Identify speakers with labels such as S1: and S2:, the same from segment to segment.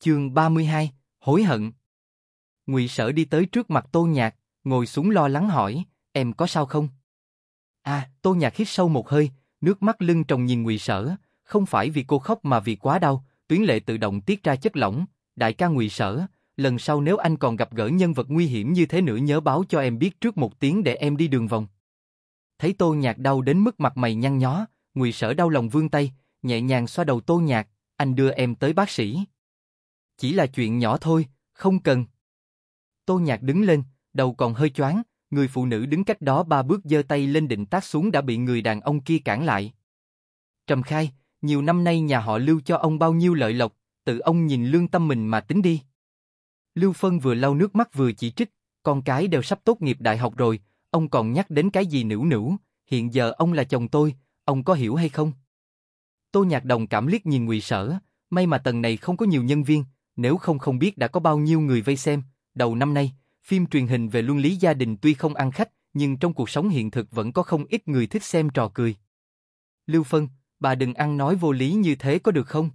S1: Chương 32, hối hận. Ngụy Sở đi tới trước mặt Tô Nhạc, ngồi xuống lo lắng hỏi, em có sao không? À, Tô Nhạc hít sâu một hơi, nước mắt lưng tròng nhìn Ngụy Sở, không phải vì cô khóc mà vì quá đau, tuyến lệ tự động tiết ra chất lỏng, đại ca Ngụy Sở, lần sau nếu anh còn gặp gỡ nhân vật nguy hiểm như thế nữa nhớ báo cho em biết trước một tiếng để em đi đường vòng. Thấy Tô Nhạc đau đến mức mặt mày nhăn nhó, Ngụy Sở đau lòng vương tay, nhẹ nhàng xoa đầu Tô Nhạc, anh đưa em tới bác sĩ. Chỉ là chuyện nhỏ thôi, không cần. Tô Nhạc đứng lên, đầu còn hơi choáng, người phụ nữ đứng cách đó ba bước giơ tay lên định tác xuống đã bị người đàn ông kia cản lại. Trầm khai, nhiều năm nay nhà họ lưu cho ông bao nhiêu lợi lộc, tự ông nhìn lương tâm mình mà tính đi. Lưu Phân vừa lau nước mắt vừa chỉ trích, con cái đều sắp tốt nghiệp đại học rồi, ông còn nhắc đến cái gì nữu nữu, hiện giờ ông là chồng tôi, ông có hiểu hay không? Tô Nhạc Đồng cảm liếc nhìn ngụy sở, may mà tầng này không có nhiều nhân viên, nếu không không biết đã có bao nhiêu người vây xem. Đầu năm nay, phim truyền hình về luân lý gia đình tuy không ăn khách, nhưng trong cuộc sống hiện thực vẫn có không ít người thích xem trò cười. Lưu Phân, bà đừng ăn nói vô lý như thế có được không?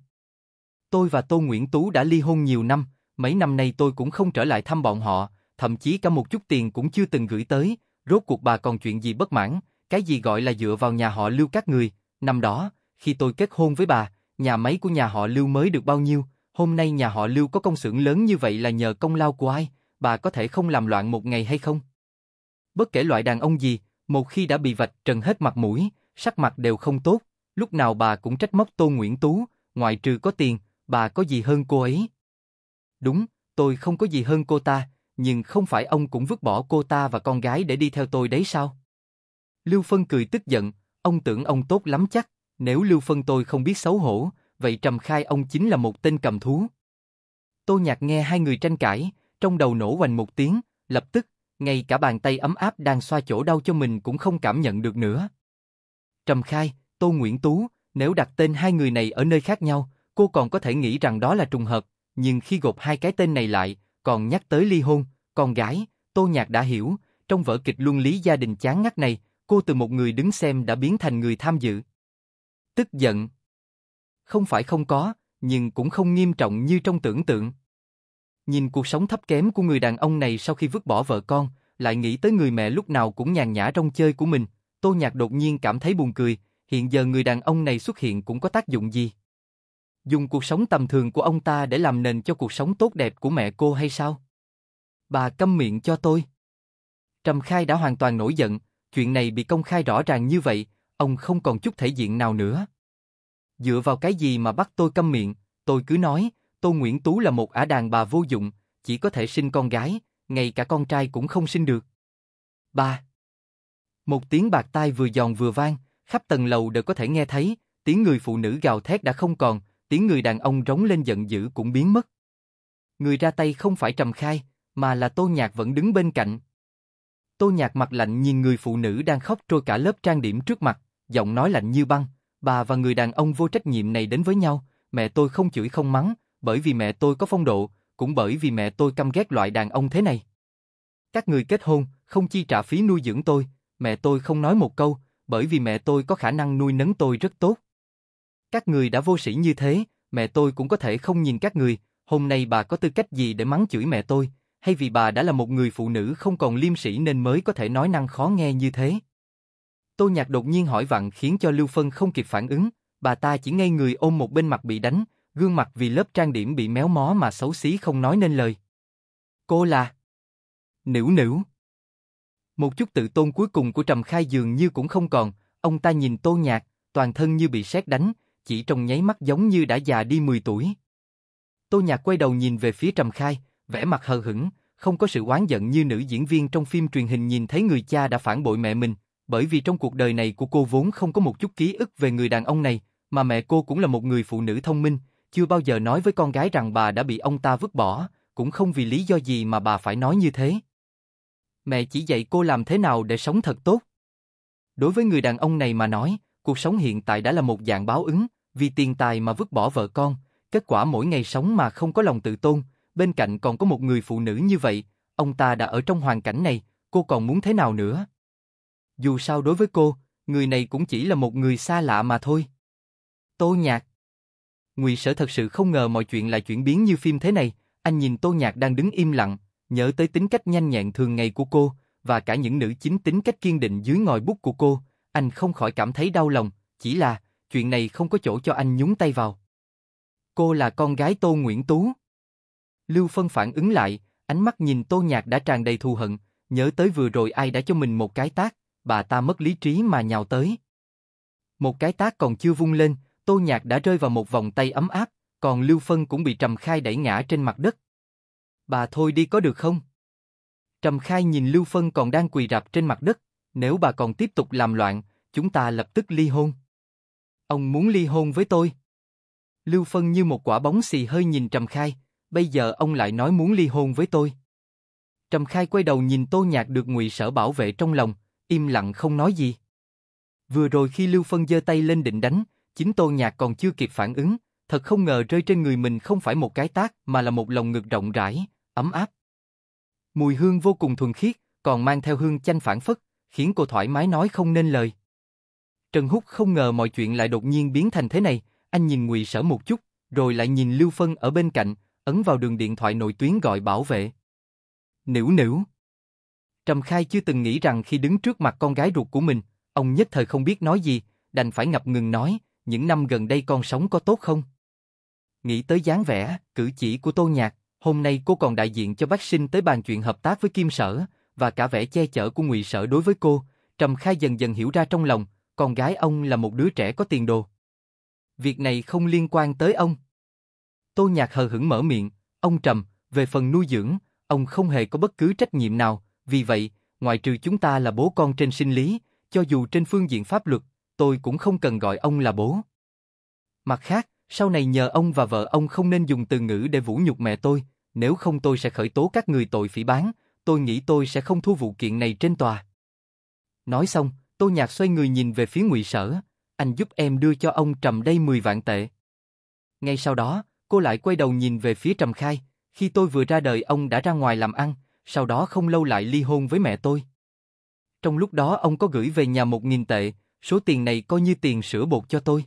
S1: Tôi và Tô Nguyễn Tú đã ly hôn nhiều năm, mấy năm nay tôi cũng không trở lại thăm bọn họ, thậm chí cả một chút tiền cũng chưa từng gửi tới, rốt cuộc bà còn chuyện gì bất mãn, cái gì gọi là dựa vào nhà họ Lưu các người. Năm đó, khi tôi kết hôn với bà, nhà máy của nhà họ Lưu mới được bao nhiêu, hôm nay nhà họ Lưu có công xưởng lớn như vậy là nhờ công lao của ai, bà có thể không làm loạn một ngày hay không? Bất kể loại đàn ông gì, một khi đã bị vạch trần hết mặt mũi, sắc mặt đều không tốt, lúc nào bà cũng trách móc Tô Nguyễn Tú, ngoại trừ có tiền, bà có gì hơn cô ấy? Đúng, tôi không có gì hơn cô ta, nhưng không phải ông cũng vứt bỏ cô ta và con gái để đi theo tôi đấy sao? Lưu Phân cười tức giận, ông tưởng ông tốt lắm chắc, nếu Lưu Phân tôi không biết xấu hổ, vậy trầm khai ông chính là một tên cầm thú. Tô Nhạc nghe hai người tranh cãi, trong đầu nổ hoành một tiếng, lập tức, ngay cả bàn tay ấm áp đang xoa chỗ đau cho mình cũng không cảm nhận được nữa. Trầm khai, Tô Nguyễn Tú, nếu đặt tên hai người này ở nơi khác nhau, cô còn có thể nghĩ rằng đó là trùng hợp, nhưng khi gộp hai cái tên này lại, còn nhắc tới ly hôn, con gái, Tô Nhạc đã hiểu, trong vở kịch luân lý gia đình chán ngắt này, cô từ một người đứng xem đã biến thành người tham dự. Tức giận, không phải không có, nhưng cũng không nghiêm trọng như trong tưởng tượng. Nhìn cuộc sống thấp kém của người đàn ông này sau khi vứt bỏ vợ con, lại nghĩ tới người mẹ lúc nào cũng nhàn nhã trong chơi của mình, Tô Nhạc đột nhiên cảm thấy buồn cười, hiện giờ người đàn ông này xuất hiện cũng có tác dụng gì? Dùng cuộc sống tầm thường của ông ta để làm nền cho cuộc sống tốt đẹp của mẹ cô hay sao? Bà câm miệng cho tôi. Trầm Khai đã hoàn toàn nổi giận, chuyện này bị công khai rõ ràng như vậy, ông không còn chút thể diện nào nữa. Dựa vào cái gì mà bắt tôi câm miệng, tôi cứ nói, Tô Nguyễn Tú là một ả đàn bà vô dụng, chỉ có thể sinh con gái, ngay cả con trai cũng không sinh được. Ba. Một tiếng bạc tai vừa giòn vừa vang, khắp tầng lầu đều có thể nghe thấy, tiếng người phụ nữ gào thét đã không còn, tiếng người đàn ông rống lên giận dữ cũng biến mất. Người ra tay không phải Trầm Khai, mà là Tô Nhạc vẫn đứng bên cạnh. Tô Nhạc mặt lạnh nhìn người phụ nữ đang khóc trôi cả lớp trang điểm trước mặt, giọng nói lạnh như băng, Bà và người đàn ông vô trách nhiệm này đến với nhau, mẹ tôi không chửi không mắng, bởi vì mẹ tôi có phong độ, cũng bởi vì mẹ tôi căm ghét loại đàn ông thế này. Các người kết hôn, không chi trả phí nuôi dưỡng tôi, mẹ tôi không nói một câu, bởi vì mẹ tôi có khả năng nuôi nấng tôi rất tốt. Các người đã vô sĩ như thế, mẹ tôi cũng có thể không nhìn các người, hôm nay bà có tư cách gì để mắng chửi mẹ tôi, hay vì bà đã là một người phụ nữ không còn liêm sĩ nên mới có thể nói năng khó nghe như thế. Tô Nhạc đột nhiên hỏi vặn khiến cho Lưu Phân không kịp phản ứng, bà ta chỉ ngay người ôm một bên mặt bị đánh, gương mặt vì lớp trang điểm bị méo mó mà xấu xí không nói nên lời. Cô là... Nữ nữ. Một chút tự tôn cuối cùng của Trầm Khai dường như cũng không còn, ông ta nhìn Tô Nhạc, toàn thân như bị sét đánh, chỉ trong nháy mắt giống như đã già đi 10 tuổi. Tô Nhạc quay đầu nhìn về phía Trầm Khai, vẻ mặt hờ hững, không có sự oán giận như nữ diễn viên trong phim truyền hình nhìn thấy người cha đã phản bội mẹ mình, bởi vì trong cuộc đời này của cô vốn không có một chút ký ức về người đàn ông này, mà mẹ cô cũng là một người phụ nữ thông minh, chưa bao giờ nói với con gái rằng bà đã bị ông ta vứt bỏ, cũng không vì lý do gì mà bà phải nói như thế. Mẹ chỉ dạy cô làm thế nào để sống thật tốt. Đối với người đàn ông này mà nói, cuộc sống hiện tại đã là một dạng báo ứng, vì tiền tài mà vứt bỏ vợ con, kết quả mỗi ngày sống mà không có lòng tự tôn, bên cạnh còn có một người phụ nữ như vậy, ông ta đã ở trong hoàn cảnh này, cô còn muốn thế nào nữa? Dù sao đối với cô, người này cũng chỉ là một người xa lạ mà thôi. Tô Nhạc Ngụy Sở thật sự không ngờ mọi chuyện lại chuyển biến như phim thế này, anh nhìn Tô Nhạc đang đứng im lặng, nhớ tới tính cách nhanh nhẹn thường ngày của cô, và cả những nữ chính tính cách kiên định dưới ngòi bút của cô, anh không khỏi cảm thấy đau lòng, chỉ là, chuyện này không có chỗ cho anh nhúng tay vào. Cô là con gái Tô Nguyễn Tú. Lưu Phân phản ứng lại, ánh mắt nhìn Tô Nhạc đã tràn đầy thù hận, nhớ tới vừa rồi ai đã cho mình một cái tác, bà ta mất lý trí mà nhào tới. Một cái tác còn chưa vung lên, Tô Nhạc đã rơi vào một vòng tay ấm áp, còn Lưu Phân cũng bị Trầm Khai đẩy ngã trên mặt đất. Bà thôi đi có được không? Trầm Khai nhìn Lưu Phân còn đang quỳ rạp trên mặt đất, nếu bà còn tiếp tục làm loạn, chúng ta lập tức ly hôn. Ông muốn ly hôn với tôi. Lưu Phân như một quả bóng xì hơi nhìn Trầm Khai, bây giờ ông lại nói muốn ly hôn với tôi. Trầm Khai quay đầu nhìn Tô Nhạc được ngụy sở bảo vệ trong lòng, im lặng không nói gì. Vừa rồi khi Lưu Phân giơ tay lên định đánh, chính Tô Nhạc còn chưa kịp phản ứng, thật không ngờ rơi trên người mình không phải một cái tác mà là một lồng ngực rộng rãi, ấm áp. Mùi hương vô cùng thuần khiết, còn mang theo hương chanh phản phất, khiến cô thoải mái nói không nên lời. Trần Húc không ngờ mọi chuyện lại đột nhiên biến thành thế này, anh nhìn Ngụy Sở một chút, rồi lại nhìn Lưu Phân ở bên cạnh, ấn vào đường điện thoại nội tuyến gọi bảo vệ. Nữu nữu. Trầm Khai chưa từng nghĩ rằng khi đứng trước mặt con gái ruột của mình, ông nhất thời không biết nói gì, đành phải ngập ngừng nói, những năm gần đây con sống có tốt không? Nghĩ tới dáng vẻ, cử chỉ của Tô Nhạc, hôm nay cô còn đại diện cho bác sinh tới bàn chuyện hợp tác với Kim Sở, và cả vẻ che chở của Ngụy Sở đối với cô, Trầm Khai dần dần hiểu ra trong lòng, con gái ông là một đứa trẻ có tiền đồ. Việc này không liên quan tới ông. Tô Nhạc hờ hững mở miệng, ông Trầm, về phần nuôi dưỡng, ông không hề có bất cứ trách nhiệm nào, vì vậy, ngoài trừ chúng ta là bố con trên sinh lý, cho dù trên phương diện pháp luật, tôi cũng không cần gọi ông là bố. Mặt khác, sau này nhờ ông và vợ ông không nên dùng từ ngữ để vũ nhục mẹ tôi, nếu không tôi sẽ khởi tố các người tội phỉ bán, tôi nghĩ tôi sẽ không thua vụ kiện này trên tòa. Nói xong, tôi Nhạc xoay người nhìn về phía Ngụy Sở, anh giúp em đưa cho ông Trầm đây 10 vạn tệ. Ngay sau đó, cô lại quay đầu nhìn về phía Trầm Khai, khi tôi vừa ra đời ông đã ra ngoài làm ăn, sau đó không lâu lại ly hôn với mẹ tôi. Trong lúc đó ông có gửi về nhà một nghìn tệ, số tiền này coi như tiền sửa bột cho tôi.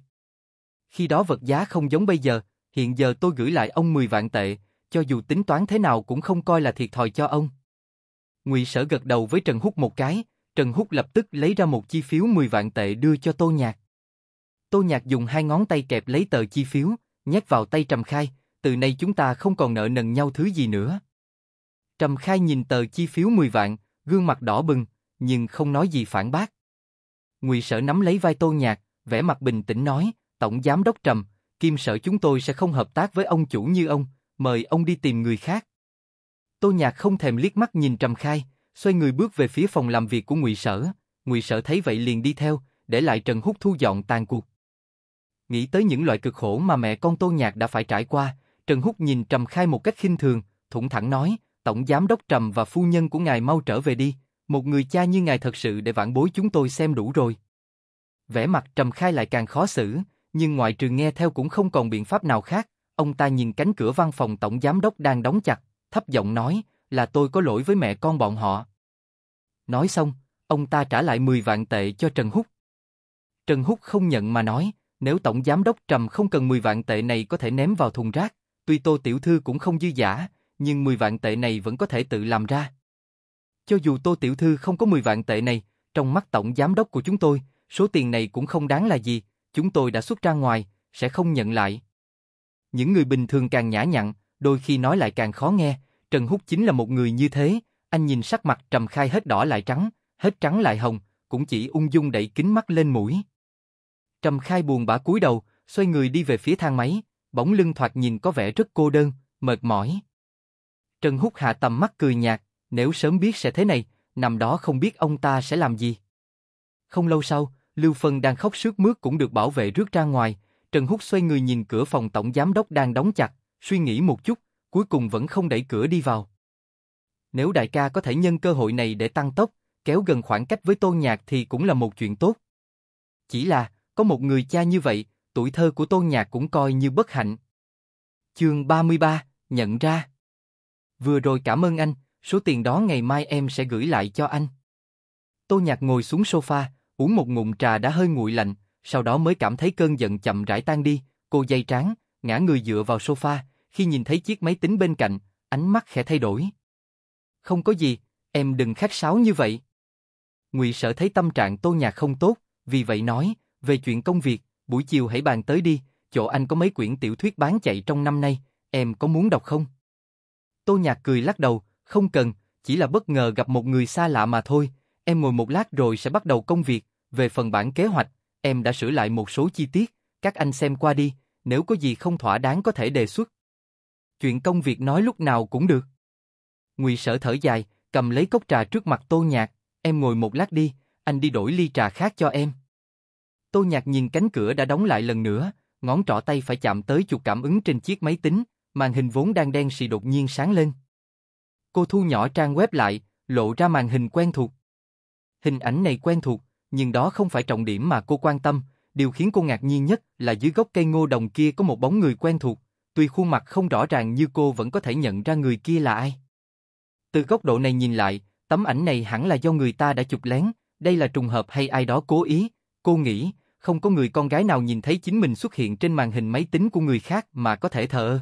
S1: Khi đó vật giá không giống bây giờ, hiện giờ tôi gửi lại ông 10 vạn tệ, cho dù tính toán thế nào cũng không coi là thiệt thòi cho ông. Ngụy Sở gật đầu với Trần Húc một cái, Trần Húc lập tức lấy ra một chi phiếu 10 vạn tệ đưa cho Tô Nhạc. Tô Nhạc dùng hai ngón tay kẹp lấy tờ chi phiếu, nhét vào tay Trầm Khai, từ nay chúng ta không còn nợ nần nhau thứ gì nữa. Trầm Khai nhìn tờ chi phiếu 10 vạn, gương mặt đỏ bừng, nhưng không nói gì phản bác. Ngụy Sở nắm lấy vai Tô Nhạc, vẻ mặt bình tĩnh nói, "Tổng giám đốc Trầm, Kim Sở chúng tôi sẽ không hợp tác với ông chủ như ông, mời ông đi tìm người khác." Tô Nhạc không thèm liếc mắt nhìn Trầm Khai, xoay người bước về phía phòng làm việc của Ngụy Sở, Ngụy Sở thấy vậy liền đi theo, để lại Trần Húc thu dọn tàn cuộc. Nghĩ tới những loại cực khổ mà mẹ con Tô Nhạc đã phải trải qua, Trần Húc nhìn Trầm Khai một cách khinh thường, thủng thẳng nói, Tổng Giám Đốc Trầm và phu nhân của ngài mau trở về đi, một người cha như ngài thật sự để vãn bối chúng tôi xem đủ rồi. Vẻ mặt Trầm Khai lại càng khó xử, nhưng ngoại trừ nghe theo cũng không còn biện pháp nào khác, ông ta nhìn cánh cửa văn phòng Tổng Giám Đốc đang đóng chặt, thấp giọng nói, là tôi có lỗi với mẹ con bọn họ. Nói xong, ông ta trả lại 10 vạn tệ cho Trần Húc. Trần Húc không nhận mà nói, nếu Tổng Giám Đốc Trầm không cần 10 vạn tệ này có thể ném vào thùng rác, tuy Tô Tiểu Thư cũng không dư giả, nhưng 10 vạn tệ này vẫn có thể tự làm ra. Cho dù Tô Tiểu Thư không có 10 vạn tệ này, trong mắt tổng giám đốc của chúng tôi, số tiền này cũng không đáng là gì, chúng tôi đã xuất ra ngoài, sẽ không nhận lại. Những người bình thường càng nhã nhặn, đôi khi nói lại càng khó nghe, Trần Húc chính là một người như thế, anh nhìn sắc mặt trầm khai hết đỏ lại trắng, hết trắng lại hồng, cũng chỉ ung dung đẩy kính mắt lên mũi. Trầm khai buồn bã cúi đầu, xoay người đi về phía thang máy, bóng lưng thoạt nhìn có vẻ rất cô đơn, mệt mỏi. Trần Húc hạ tầm mắt cười nhạt, nếu sớm biết sẽ thế này, nằm đó không biết ông ta sẽ làm gì. Không lâu sau, Lưu Phân đang khóc sướt mướt cũng được bảo vệ rước ra ngoài, Trần Húc xoay người nhìn cửa phòng tổng giám đốc đang đóng chặt, suy nghĩ một chút, cuối cùng vẫn không đẩy cửa đi vào. Nếu đại ca có thể nhân cơ hội này để tăng tốc, kéo gần khoảng cách với Tôn Nhạc thì cũng là một chuyện tốt. Chỉ là, có một người cha như vậy, tuổi thơ của Tôn Nhạc cũng coi như bất hạnh. Chương 33, nhận ra Vừa rồi cảm ơn anh, số tiền đó ngày mai em sẽ gửi lại cho anh. Tô Nhạc ngồi xuống sofa, uống một ngụm trà đã hơi nguội lạnh, sau đó mới cảm thấy cơn giận chậm rãi tan đi, cô dây trán, ngã người dựa vào sofa, khi nhìn thấy chiếc máy tính bên cạnh, ánh mắt khẽ thay đổi. Không có gì, em đừng khách sáo như vậy. Ngụy Sở thấy tâm trạng Tô Nhạc không tốt, vì vậy nói, về chuyện công việc, buổi chiều hãy bàn tới đi, chỗ anh có mấy quyển tiểu thuyết bán chạy trong năm nay, em có muốn đọc không? Tô Nhạc cười lắc đầu, không cần, chỉ là bất ngờ gặp một người xa lạ mà thôi, em ngồi một lát rồi sẽ bắt đầu công việc, về phần bản kế hoạch, em đã sửa lại một số chi tiết, các anh xem qua đi, nếu có gì không thỏa đáng có thể đề xuất. Chuyện công việc nói lúc nào cũng được. Ngụy Sở thở dài, cầm lấy cốc trà trước mặt Tô Nhạc, em ngồi một lát đi, anh đi đổi ly trà khác cho em. Tô Nhạc nhìn cánh cửa đã đóng lại lần nữa, ngón trỏ tay phải chạm tới chuột cảm ứng trên chiếc máy tính, màn hình vốn đang đen sì đột nhiên sáng lên. Cô thu nhỏ trang web lại, lộ ra màn hình quen thuộc. Hình ảnh này quen thuộc, nhưng đó không phải trọng điểm mà cô quan tâm, điều khiến cô ngạc nhiên nhất là dưới gốc cây ngô đồng kia có một bóng người quen thuộc, tuy khuôn mặt không rõ ràng như cô vẫn có thể nhận ra người kia là ai. Từ góc độ này nhìn lại, tấm ảnh này hẳn là do người ta đã chụp lén, đây là trùng hợp hay ai đó cố ý, cô nghĩ, không có người con gái nào nhìn thấy chính mình xuất hiện trên màn hình máy tính của người khác mà có thể thờ ơ.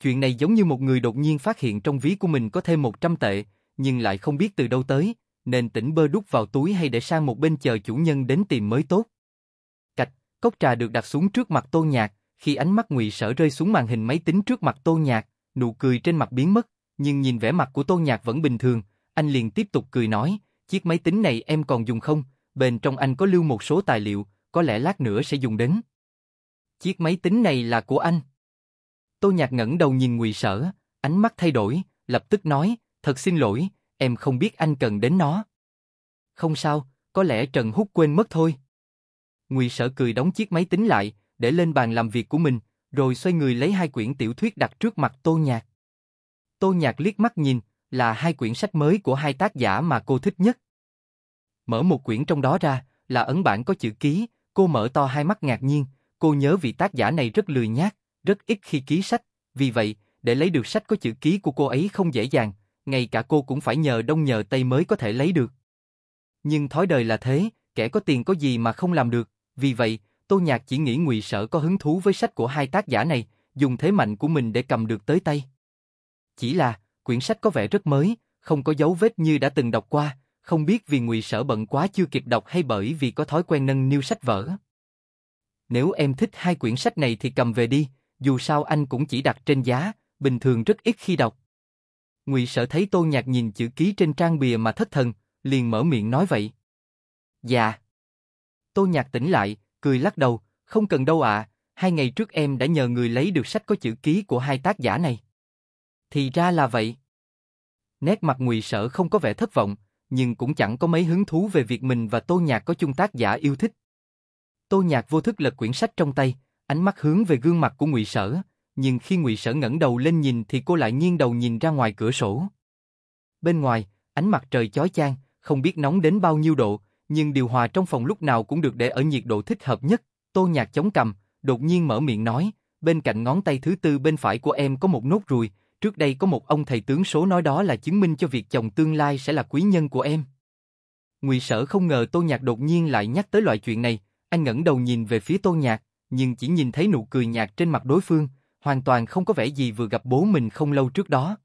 S1: Chuyện này giống như một người đột nhiên phát hiện trong ví của mình có thêm 100 tệ, nhưng lại không biết từ đâu tới, nên tỉnh bơ đút vào túi hay để sang một bên chờ chủ nhân đến tìm mới tốt. Cạch, cốc trà được đặt xuống trước mặt tô nhạc, khi ánh mắt ngụy sở rơi xuống màn hình máy tính trước mặt tô nhạc, nụ cười trên mặt biến mất, nhưng nhìn vẻ mặt của tô nhạc vẫn bình thường, anh liền tiếp tục cười nói, chiếc máy tính này em còn dùng không, bên trong anh có lưu một số tài liệu, có lẽ lát nữa sẽ dùng đến. Chiếc máy tính này là của anh. Tô Nhạc ngẩng đầu nhìn Ngụy Sở, ánh mắt thay đổi, lập tức nói, thật xin lỗi, em không biết anh cần đến nó. Không sao, có lẽ Trần Húc quên mất thôi. Ngụy Sở cười đóng chiếc máy tính lại, để lên bàn làm việc của mình, rồi xoay người lấy hai quyển tiểu thuyết đặt trước mặt Tô Nhạc. Tô Nhạc liếc mắt nhìn, là hai quyển sách mới của hai tác giả mà cô thích nhất. Mở một quyển trong đó ra, là ấn bản có chữ ký, cô mở to hai mắt ngạc nhiên, cô nhớ vị tác giả này rất lười nhác, rất ít khi ký sách, vì vậy, để lấy được sách có chữ ký của cô ấy không dễ dàng, ngay cả cô cũng phải nhờ đông nhờ tây mới có thể lấy được. Nhưng thói đời là thế, kẻ có tiền có gì mà không làm được, vì vậy, Tô Nhạc chỉ nghĩ Ngụy Sở có hứng thú với sách của hai tác giả này, dùng thế mạnh của mình để cầm được tới tay. Chỉ là, quyển sách có vẻ rất mới, không có dấu vết như đã từng đọc qua, không biết vì Ngụy Sở bận quá chưa kịp đọc hay bởi vì có thói quen nâng niu sách vở. Nếu em thích hai quyển sách này thì cầm về đi, dù sao anh cũng chỉ đặt trên giá, bình thường rất ít khi đọc. Ngụy Sở thấy Tô Nhạc nhìn chữ ký trên trang bìa mà thất thần, liền mở miệng nói vậy. Dạ. Tô Nhạc tỉnh lại, cười lắc đầu, không cần đâu ạ, à, hai ngày trước em đã nhờ người lấy được sách có chữ ký của hai tác giả này. Thì ra là vậy. Nét mặt Ngụy Sở không có vẻ thất vọng, nhưng cũng chẳng có mấy hứng thú về việc mình và Tô Nhạc có chung tác giả yêu thích. Tô Nhạc vô thức lật quyển sách trong tay, ánh mắt hướng về gương mặt của Ngụy Sở, nhưng khi Ngụy Sở ngẩng đầu lên nhìn thì cô lại nghiêng đầu nhìn ra ngoài cửa sổ. Bên ngoài, ánh mặt trời chói chang, không biết nóng đến bao nhiêu độ, nhưng điều hòa trong phòng lúc nào cũng được để ở nhiệt độ thích hợp nhất. Tô Nhạc chống cằm, đột nhiên mở miệng nói, bên cạnh ngón tay thứ tư bên phải của em có một nốt ruồi, trước đây có một ông thầy tướng số nói đó là chứng minh cho việc chồng tương lai sẽ là quý nhân của em. Ngụy Sở không ngờ Tô Nhạc đột nhiên lại nhắc tới loại chuyện này, anh ngẩng đầu nhìn về phía Tô Nhạc, nhưng chỉ nhìn thấy nụ cười nhạt trên mặt đối phương, hoàn toàn không có vẻ gì vừa gặp bố mình không lâu trước đó.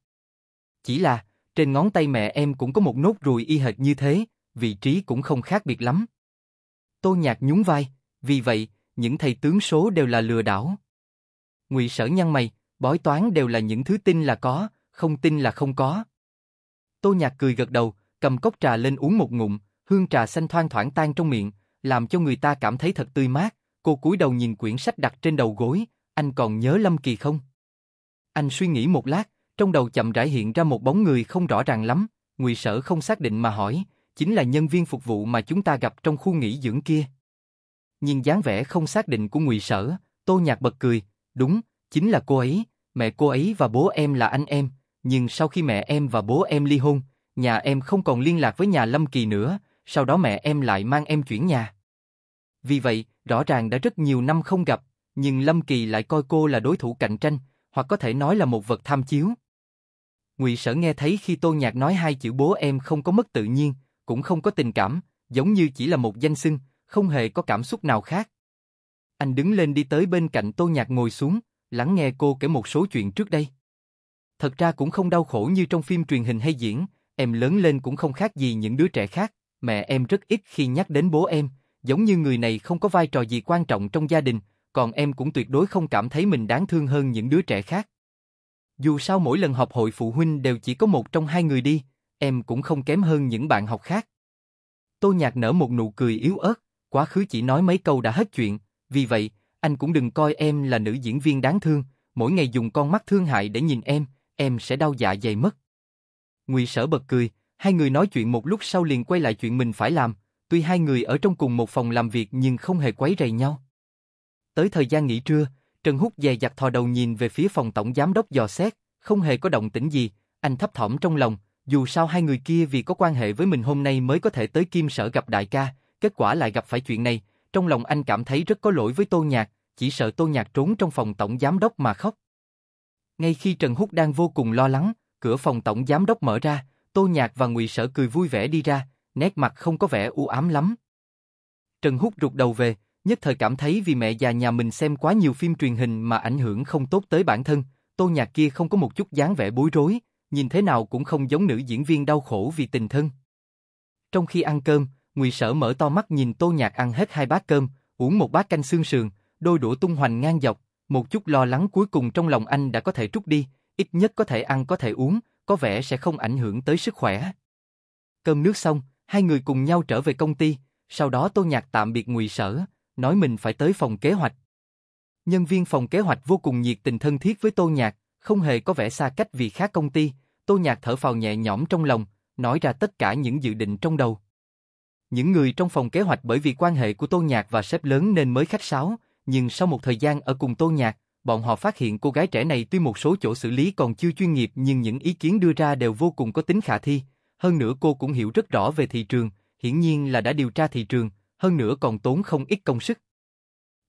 S1: Chỉ là, trên ngón tay mẹ em cũng có một nốt ruồi y hệt như thế, vị trí cũng không khác biệt lắm. Tô Nhạc nhún vai, vì vậy, những thầy tướng số đều là lừa đảo. Ngụy Sở nhăn mày, bói toán đều là những thứ tin là có, không tin là không có. Tô Nhạc cười gật đầu, cầm cốc trà lên uống một ngụm, hương trà xanh thoang thoảng tan trong miệng, làm cho người ta cảm thấy thật tươi mát, Cô cúi đầu nhìn quyển sách đặt trên đầu gối, anh còn nhớ Lâm Kỳ không? Anh suy nghĩ một lát, trong đầu chậm rãi hiện ra một bóng người không rõ ràng lắm, Ngụy Sở không xác định mà hỏi, chính là nhân viên phục vụ mà chúng ta gặp trong khu nghỉ dưỡng kia. Nhìn dáng vẻ không xác định của Ngụy Sở, Tô Nhạc bật cười, đúng, chính là cô ấy, mẹ cô ấy và bố em là anh em, nhưng sau khi mẹ em và bố em ly hôn, nhà em không còn liên lạc với nhà Lâm Kỳ nữa, sau đó mẹ em lại mang em chuyển nhà. Vì vậy, Rõ ràng đã rất nhiều năm không gặp, nhưng Lâm Kỳ lại coi cô là đối thủ cạnh tranh, hoặc có thể nói là một vật tham chiếu. Ngụy Sở nghe thấy khi Tô Nhạc nói hai chữ bố em không có mất tự nhiên, cũng không có tình cảm, giống như chỉ là một danh xưng, không hề có cảm xúc nào khác. Anh đứng lên đi tới bên cạnh Tô Nhạc ngồi xuống, lắng nghe cô kể một số chuyện trước đây. Thật ra cũng không đau khổ như trong phim truyền hình hay diễn, em lớn lên cũng không khác gì những đứa trẻ khác, mẹ em rất ít khi nhắc đến bố em, giống như người này không có vai trò gì quan trọng trong gia đình, còn em cũng tuyệt đối không cảm thấy mình đáng thương hơn những đứa trẻ khác. Dù sao mỗi lần họp hội phụ huynh đều chỉ có một trong hai người đi, em cũng không kém hơn những bạn học khác. Tô Nhạc nở một nụ cười yếu ớt, quá khứ chỉ nói mấy câu đã hết chuyện, vì vậy, anh cũng đừng coi em là nữ diễn viên đáng thương, mỗi ngày dùng con mắt thương hại để nhìn em, em sẽ đau dạ dày mất. Ngụy Sở bật cười, hai người nói chuyện một lúc sau liền quay lại chuyện mình phải làm, Tuy hai người ở trong cùng một phòng làm việc nhưng không hề quấy rầy nhau. Tới thời gian nghỉ trưa, Trần Húc dè dặt thò đầu nhìn về phía phòng tổng giám đốc dò xét, không hề có động tĩnh gì, anh thấp thỏm trong lòng, dù sao hai người kia vì có quan hệ với mình hôm nay mới có thể tới Kim Sở gặp đại ca, kết quả lại gặp phải chuyện này, trong lòng anh cảm thấy rất có lỗi với Tô Nhạc, chỉ sợ Tô Nhạc trốn trong phòng tổng giám đốc mà khóc. Ngay khi Trần Húc đang vô cùng lo lắng, cửa phòng tổng giám đốc mở ra, Tô Nhạc và Ngụy Sở cười vui vẻ đi ra, nét mặt không có vẻ u ám lắm. Trần Húc rụt đầu về, nhất thời cảm thấy vì mẹ già nhà mình xem quá nhiều phim truyền hình mà ảnh hưởng không tốt tới bản thân, tô nhạc kia không có một chút dáng vẻ bối rối, nhìn thế nào cũng không giống nữ diễn viên đau khổ vì tình thân. Trong khi ăn cơm, Ngụy Sở mở to mắt nhìn tô nhạc ăn hết hai bát cơm, uống một bát canh xương sườn, đôi đũa tung hoành ngang dọc, một chút lo lắng cuối cùng trong lòng anh đã có thể trút đi, ít nhất có thể ăn có thể uống, có vẻ sẽ không ảnh hưởng tới sức khỏe. Cơm nước xong, Hai người cùng nhau trở về công ty, sau đó Tô Nhạc tạm biệt ngụy sở, nói mình phải tới phòng kế hoạch. Nhân viên phòng kế hoạch vô cùng nhiệt tình thân thiết với Tô Nhạc, không hề có vẻ xa cách vì khác công ty, Tô Nhạc thở phào nhẹ nhõm trong lòng, nói ra tất cả những dự định trong đầu. Những người trong phòng kế hoạch bởi vì quan hệ của Tô Nhạc và sếp lớn nên mới khách sáo, nhưng sau một thời gian ở cùng Tô Nhạc, bọn họ phát hiện cô gái trẻ này tuy một số chỗ xử lý còn chưa chuyên nghiệp nhưng những ý kiến đưa ra đều vô cùng có tính khả thi, hơn nữa cô cũng hiểu rất rõ về thị trường, hiển nhiên là đã điều tra thị trường, hơn nữa còn tốn không ít công sức.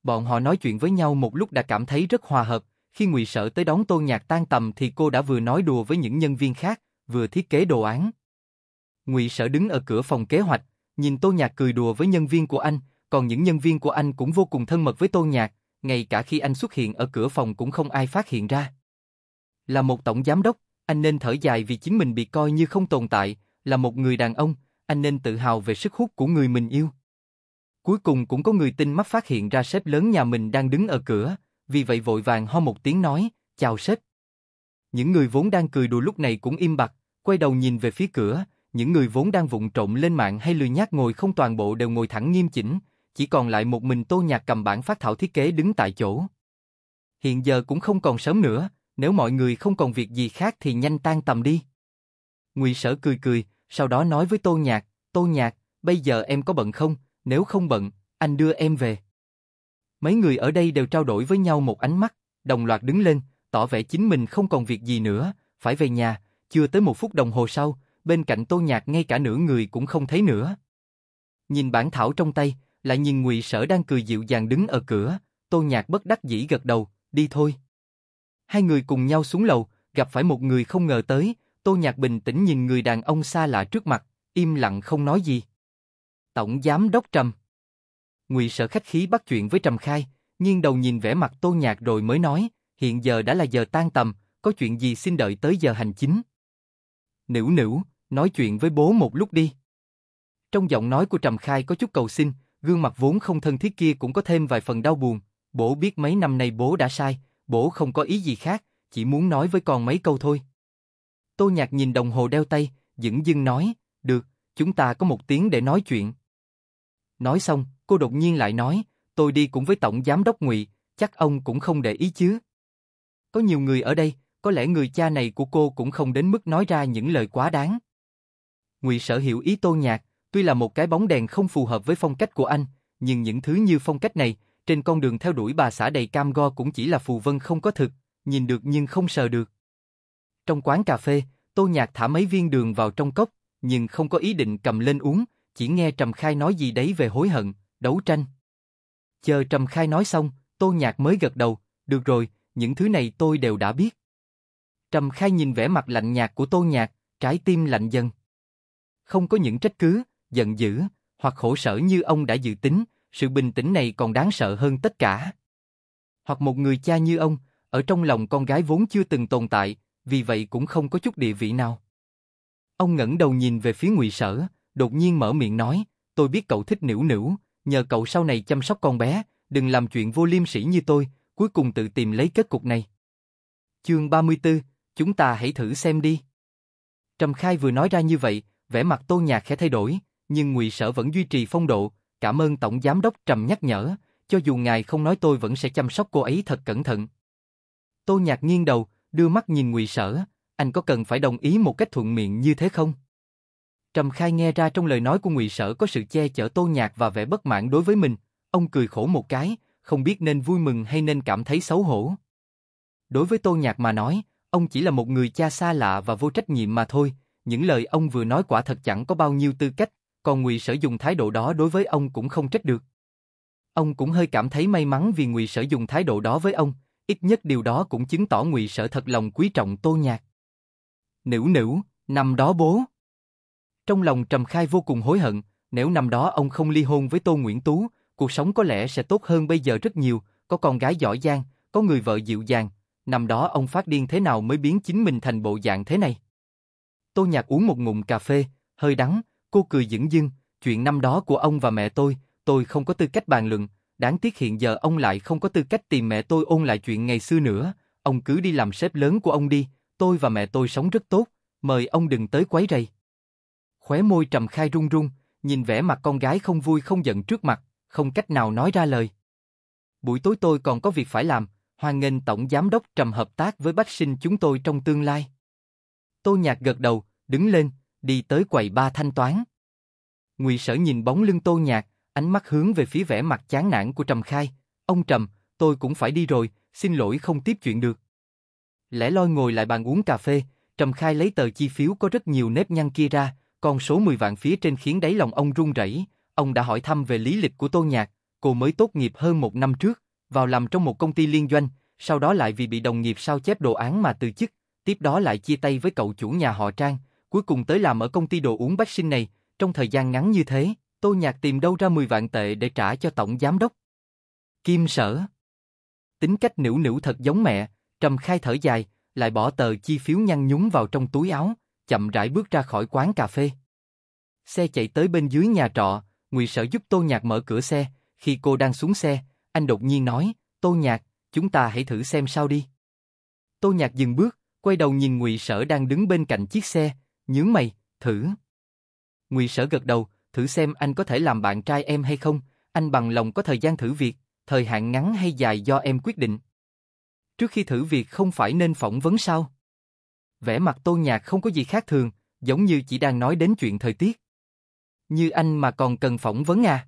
S1: Bọn họ nói chuyện với nhau một lúc đã cảm thấy rất hòa hợp, khi Ngụy Sở tới đón Tô Nhạc tan tầm thì cô đã vừa nói đùa với những nhân viên khác, vừa thiết kế đồ án. Ngụy Sở đứng ở cửa phòng kế hoạch, nhìn Tô Nhạc cười đùa với nhân viên của anh, còn những nhân viên của anh cũng vô cùng thân mật với Tô Nhạc, ngay cả khi anh xuất hiện ở cửa phòng cũng không ai phát hiện ra. Là một tổng giám đốc, anh nên thở dài vì chính mình bị coi như không tồn tại, là một người đàn ông, anh nên tự hào về sức hút của người mình yêu. Cuối cùng cũng có người tin mắt phát hiện ra sếp lớn nhà mình đang đứng ở cửa, vì vậy vội vàng ho một tiếng nói, chào sếp. Những người vốn đang cười đùa lúc này cũng im bặt, quay đầu nhìn về phía cửa, những người vốn đang vụng trộm lên mạng hay lười nhác ngồi không toàn bộ đều ngồi thẳng nghiêm chỉnh, chỉ còn lại một mình Tô Nhạc cầm bản phát thảo thiết kế đứng tại chỗ. Hiện giờ cũng không còn sớm nữa, nếu mọi người không còn việc gì khác thì nhanh tan tầm đi. Ngụy Sở cười cười, sau đó nói với Tô Nhạc, Tô Nhạc, bây giờ em có bận không, nếu không bận, anh đưa em về. Mấy người ở đây đều trao đổi với nhau một ánh mắt, đồng loạt đứng lên, tỏ vẻ chính mình không còn việc gì nữa, phải về nhà, chưa tới một phút đồng hồ sau, bên cạnh Tô Nhạc ngay cả nửa người cũng không thấy nữa. Nhìn bản thảo trong tay, lại nhìn Ngụy Sở đang cười dịu dàng đứng ở cửa, Tô Nhạc bất đắc dĩ gật đầu, đi thôi. Hai người cùng nhau xuống lầu, gặp phải một người không ngờ tới, Tô Nhạc bình tĩnh nhìn người đàn ông xa lạ trước mặt, im lặng không nói gì. Tổng giám đốc Trầm. Ngụy Sở khách khí bắt chuyện với Trầm Khai, nghiêng đầu nhìn vẻ mặt Tô Nhạc rồi mới nói, hiện giờ đã là giờ tan tầm, có chuyện gì xin đợi tới giờ hành chính. nữu nữu nói chuyện với bố một lúc đi. Trong giọng nói của Trầm Khai có chút cầu xin, gương mặt vốn không thân thiết kia cũng có thêm vài phần đau buồn, bố biết mấy năm nay bố đã sai, bố không có ý gì khác, chỉ muốn nói với con mấy câu thôi. Tô Nhạc nhìn đồng hồ đeo tay, dững dưng nói, được, chúng ta có một tiếng để nói chuyện. Nói xong, cô đột nhiên lại nói, tôi đi cũng với Tổng Giám đốc ngụy chắc ông cũng không để ý chứ. Có nhiều người ở đây, có lẽ người cha này của cô cũng không đến mức nói ra những lời quá đáng. Ngụy sở hiểu ý Tô Nhạc, tuy là một cái bóng đèn không phù hợp với phong cách của anh, nhưng những thứ như phong cách này, trên con đường theo đuổi bà xã đầy cam go cũng chỉ là phù vân không có thực, nhìn được nhưng không sờ được. Trong quán cà phê, Tô Nhạc thả mấy viên đường vào trong cốc, nhưng không có ý định cầm lên uống, chỉ nghe Trầm Khai nói gì đấy về hối hận, đấu tranh. Chờ Trầm Khai nói xong, Tô Nhạc mới gật đầu, được rồi, những thứ này tôi đều đã biết. Trầm Khai nhìn vẻ mặt lạnh nhạt của Tô Nhạc, trái tim lạnh dần. Không có những trách cứ, giận dữ, hoặc khổ sở như ông đã dự tính, sự bình tĩnh này còn đáng sợ hơn tất cả. Hoặc một người cha như ông, ở trong lòng con gái vốn chưa từng tồn tại, vì vậy cũng không có chút địa vị nào. Ông ngẩng đầu nhìn về phía Ngụy Sở, đột nhiên mở miệng nói, tôi biết cậu thích nữ nữ, nhờ cậu sau này chăm sóc con bé, đừng làm chuyện vô liêm sỉ như tôi, cuối cùng tự tìm lấy kết cục này. Chương 34, chúng ta hãy thử xem đi. Trầm Khai vừa nói ra như vậy, vẻ mặt Tô Nhạc khẽ thay đổi, nhưng Ngụy Sở vẫn duy trì phong độ, cảm ơn tổng giám đốc Trầm nhắc nhở, cho dù ngài không nói tôi vẫn sẽ chăm sóc cô ấy thật cẩn thận. Tô Nhạc nghiêng đầu, đưa mắt nhìn ngụy sở, anh có cần phải đồng ý một cách thuận miệng như thế không? Trầm Khai nghe ra trong lời nói của Ngụy Sở có sự che chở Tô Nhạc và vẻ bất mãn đối với mình, ông cười khổ một cái, không biết nên vui mừng hay nên cảm thấy xấu hổ. Đối với Tô Nhạc mà nói, ông chỉ là một người cha xa lạ và vô trách nhiệm mà thôi, những lời ông vừa nói quả thật chẳng có bao nhiêu tư cách, còn Ngụy Sở dùng thái độ đó đối với ông cũng không trách được. Ông cũng hơi cảm thấy may mắn vì Ngụy Sở dùng thái độ đó với ông, Ít nhất điều đó cũng chứng tỏ ngụy sở thật lòng quý trọng tô nhạc. Nữ nữ, năm đó bố. Trong lòng Trầm Khai vô cùng hối hận, nếu năm đó ông không ly hôn với Tô Nguyễn Tú, cuộc sống có lẽ sẽ tốt hơn bây giờ rất nhiều, có con gái giỏi giang, có người vợ dịu dàng. Năm đó ông phát điên thế nào mới biến chính mình thành bộ dạng thế này? Tô Nhạc uống một ngụm cà phê, hơi đắng, cô cười dững dưng, chuyện năm đó của ông và mẹ tôi, tôi không có tư cách bàn luận, đáng tiếc hiện giờ ông lại không có tư cách tìm mẹ tôi ôn lại chuyện ngày xưa nữa, ông cứ đi làm sếp lớn của ông đi, tôi và mẹ tôi sống rất tốt, mời ông đừng tới quấy rầy. Khóe môi trầm khai run run, nhìn vẻ mặt con gái không vui không giận trước mặt, không cách nào nói ra lời. Buổi tối tôi còn có việc phải làm, hoan nghênh tổng giám đốc trầm hợp tác với bách sinh chúng tôi trong tương lai. tôi nhạt gật đầu, đứng lên, đi tới quầy ba thanh toán. Ngụy sở nhìn bóng lưng tô nhạc, ánh mắt hướng về phía vẻ mặt chán nản của Trầm Khai. Ông Trầm, tôi cũng phải đi rồi, xin lỗi không tiếp chuyện được. Lẽ loi ngồi lại bàn uống cà phê, Trầm Khai lấy tờ chi phiếu có rất nhiều nếp nhăn kia ra, con số 10 vạn phía trên khiến đáy lòng ông run rẩy. Ông đã hỏi thăm về lý lịch của Tô Nhạc, cô mới tốt nghiệp hơn một năm trước, vào làm trong một công ty liên doanh, sau đó lại vì bị đồng nghiệp sao chép đồ án mà từ chức, tiếp đó lại chia tay với cậu chủ nhà họ Trang, cuối cùng tới làm ở công ty đồ uống bách sinh này, trong thời gian ngắn như thế, Tô Nhạc tìm đâu ra 10 vạn tệ để trả cho tổng giám đốc. Kim sở. Tính cách nữ nữ thật giống mẹ, Trầm Khai thở dài, lại bỏ tờ chi phiếu nhăn nhúng vào trong túi áo, chậm rãi bước ra khỏi quán cà phê. Xe chạy tới bên dưới nhà trọ, Ngụy Sở giúp Tô Nhạc mở cửa xe, khi cô đang xuống xe, anh đột nhiên nói, "Tô Nhạc, chúng ta hãy thử xem sao đi." Tô Nhạc dừng bước, quay đầu nhìn Ngụy Sở đang đứng bên cạnh chiếc xe, nhướng mày, "Thử?" Ngụy Sở gật đầu, thử xem anh có thể làm bạn trai em hay không, anh bằng lòng có thời gian thử việc, thời hạn ngắn hay dài do em quyết định. Trước khi thử việc không phải nên phỏng vấn sao? Vẻ mặt tô nhạc không có gì khác thường, giống như chỉ đang nói đến chuyện thời tiết. Như anh mà còn cần phỏng vấn à?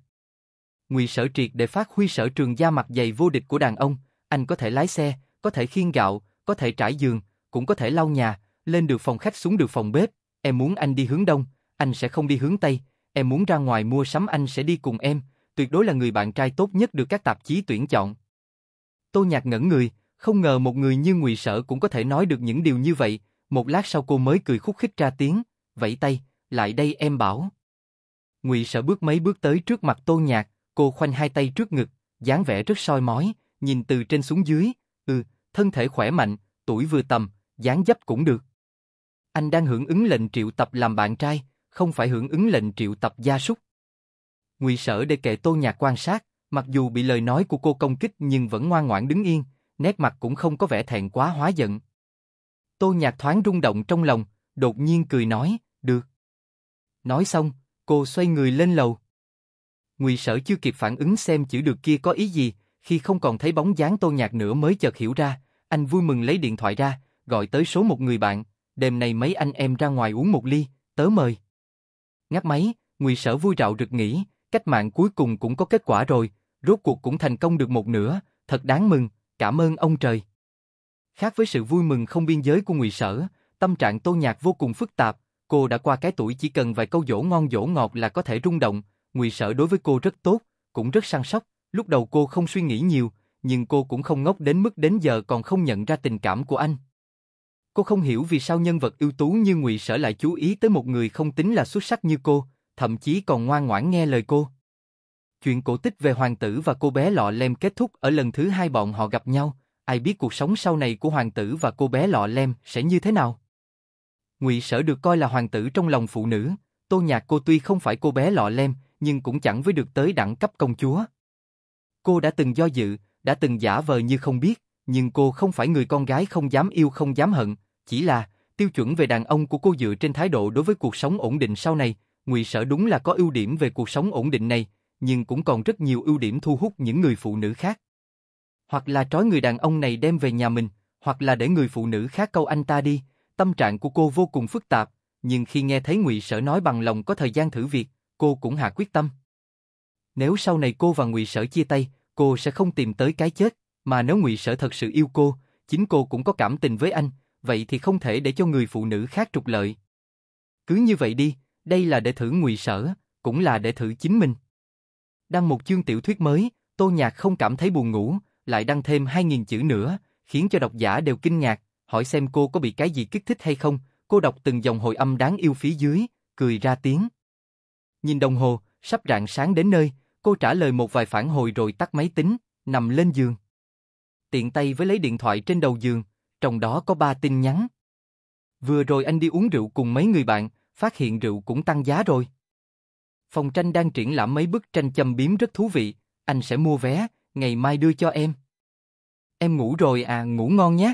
S1: Ngụy sở triệt để phát huy sở trường da mặt dày vô địch của đàn ông, anh có thể lái xe, có thể khiên gạo, có thể trải giường, cũng có thể lau nhà, lên được phòng khách xuống được phòng bếp, em muốn anh đi hướng đông, anh sẽ không đi hướng tây, em muốn ra ngoài mua sắm anh sẽ đi cùng em, tuyệt đối là người bạn trai tốt nhất được các tạp chí tuyển chọn. Tô Nhạc ngẩn người, không ngờ một người như Ngụy Sở cũng có thể nói được những điều như vậy, một lát sau cô mới cười khúc khích ra tiếng, vẫy tay, lại đây em bảo. Ngụy Sở bước mấy bước tới trước mặt Tô Nhạc, cô khoanh hai tay trước ngực, dáng vẻ rất soi mói, nhìn từ trên xuống dưới, ừ, thân thể khỏe mạnh, tuổi vừa tầm, dáng dấp cũng được. Anh đang hưởng ứng lệnh triệu tập làm bạn trai, không phải hưởng ứng lệnh triệu tập gia súc. Ngụy Sở để kệ Tô Nhạc quan sát, mặc dù bị lời nói của cô công kích nhưng vẫn ngoan ngoãn đứng yên, nét mặt cũng không có vẻ thẹn quá hóa giận. Tô Nhạc thoáng rung động trong lòng, đột nhiên cười nói, được. Nói xong, cô xoay người lên lầu. Ngụy Sở chưa kịp phản ứng xem chữ được kia có ý gì, khi không còn thấy bóng dáng Tô Nhạc nữa mới chợt hiểu ra, anh vui mừng lấy điện thoại ra, gọi tới số một người bạn, đêm nay mấy anh em ra ngoài uống một ly, tớ mời. Ngáp máy, Ngụy Sở vui rạo rực nghĩ, cách mạng cuối cùng cũng có kết quả rồi, rốt cuộc cũng thành công được một nửa, thật đáng mừng, cảm ơn ông trời. Khác với sự vui mừng không biên giới của Ngụy Sở, tâm trạng Tô Nhạc vô cùng phức tạp, cô đã qua cái tuổi chỉ cần vài câu dỗ ngon dỗ ngọt là có thể rung động, Ngụy Sở đối với cô rất tốt, cũng rất săn sóc, lúc đầu cô không suy nghĩ nhiều, nhưng cô cũng không ngốc đến mức đến giờ còn không nhận ra tình cảm của anh. Cô không hiểu vì sao nhân vật ưu tú như Ngụy Sở lại chú ý tới một người không tính là xuất sắc như cô, thậm chí còn ngoan ngoãn nghe lời cô. Chuyện cổ tích về hoàng tử và cô bé lọ lem kết thúc ở lần thứ hai bọn họ gặp nhau, ai biết cuộc sống sau này của hoàng tử và cô bé lọ lem sẽ như thế nào. Ngụy Sở được coi là hoàng tử trong lòng phụ nữ, Tô Nhạc cô tuy không phải cô bé lọ lem, nhưng cũng chẳng với được tới đẳng cấp công chúa. Cô đã từng do dự, đã từng giả vờ như không biết, nhưng cô không phải người con gái không dám yêu không dám hận, chỉ là tiêu chuẩn về đàn ông của cô dựa trên thái độ đối với cuộc sống ổn định sau này, Ngụy Sở đúng là có ưu điểm về cuộc sống ổn định này, nhưng cũng còn rất nhiều ưu điểm thu hút những người phụ nữ khác. Hoặc là trói người đàn ông này đem về nhà mình, hoặc là để người phụ nữ khác câu anh ta đi, tâm trạng của cô vô cùng phức tạp, nhưng khi nghe thấy Ngụy Sở nói bằng lòng có thời gian thử việc, cô cũng hạ quyết tâm. Nếu sau này cô và Ngụy Sở chia tay, cô sẽ không tìm tới cái chết, mà nếu ngụy Sở thật sự yêu cô, chính cô cũng có cảm tình với anh, vậy thì không thể để cho người phụ nữ khác trục lợi. Cứ như vậy đi, đây là để thử ngụy Sở, cũng là để thử chính mình. Đăng một chương tiểu thuyết mới, Tô Nhạc không cảm thấy buồn ngủ, lại đăng thêm 2.000 chữ nữa, khiến cho độc giả đều kinh ngạc, hỏi xem cô có bị cái gì kích thích hay không, cô đọc từng dòng hồi âm đáng yêu phía dưới, cười ra tiếng. Nhìn đồng hồ, sắp rạng sáng đến nơi, cô trả lời một vài phản hồi rồi tắt máy tính, nằm lên giường tiện tay với lấy điện thoại trên đầu giường, trong đó có ba tin nhắn. Vừa rồi anh đi uống rượu cùng mấy người bạn, phát hiện rượu cũng tăng giá rồi. Phòng tranh đang triển lãm mấy bức tranh châm biếm rất thú vị, anh sẽ mua vé, ngày mai đưa cho em. Em ngủ rồi à, ngủ ngon nhé.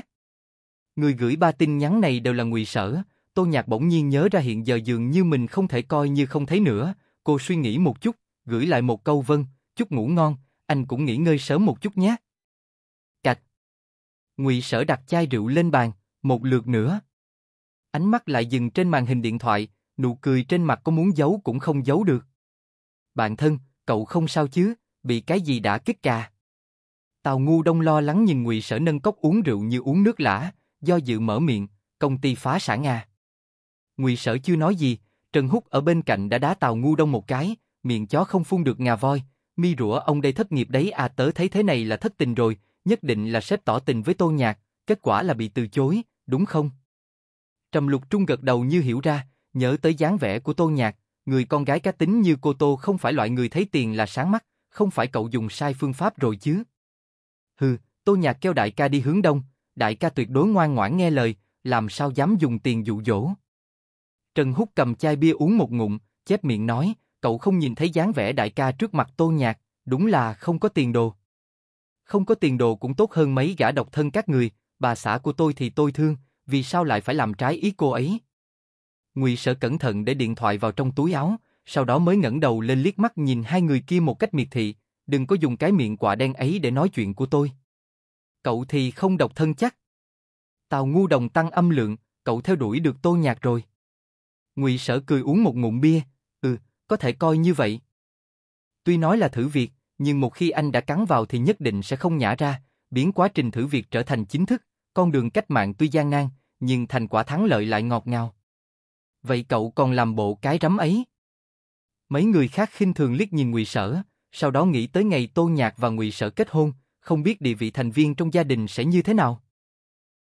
S1: Người gửi ba tin nhắn này đều là ngụy sở, Tô Nhạc bỗng nhiên nhớ ra hiện giờ dường như mình không thể coi như không thấy nữa, cô suy nghĩ một chút, gửi lại một câu vâng, chúc ngủ ngon, anh cũng nghỉ ngơi sớm một chút nhé. Ngụy Sở đặt chai rượu lên bàn, một lượt nữa. Ánh mắt lại dừng trên màn hình điện thoại, nụ cười trên mặt có muốn giấu cũng không giấu được. Bạn thân, cậu không sao chứ, bị cái gì đã kích cà. Tào Ngu Đông lo lắng nhìn Ngụy Sở nâng cốc uống rượu như uống nước lã, do dự mở miệng, công ty phá sản à. Ngụy Sở chưa nói gì, Trần Húc ở bên cạnh đã đá Tào Ngu Đông một cái, miệng chó không phun được ngà voi, mi rủa ông đây thất nghiệp đấy à tớ thấy thế này là thất tình rồi, nhất định là sếp tỏ tình với Tô Nhạc, kết quả là bị từ chối, đúng không? Trầm Lục Trung gật đầu như hiểu ra, nhớ tới dáng vẻ của Tô Nhạc, người con gái cá tính như cô Tô không phải loại người thấy tiền là sáng mắt, không phải cậu dùng sai phương pháp rồi chứ. Hừ, Tô Nhạc kêu đại ca đi hướng đông, đại ca tuyệt đối ngoan ngoãn nghe lời, làm sao dám dùng tiền dụ dỗ. Trần Húc cầm chai bia uống một ngụm, chép miệng nói, cậu không nhìn thấy dáng vẻ đại ca trước mặt Tô Nhạc, đúng là không có tiền đồ không có tiền đồ cũng tốt hơn mấy gã độc thân các người, bà xã của tôi thì tôi thương, vì sao lại phải làm trái ý cô ấy? Ngụy Sở cẩn thận để điện thoại vào trong túi áo, sau đó mới ngẩng đầu lên liếc mắt nhìn hai người kia một cách miệt thị, đừng có dùng cái miệng quả đen ấy để nói chuyện của tôi. Cậu thì không độc thân chắc. Tào ngu đồng tăng âm lượng, cậu theo đuổi được tô nhạc rồi. Ngụy Sở cười uống một ngụm bia, ừ, có thể coi như vậy. Tuy nói là thử việc, nhưng một khi anh đã cắn vào thì nhất định sẽ không nhả ra, biến quá trình thử việc trở thành chính thức, con đường cách mạng tuy gian nan, nhưng thành quả thắng lợi lại ngọt ngào. Vậy cậu còn làm bộ cái rắm ấy? Mấy người khác khinh thường liếc nhìn Ngụy Sở, sau đó nghĩ tới ngày Tô Nhạc và Ngụy Sở kết hôn, không biết địa vị thành viên trong gia đình sẽ như thế nào.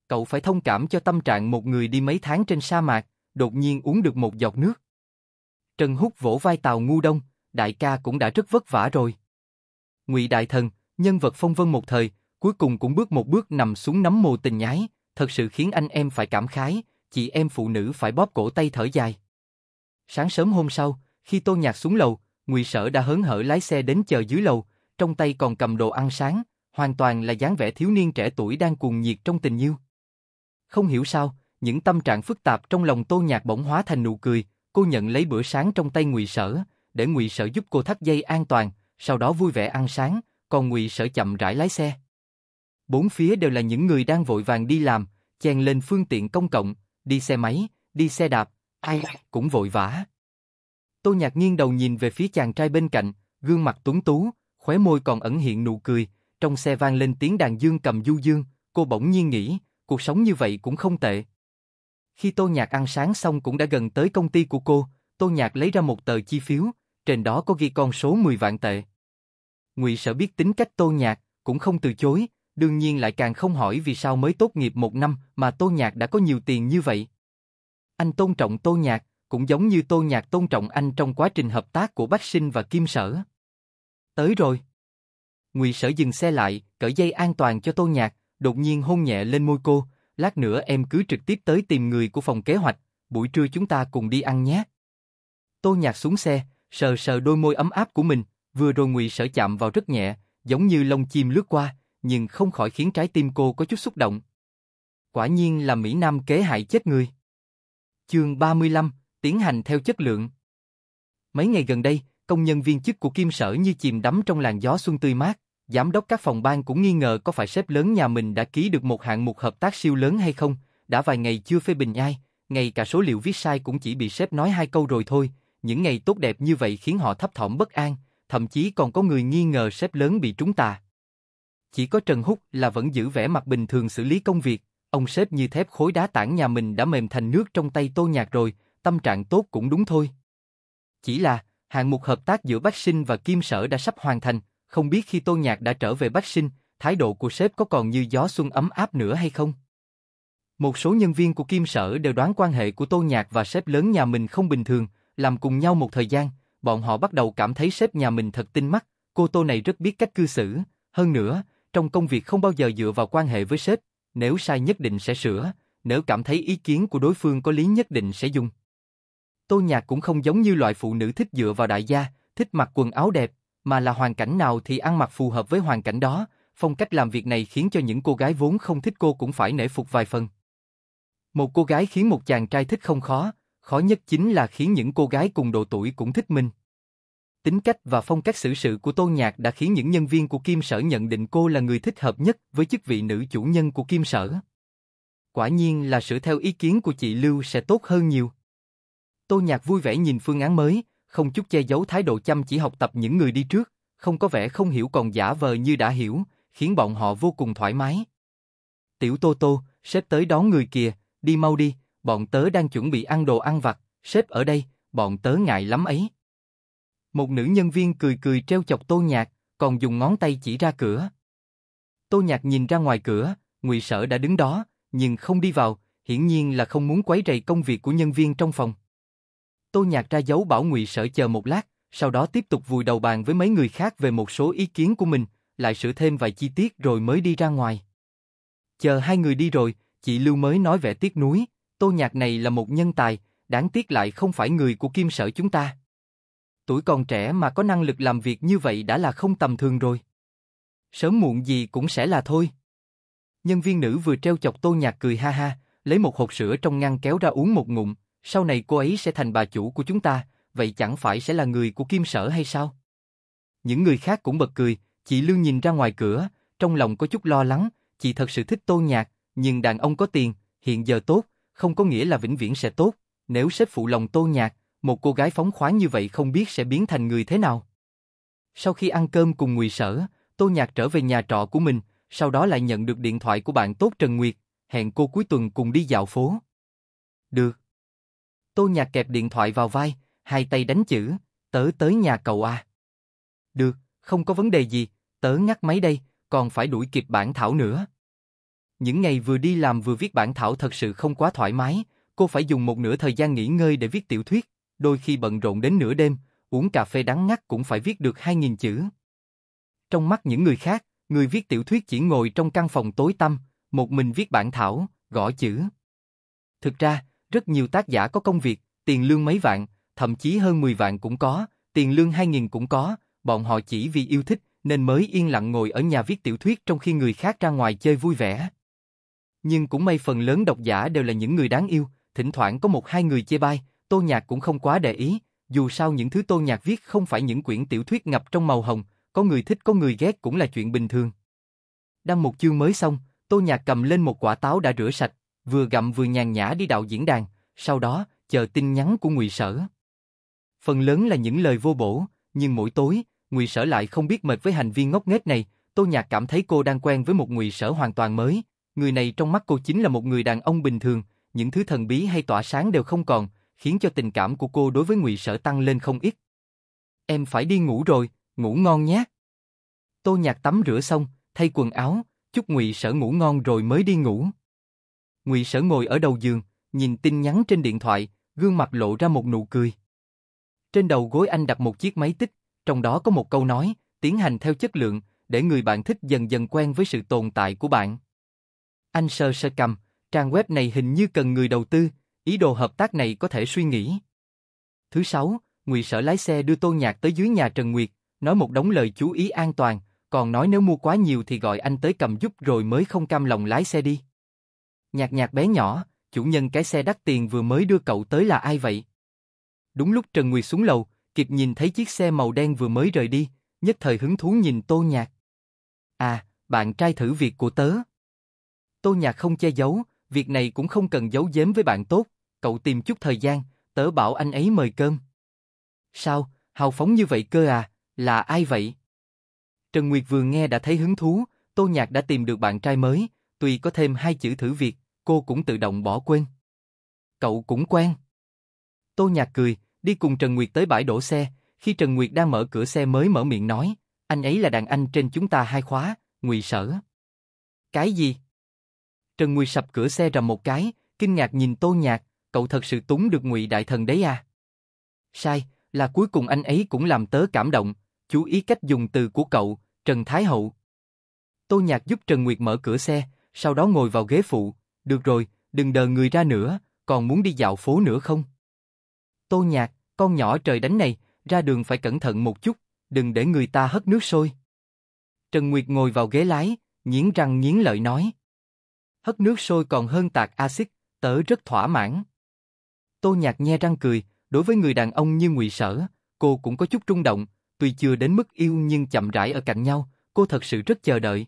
S1: Cậu phải thông cảm cho tâm trạng một người đi mấy tháng trên sa mạc, đột nhiên uống được một giọt nước. Trần Húc vỗ vai Tào Ngu Đông, đại ca cũng đã rất vất vả rồi. Ngụy Đại Thần, nhân vật phong vân một thời, cuối cùng cũng bước một bước nằm xuống nắm mồ tình nhái, thật sự khiến anh em phải cảm khái, chị em phụ nữ phải bóp cổ tay thở dài. Sáng sớm hôm sau, khi Tô Nhạc xuống lầu, Ngụy Sở đã hớn hở lái xe đến chờ dưới lầu, trong tay còn cầm đồ ăn sáng, hoàn toàn là dáng vẻ thiếu niên trẻ tuổi đang cuồng nhiệt trong tình yêu. Không hiểu sao, những tâm trạng phức tạp trong lòng Tô Nhạc bỗng hóa thành nụ cười, cô nhận lấy bữa sáng trong tay Ngụy Sở, để Ngụy Sở giúp cô thắt dây an toàn, sau đó vui vẻ ăn sáng, còn Ngụy Sở chậm rãi lái xe. Bốn phía đều là những người đang vội vàng đi làm, chen lên phương tiện công cộng, đi xe máy, đi xe đạp, ai cũng vội vã. Tô Nhạc nghiêng đầu nhìn về phía chàng trai bên cạnh, gương mặt tuấn tú, khóe môi còn ẩn hiện nụ cười, trong xe vang lên tiếng đàn dương cầm du dương, cô bỗng nhiên nghĩ, cuộc sống như vậy cũng không tệ. Khi Tô Nhạc ăn sáng xong cũng đã gần tới công ty của cô, Tô Nhạc lấy ra một tờ chi phiếu, trên đó có ghi con số 10 vạn tệ. Ngụy Sở biết tính cách Tô Nhạc, cũng không từ chối, đương nhiên lại càng không hỏi vì sao mới tốt nghiệp một năm mà Tô Nhạc đã có nhiều tiền như vậy. Anh tôn trọng Tô Nhạc, cũng giống như Tô Nhạc tôn trọng anh trong quá trình hợp tác của Bách Sinh và Kim Sở. Tới rồi. Ngụy Sở dừng xe lại, cởi dây an toàn cho Tô Nhạc, đột nhiên hôn nhẹ lên môi cô, lát nữa em cứ trực tiếp tới tìm người của phòng kế hoạch, buổi trưa chúng ta cùng đi ăn nhé. Tô Nhạc xuống xe, sờ sờ đôi môi ấm áp của mình, vừa rồi ngụy sở chạm vào rất nhẹ, giống như lông chim lướt qua, nhưng không khỏi khiến trái tim cô có chút xúc động. Quả nhiên là Mỹ Nam kế hại chết người. Chương 35, tiến hành theo chất lượng. Mấy ngày gần đây, công nhân viên chức của Kim Sở như chìm đắm trong làn gió xuân tươi mát, giám đốc các phòng ban cũng nghi ngờ có phải sếp lớn nhà mình đã ký được một hạng mục hợp tác siêu lớn hay không, đã vài ngày chưa phê bình ai, ngay cả số liệu viết sai cũng chỉ bị sếp nói hai câu rồi thôi, những ngày tốt đẹp như vậy khiến họ thấp thỏm bất an, thậm chí còn có người nghi ngờ sếp lớn bị trúng tà. Chỉ có Trần Húc là vẫn giữ vẻ mặt bình thường xử lý công việc, ông sếp như thép khối đá tảng nhà mình đã mềm thành nước trong tay tô nhạc rồi, tâm trạng tốt cũng đúng thôi. Chỉ là, hạng mục hợp tác giữa bác sinh và kim sở đã sắp hoàn thành, không biết khi tô nhạc đã trở về bác sinh, thái độ của sếp có còn như gió xuân ấm áp nữa hay không? Một số nhân viên của kim sở đều đoán quan hệ của tô nhạc và sếp lớn nhà mình không bình thường, làm cùng nhau một thời gian, bọn họ bắt đầu cảm thấy sếp nhà mình thật tinh mắt, cô tô này rất biết cách cư xử, hơn nữa, trong công việc không bao giờ dựa vào quan hệ với sếp, nếu sai nhất định sẽ sửa, nếu cảm thấy ý kiến của đối phương có lý nhất định sẽ dùng. Tô Nhạc cũng không giống như loại phụ nữ thích dựa vào đại gia, thích mặc quần áo đẹp, mà là hoàn cảnh nào thì ăn mặc phù hợp với hoàn cảnh đó, phong cách làm việc này khiến cho những cô gái vốn không thích cô cũng phải nể phục vài phần. Một cô gái khiến một chàng trai thích không khó, Khó nhất chính là khiến những cô gái cùng độ tuổi cũng thích mình. Tính cách và phong cách xử sự của Tô Nhạc đã khiến những nhân viên của Kim Sở nhận định cô là người thích hợp nhất với chức vị nữ chủ nhân của Kim Sở. Quả nhiên là sửa theo ý kiến của chị Lưu sẽ tốt hơn nhiều. Tô Nhạc vui vẻ nhìn phương án mới, không chút che giấu thái độ chăm chỉ học tập những người đi trước, không có vẻ không hiểu còn giả vờ như đã hiểu, khiến bọn họ vô cùng thoải mái. Tiểu Tô Tô, sếp tới đón người kìa, đi mau đi, bọn tớ đang chuẩn bị ăn đồ ăn vặt, sếp ở đây, bọn tớ ngại lắm ấy. Một nữ nhân viên cười cười treo chọc Tô Nhạc, còn dùng ngón tay chỉ ra cửa. Tô Nhạc nhìn ra ngoài cửa, Ngụy Sở đã đứng đó, nhưng không đi vào, hiển nhiên là không muốn quấy rầy công việc của nhân viên trong phòng. Tô Nhạc ra dấu bảo Ngụy Sở chờ một lát, sau đó tiếp tục vùi đầu bàn với mấy người khác về một số ý kiến của mình, lại sửa thêm vài chi tiết rồi mới đi ra ngoài. Chờ hai người đi rồi, chị Lưu mới nói vẻ tiếc nuối, Tô Nhạc này là một nhân tài, đáng tiếc lại không phải người của kim sở chúng ta. Tuổi còn trẻ mà có năng lực làm việc như vậy đã là không tầm thường rồi. Sớm muộn gì cũng sẽ là thôi. Nhân viên nữ vừa treo chọc Tô Nhạc cười ha ha, lấy một hộp sữa trong ngăn kéo ra uống một ngụm, sau này cô ấy sẽ thành bà chủ của chúng ta, vậy chẳng phải sẽ là người của kim sở hay sao? Những người khác cũng bật cười, chị lương nhìn ra ngoài cửa, trong lòng có chút lo lắng, chị thật sự thích Tô Nhạc, nhưng đàn ông có tiền, hiện giờ tốt, không có nghĩa là vĩnh viễn sẽ tốt, nếu sếp phụ lòng tô nhạc, một cô gái phóng khoáng như vậy không biết sẽ biến thành người thế nào. Sau khi ăn cơm cùng Ngụy Sở, Tô Nhạc trở về nhà trọ của mình, sau đó lại nhận được điện thoại của bạn tốt Trần Nguyệt, hẹn cô cuối tuần cùng đi dạo phố. Được. Tô Nhạc kẹp điện thoại vào vai, hai tay đánh chữ, tớ tới nhà cậu à. Được, không có vấn đề gì, tớ ngắt máy đây, còn phải đuổi kịp bản thảo nữa. Những ngày vừa đi làm vừa viết bản thảo thật sự không quá thoải mái, cô phải dùng một nửa thời gian nghỉ ngơi để viết tiểu thuyết, đôi khi bận rộn đến nửa đêm, uống cà phê đắng ngắt cũng phải viết được 2.000 chữ. Trong mắt những người khác, người viết tiểu thuyết chỉ ngồi trong căn phòng tối tăm, một mình viết bản thảo, gõ chữ. Thực ra, rất nhiều tác giả có công việc, tiền lương mấy vạn, thậm chí hơn 10 vạn cũng có, tiền lương 2.000 cũng có, bọn họ chỉ vì yêu thích nên mới yên lặng ngồi ở nhà viết tiểu thuyết trong khi người khác ra ngoài chơi vui vẻ. Nhưng cũng may phần lớn độc giả đều là những người đáng yêu, thỉnh thoảng có một hai người chê bai, Tô Nhạc cũng không quá để ý, dù sao những thứ Tô Nhạc viết không phải những quyển tiểu thuyết ngập trong màu hồng, có người thích có người ghét cũng là chuyện bình thường. Đăng một chương mới xong, Tô Nhạc cầm lên một quả táo đã rửa sạch, vừa gặm vừa nhàn nhã đi đạo diễn đàn, sau đó chờ tin nhắn của Ngụy Sở. Phần lớn là những lời vô bổ, nhưng mỗi tối, Ngụy Sở lại không biết mệt với hành vi ngốc nghếch này, Tô Nhạc cảm thấy cô đang quen với một Ngụy Sở hoàn toàn mới, Người này trong mắt cô chính là một người đàn ông bình thường, những thứ thần bí hay tỏa sáng đều không còn, khiến cho tình cảm của cô đối với Ngụy Sở tăng lên không ít. Em phải đi ngủ rồi, ngủ ngon nhé. Tô Nhạc tắm rửa xong, thay quần áo, chúc Ngụy Sở ngủ ngon rồi mới đi ngủ. Ngụy Sở ngồi ở đầu giường, nhìn tin nhắn trên điện thoại, gương mặt lộ ra một nụ cười. Trên đầu gối anh đặt một chiếc máy tích, trong đó có một câu nói, tiến hành theo chất lượng, để người bạn thích dần dần quen với sự tồn tại của bạn. Anh sờ sờ cầm, trang web này hình như cần người đầu tư, ý đồ hợp tác này có thể suy nghĩ. Thứ sáu, Ngụy Sở lái xe đưa tô Nhạc tới dưới nhà Trần Nguyệt, nói một đống lời chú ý an toàn, còn nói nếu mua quá nhiều thì gọi anh tới cầm giúp rồi mới không cam lòng lái xe đi. Nhạc nhạc bé nhỏ, chủ nhân cái xe đắt tiền vừa mới đưa cậu tới là ai vậy? Đúng lúc Trần Nguyệt xuống lầu, kịp nhìn thấy chiếc xe màu đen vừa mới rời đi, nhất thời hứng thú nhìn Tô Nhạc. À, bạn trai thử việc của tớ. Tô Nhạc không che giấu, việc này cũng không cần giấu giếm với bạn tốt, cậu tìm chút thời gian, tớ bảo anh ấy mời cơm. Sao, hào phóng như vậy cơ à, là ai vậy? Trần Nguyệt vừa nghe đã thấy hứng thú, Tô Nhạc đã tìm được bạn trai mới, tuy có thêm hai chữ thử việc, cô cũng tự động bỏ quên. Cậu cũng quen. Tô Nhạc cười, đi cùng Trần Nguyệt tới bãi đổ xe, khi Trần Nguyệt đang mở cửa xe mới mở miệng nói, anh ấy là đàn anh trên chúng ta hai khóa, nguy sở. Cái gì? Trần Nguy sập cửa xe rầm một cái, kinh ngạc nhìn Tô Nhạc, cậu thật sự túng được Ngụy Đại Thần đấy à? Sai, là cuối cùng anh ấy cũng làm tớ cảm động, chú ý cách dùng từ của cậu, Trần Thái Hậu. Tô Nhạc giúp Trần Nguyệt mở cửa xe, sau đó ngồi vào ghế phụ, được rồi, đừng đờ người ra nữa, còn muốn đi dạo phố nữa không? Tô Nhạc, con nhỏ trời đánh này, ra đường phải cẩn thận một chút, đừng để người ta hất nước sôi. Trần Nguyệt ngồi vào ghế lái, nghiến răng nghiến lợi nói hất nước sôi còn hơn tạc axit, tớ rất thỏa mãn. Tô Nhạc nhe răng cười, đối với người đàn ông như Ngụy Sở, cô cũng có chút trung động, tuy chưa đến mức yêu nhưng chậm rãi ở cạnh nhau, cô thật sự rất chờ đợi.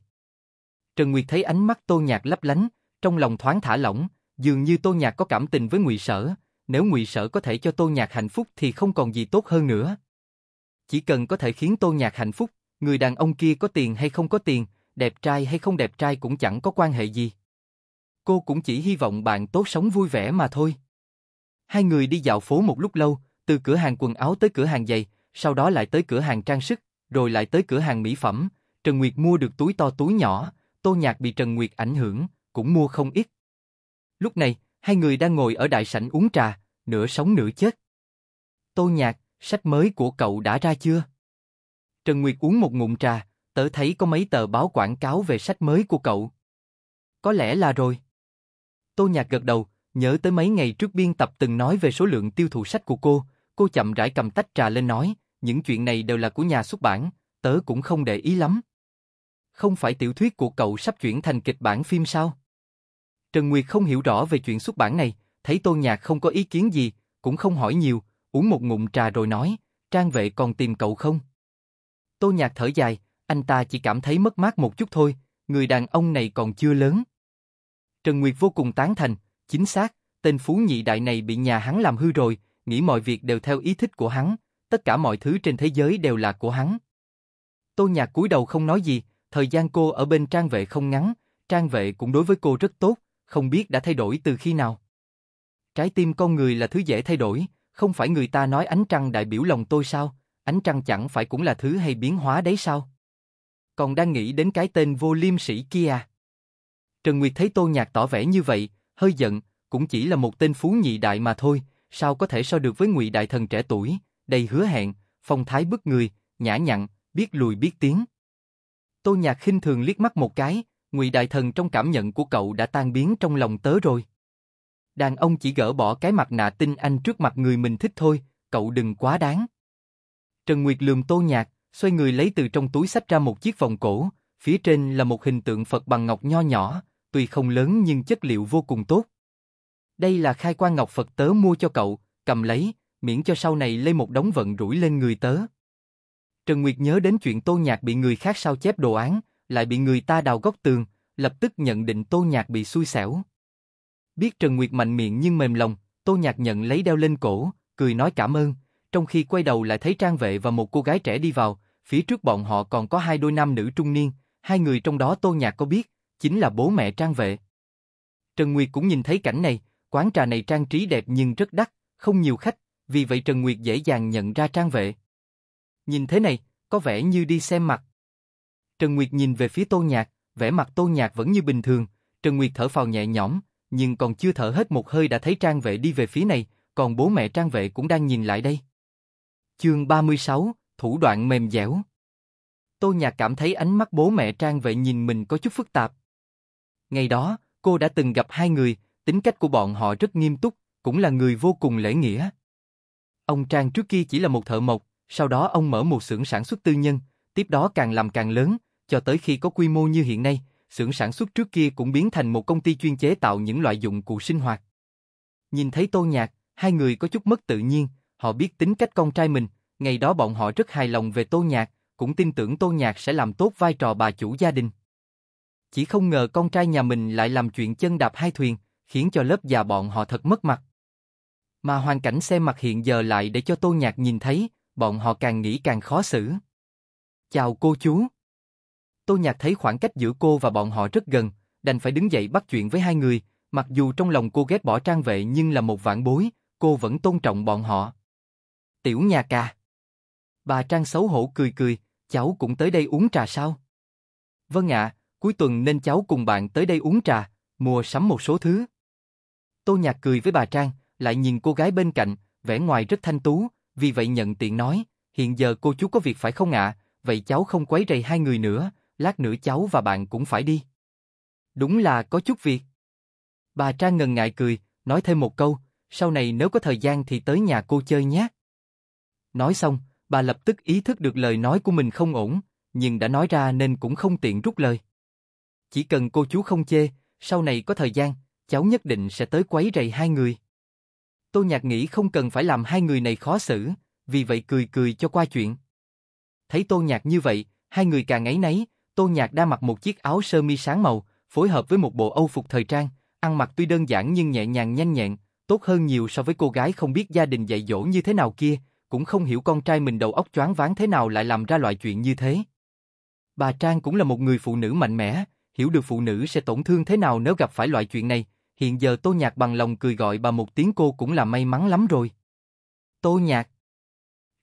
S1: Trần Nguyệt thấy ánh mắt Tô Nhạc lấp lánh, trong lòng thoáng thả lỏng, dường như Tô Nhạc có cảm tình với Ngụy Sở, nếu Ngụy Sở có thể cho Tô Nhạc hạnh phúc thì không còn gì tốt hơn nữa. Chỉ cần có thể khiến Tô Nhạc hạnh phúc, người đàn ông kia có tiền hay không có tiền, đẹp trai hay không đẹp trai cũng chẳng có quan hệ gì cô cũng chỉ hy vọng bạn tốt sống vui vẻ mà thôi. Hai người đi dạo phố một lúc lâu, từ cửa hàng quần áo tới cửa hàng giày, sau đó lại tới cửa hàng trang sức, rồi lại tới cửa hàng mỹ phẩm. Trần Nguyệt mua được túi to túi nhỏ, Tô Nhạc bị Trần Nguyệt ảnh hưởng, cũng mua không ít. Lúc này, hai người đang ngồi ở đại sảnh uống trà, nửa sống nửa chết. Tô Nhạc, sách mới của cậu đã ra chưa? Trần Nguyệt uống một ngụm trà, tớ thấy có mấy tờ báo quảng cáo về sách mới của cậu. Có lẽ là rồi. Tô Nhạc gật đầu, nhớ tới mấy ngày trước biên tập từng nói về số lượng tiêu thụ sách của cô, cô chậm rãi cầm tách trà lên nói, những chuyện này đều là của nhà xuất bản, tớ cũng không để ý lắm. Không phải tiểu thuyết của cậu sắp chuyển thành kịch bản phim sao? Trần Nguyệt không hiểu rõ về chuyện xuất bản này, thấy Tô Nhạc không có ý kiến gì, cũng không hỏi nhiều, uống một ngụm trà rồi nói, Trang vệ còn tìm cậu không? Tô Nhạc thở dài, anh ta chỉ cảm thấy mất mát một chút thôi, người đàn ông này còn chưa lớn, Trần Nguyệt vô cùng tán thành, chính xác, tên phú nhị đại này bị nhà hắn làm hư rồi, nghĩ mọi việc đều theo ý thích của hắn, tất cả mọi thứ trên thế giới đều là của hắn. Tô Nhạc cúi đầu không nói gì, thời gian cô ở bên trang vệ không ngắn, trang vệ cũng đối với cô rất tốt, không biết đã thay đổi từ khi nào. Trái tim con người là thứ dễ thay đổi, không phải người ta nói ánh trăng đại biểu lòng tôi sao, ánh trăng chẳng phải cũng là thứ hay biến hóa đấy sao? Còn đang nghĩ đến cái tên vô liêm sĩ kia à? Trần Nguyệt thấy Tô Nhạc tỏ vẻ như vậy, hơi giận, cũng chỉ là một tên phú nhị đại mà thôi, sao có thể so được với Ngụy đại thần trẻ tuổi, đầy hứa hẹn, phong thái bức người, nhã nhặn, biết lùi biết tiến. Tô Nhạc khinh thường liếc mắt một cái, Ngụy đại thần trong cảm nhận của cậu đã tan biến trong lòng tớ rồi. Đàn ông chỉ gỡ bỏ cái mặt nạ tinh anh trước mặt người mình thích thôi, cậu đừng quá đáng. Trần Nguyệt lườm Tô Nhạc, xoay người lấy từ trong túi sách ra một chiếc vòng cổ, phía trên là một hình tượng Phật bằng ngọc nho nhỏ, tuy không lớn nhưng chất liệu vô cùng tốt. Đây là khai quan ngọc Phật tớ mua cho cậu, cầm lấy, miễn cho sau này lấy một đống vận rủi lên người tớ. Trần Nguyệt nhớ đến chuyện Tô Nhạc bị người khác sao chép đồ án, lại bị người ta đào góc tường, lập tức nhận định Tô Nhạc bị xui xẻo. Biết Trần Nguyệt mạnh miệng nhưng mềm lòng, Tô Nhạc nhận lấy đeo lên cổ, cười nói cảm ơn, trong khi quay đầu lại thấy trang vệ và một cô gái trẻ đi vào, phía trước bọn họ còn có hai đôi nam nữ trung niên, hai người trong đó Tô Nhạc có biết, chính là bố mẹ Trang Vệ. Trần Nguyệt cũng nhìn thấy cảnh này, quán trà này trang trí đẹp nhưng rất đắt, không nhiều khách, vì vậy Trần Nguyệt dễ dàng nhận ra Trang Vệ. Nhìn thế này, có vẻ như đi xem mặt. Trần Nguyệt nhìn về phía Tô Nhạc, vẻ mặt Tô Nhạc vẫn như bình thường, Trần Nguyệt thở phào nhẹ nhõm, nhưng còn chưa thở hết một hơi đã thấy Trang Vệ đi về phía này, còn bố mẹ Trang Vệ cũng đang nhìn lại đây. Chương 36, thủ đoạn mềm dẻo. Tô Nhạc cảm thấy ánh mắt bố mẹ Trang Vệ nhìn mình có chút phức tạp, Ngày đó, cô đã từng gặp hai người, tính cách của bọn họ rất nghiêm túc, cũng là người vô cùng lễ nghĩa. Ông Trang trước kia chỉ là một thợ mộc, sau đó ông mở một xưởng sản xuất tư nhân, tiếp đó càng làm càng lớn, cho tới khi có quy mô như hiện nay, xưởng sản xuất trước kia cũng biến thành một công ty chuyên chế tạo những loại dụng cụ sinh hoạt. Nhìn thấy Tô Nhạc, hai người có chút mất tự nhiên, họ biết tính cách con trai mình, ngày đó bọn họ rất hài lòng về Tô Nhạc, cũng tin tưởng Tô Nhạc sẽ làm tốt vai trò bà chủ gia đình chỉ không ngờ con trai nhà mình lại làm chuyện chân đạp hai thuyền, khiến cho lớp già bọn họ thật mất mặt. Mà hoàn cảnh xem mặt hiện giờ lại để cho Tô Nhạc nhìn thấy, bọn họ càng nghĩ càng khó xử. Chào cô chú. Tô Nhạc thấy khoảng cách giữa cô và bọn họ rất gần, đành phải đứng dậy bắt chuyện với hai người, mặc dù trong lòng cô ghét bỏ trang vệ nhưng là một vạn bối, cô vẫn tôn trọng bọn họ. Tiểu nhà cà. Bà Trang xấu hổ cười cười, cháu cũng tới đây uống trà sao? Vâng ạ, à, cuối tuần nên cháu cùng bạn tới đây uống trà, mua sắm một số thứ. Tô Nhạc cười với bà Trang, lại nhìn cô gái bên cạnh, vẻ ngoài rất thanh tú, vì vậy nhận tiện nói, hiện giờ cô chú có việc phải không ạ, vậy cháu không quấy rầy hai người nữa, lát nữa cháu và bạn cũng phải đi. Đúng là có chút việc. Bà Trang ngần ngại cười, nói thêm một câu, sau này nếu có thời gian thì tới nhà cô chơi nhé. Nói xong, bà lập tức ý thức được lời nói của mình không ổn, nhưng đã nói ra nên cũng không tiện rút lời. Chỉ cần cô chú không chê, sau này có thời gian, cháu nhất định sẽ tới quấy rầy hai người. Tô Nhạc nghĩ không cần phải làm hai người này khó xử, vì vậy cười cười cho qua chuyện. Thấy Tô Nhạc như vậy, hai người càng ấy nấy, Tô Nhạc đã mặc một chiếc áo sơ mi sáng màu, phối hợp với một bộ âu phục thời trang, ăn mặc tuy đơn giản nhưng nhẹ nhàng nhanh nhẹn, tốt hơn nhiều so với cô gái không biết gia đình dạy dỗ như thế nào kia, cũng không hiểu con trai mình đầu óc choáng váng thế nào lại làm ra loại chuyện như thế. Bà Trang cũng là một người phụ nữ mạnh mẽ, hiểu được phụ nữ sẽ tổn thương thế nào nếu gặp phải loại chuyện này, hiện giờ Tô Nhạc bằng lòng cười gọi bà một tiếng cô cũng là may mắn lắm rồi. Tô Nhạc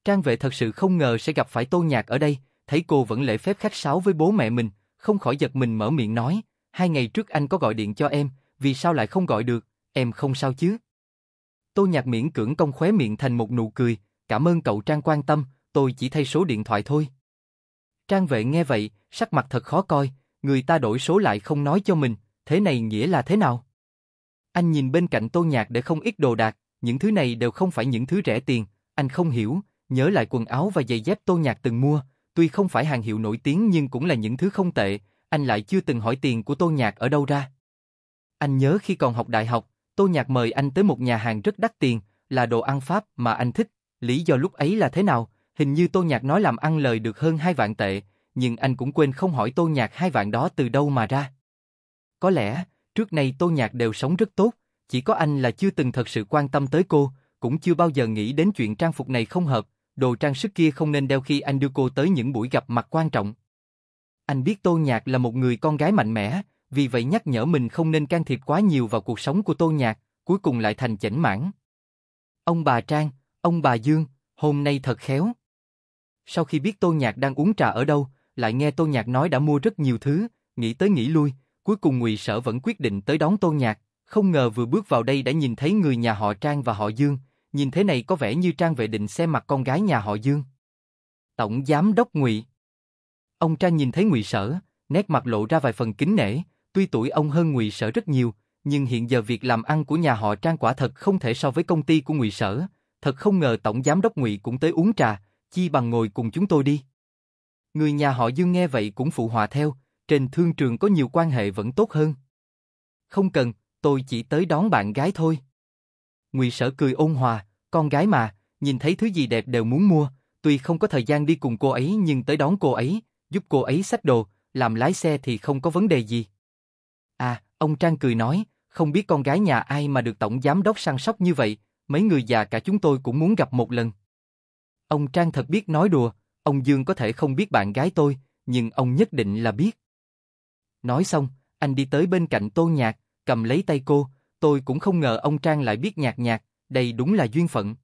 S1: Trang vệ thật sự không ngờ sẽ gặp phải Tô Nhạc ở đây, thấy cô vẫn lễ phép khách sáo với bố mẹ mình, không khỏi giật mình mở miệng nói, hai ngày trước anh có gọi điện cho em, vì sao lại không gọi được, em không sao chứ. Tô Nhạc miễn cưỡng công khóe miệng thành một nụ cười, cảm ơn cậu Trang quan tâm, tôi chỉ thay số điện thoại thôi. Trang vệ nghe vậy, sắc mặt thật khó coi, người ta đổi số lại không nói cho mình, thế này nghĩa là thế nào? Anh nhìn bên cạnh tô nhạc để không ít đồ đạc, những thứ này đều không phải những thứ rẻ tiền, anh không hiểu, nhớ lại quần áo và giày dép tô nhạc từng mua, tuy không phải hàng hiệu nổi tiếng nhưng cũng là những thứ không tệ, anh lại chưa từng hỏi tiền của tô nhạc ở đâu ra. Anh nhớ khi còn học đại học, tô nhạc mời anh tới một nhà hàng rất đắt tiền, là đồ ăn Pháp mà anh thích, lý do lúc ấy là thế nào? Hình như tô nhạc nói làm ăn lời được hơn hai vạn tệ, nhưng anh cũng quên không hỏi Tô Nhạc hai vạn đó từ đâu mà ra. Có lẽ, trước nay Tô Nhạc đều sống rất tốt, chỉ có anh là chưa từng thật sự quan tâm tới cô, cũng chưa bao giờ nghĩ đến chuyện trang phục này không hợp, đồ trang sức kia không nên đeo khi anh đưa cô tới những buổi gặp mặt quan trọng. Anh biết Tô Nhạc là một người con gái mạnh mẽ, vì vậy nhắc nhở mình không nên can thiệp quá nhiều vào cuộc sống của Tô Nhạc, cuối cùng lại thành chảnh mãn. Ông bà Trang, ông bà Dương, hôm nay thật khéo. Sau khi biết Tô Nhạc đang uống trà ở đâu, lại nghe Tô Nhạc nói đã mua rất nhiều thứ, nghĩ tới nghĩ lui, cuối cùng Ngụy Sở vẫn quyết định tới đón Tô Nhạc, không ngờ vừa bước vào đây đã nhìn thấy người nhà họ Trang và họ Dương, nhìn thế này có vẻ như Trang vệ định xem mặt con gái nhà họ Dương. Tổng giám đốc Ngụy. Ông Trang nhìn thấy Ngụy Sở, nét mặt lộ ra vài phần kính nể, tuy tuổi ông hơn Ngụy Sở rất nhiều, nhưng hiện giờ việc làm ăn của nhà họ Trang quả thật không thể so với công ty của Ngụy Sở, thật không ngờ tổng giám đốc Ngụy cũng tới uống trà, chi bằng ngồi cùng chúng tôi đi. Người nhà họ Dương nghe vậy cũng phụ hòa theo, trên thương trường có nhiều quan hệ vẫn tốt hơn. Không cần, tôi chỉ tới đón bạn gái thôi. Ngụy Sở cười ôn hòa, con gái mà, nhìn thấy thứ gì đẹp đều muốn mua, tuy không có thời gian đi cùng cô ấy nhưng tới đón cô ấy, giúp cô ấy xách đồ, làm lái xe thì không có vấn đề gì. À, ông Trang cười nói, không biết con gái nhà ai mà được tổng giám đốc săn sóc như vậy, mấy người già cả chúng tôi cũng muốn gặp một lần. Ông Trang thật biết nói đùa, Ông Dương có thể không biết bạn gái tôi, nhưng ông nhất định là biết. Nói xong, anh đi tới bên cạnh Tô Nhạc, cầm lấy tay cô, tôi cũng không ngờ ông Trang lại biết nhạc nhạc, đây đúng là duyên phận.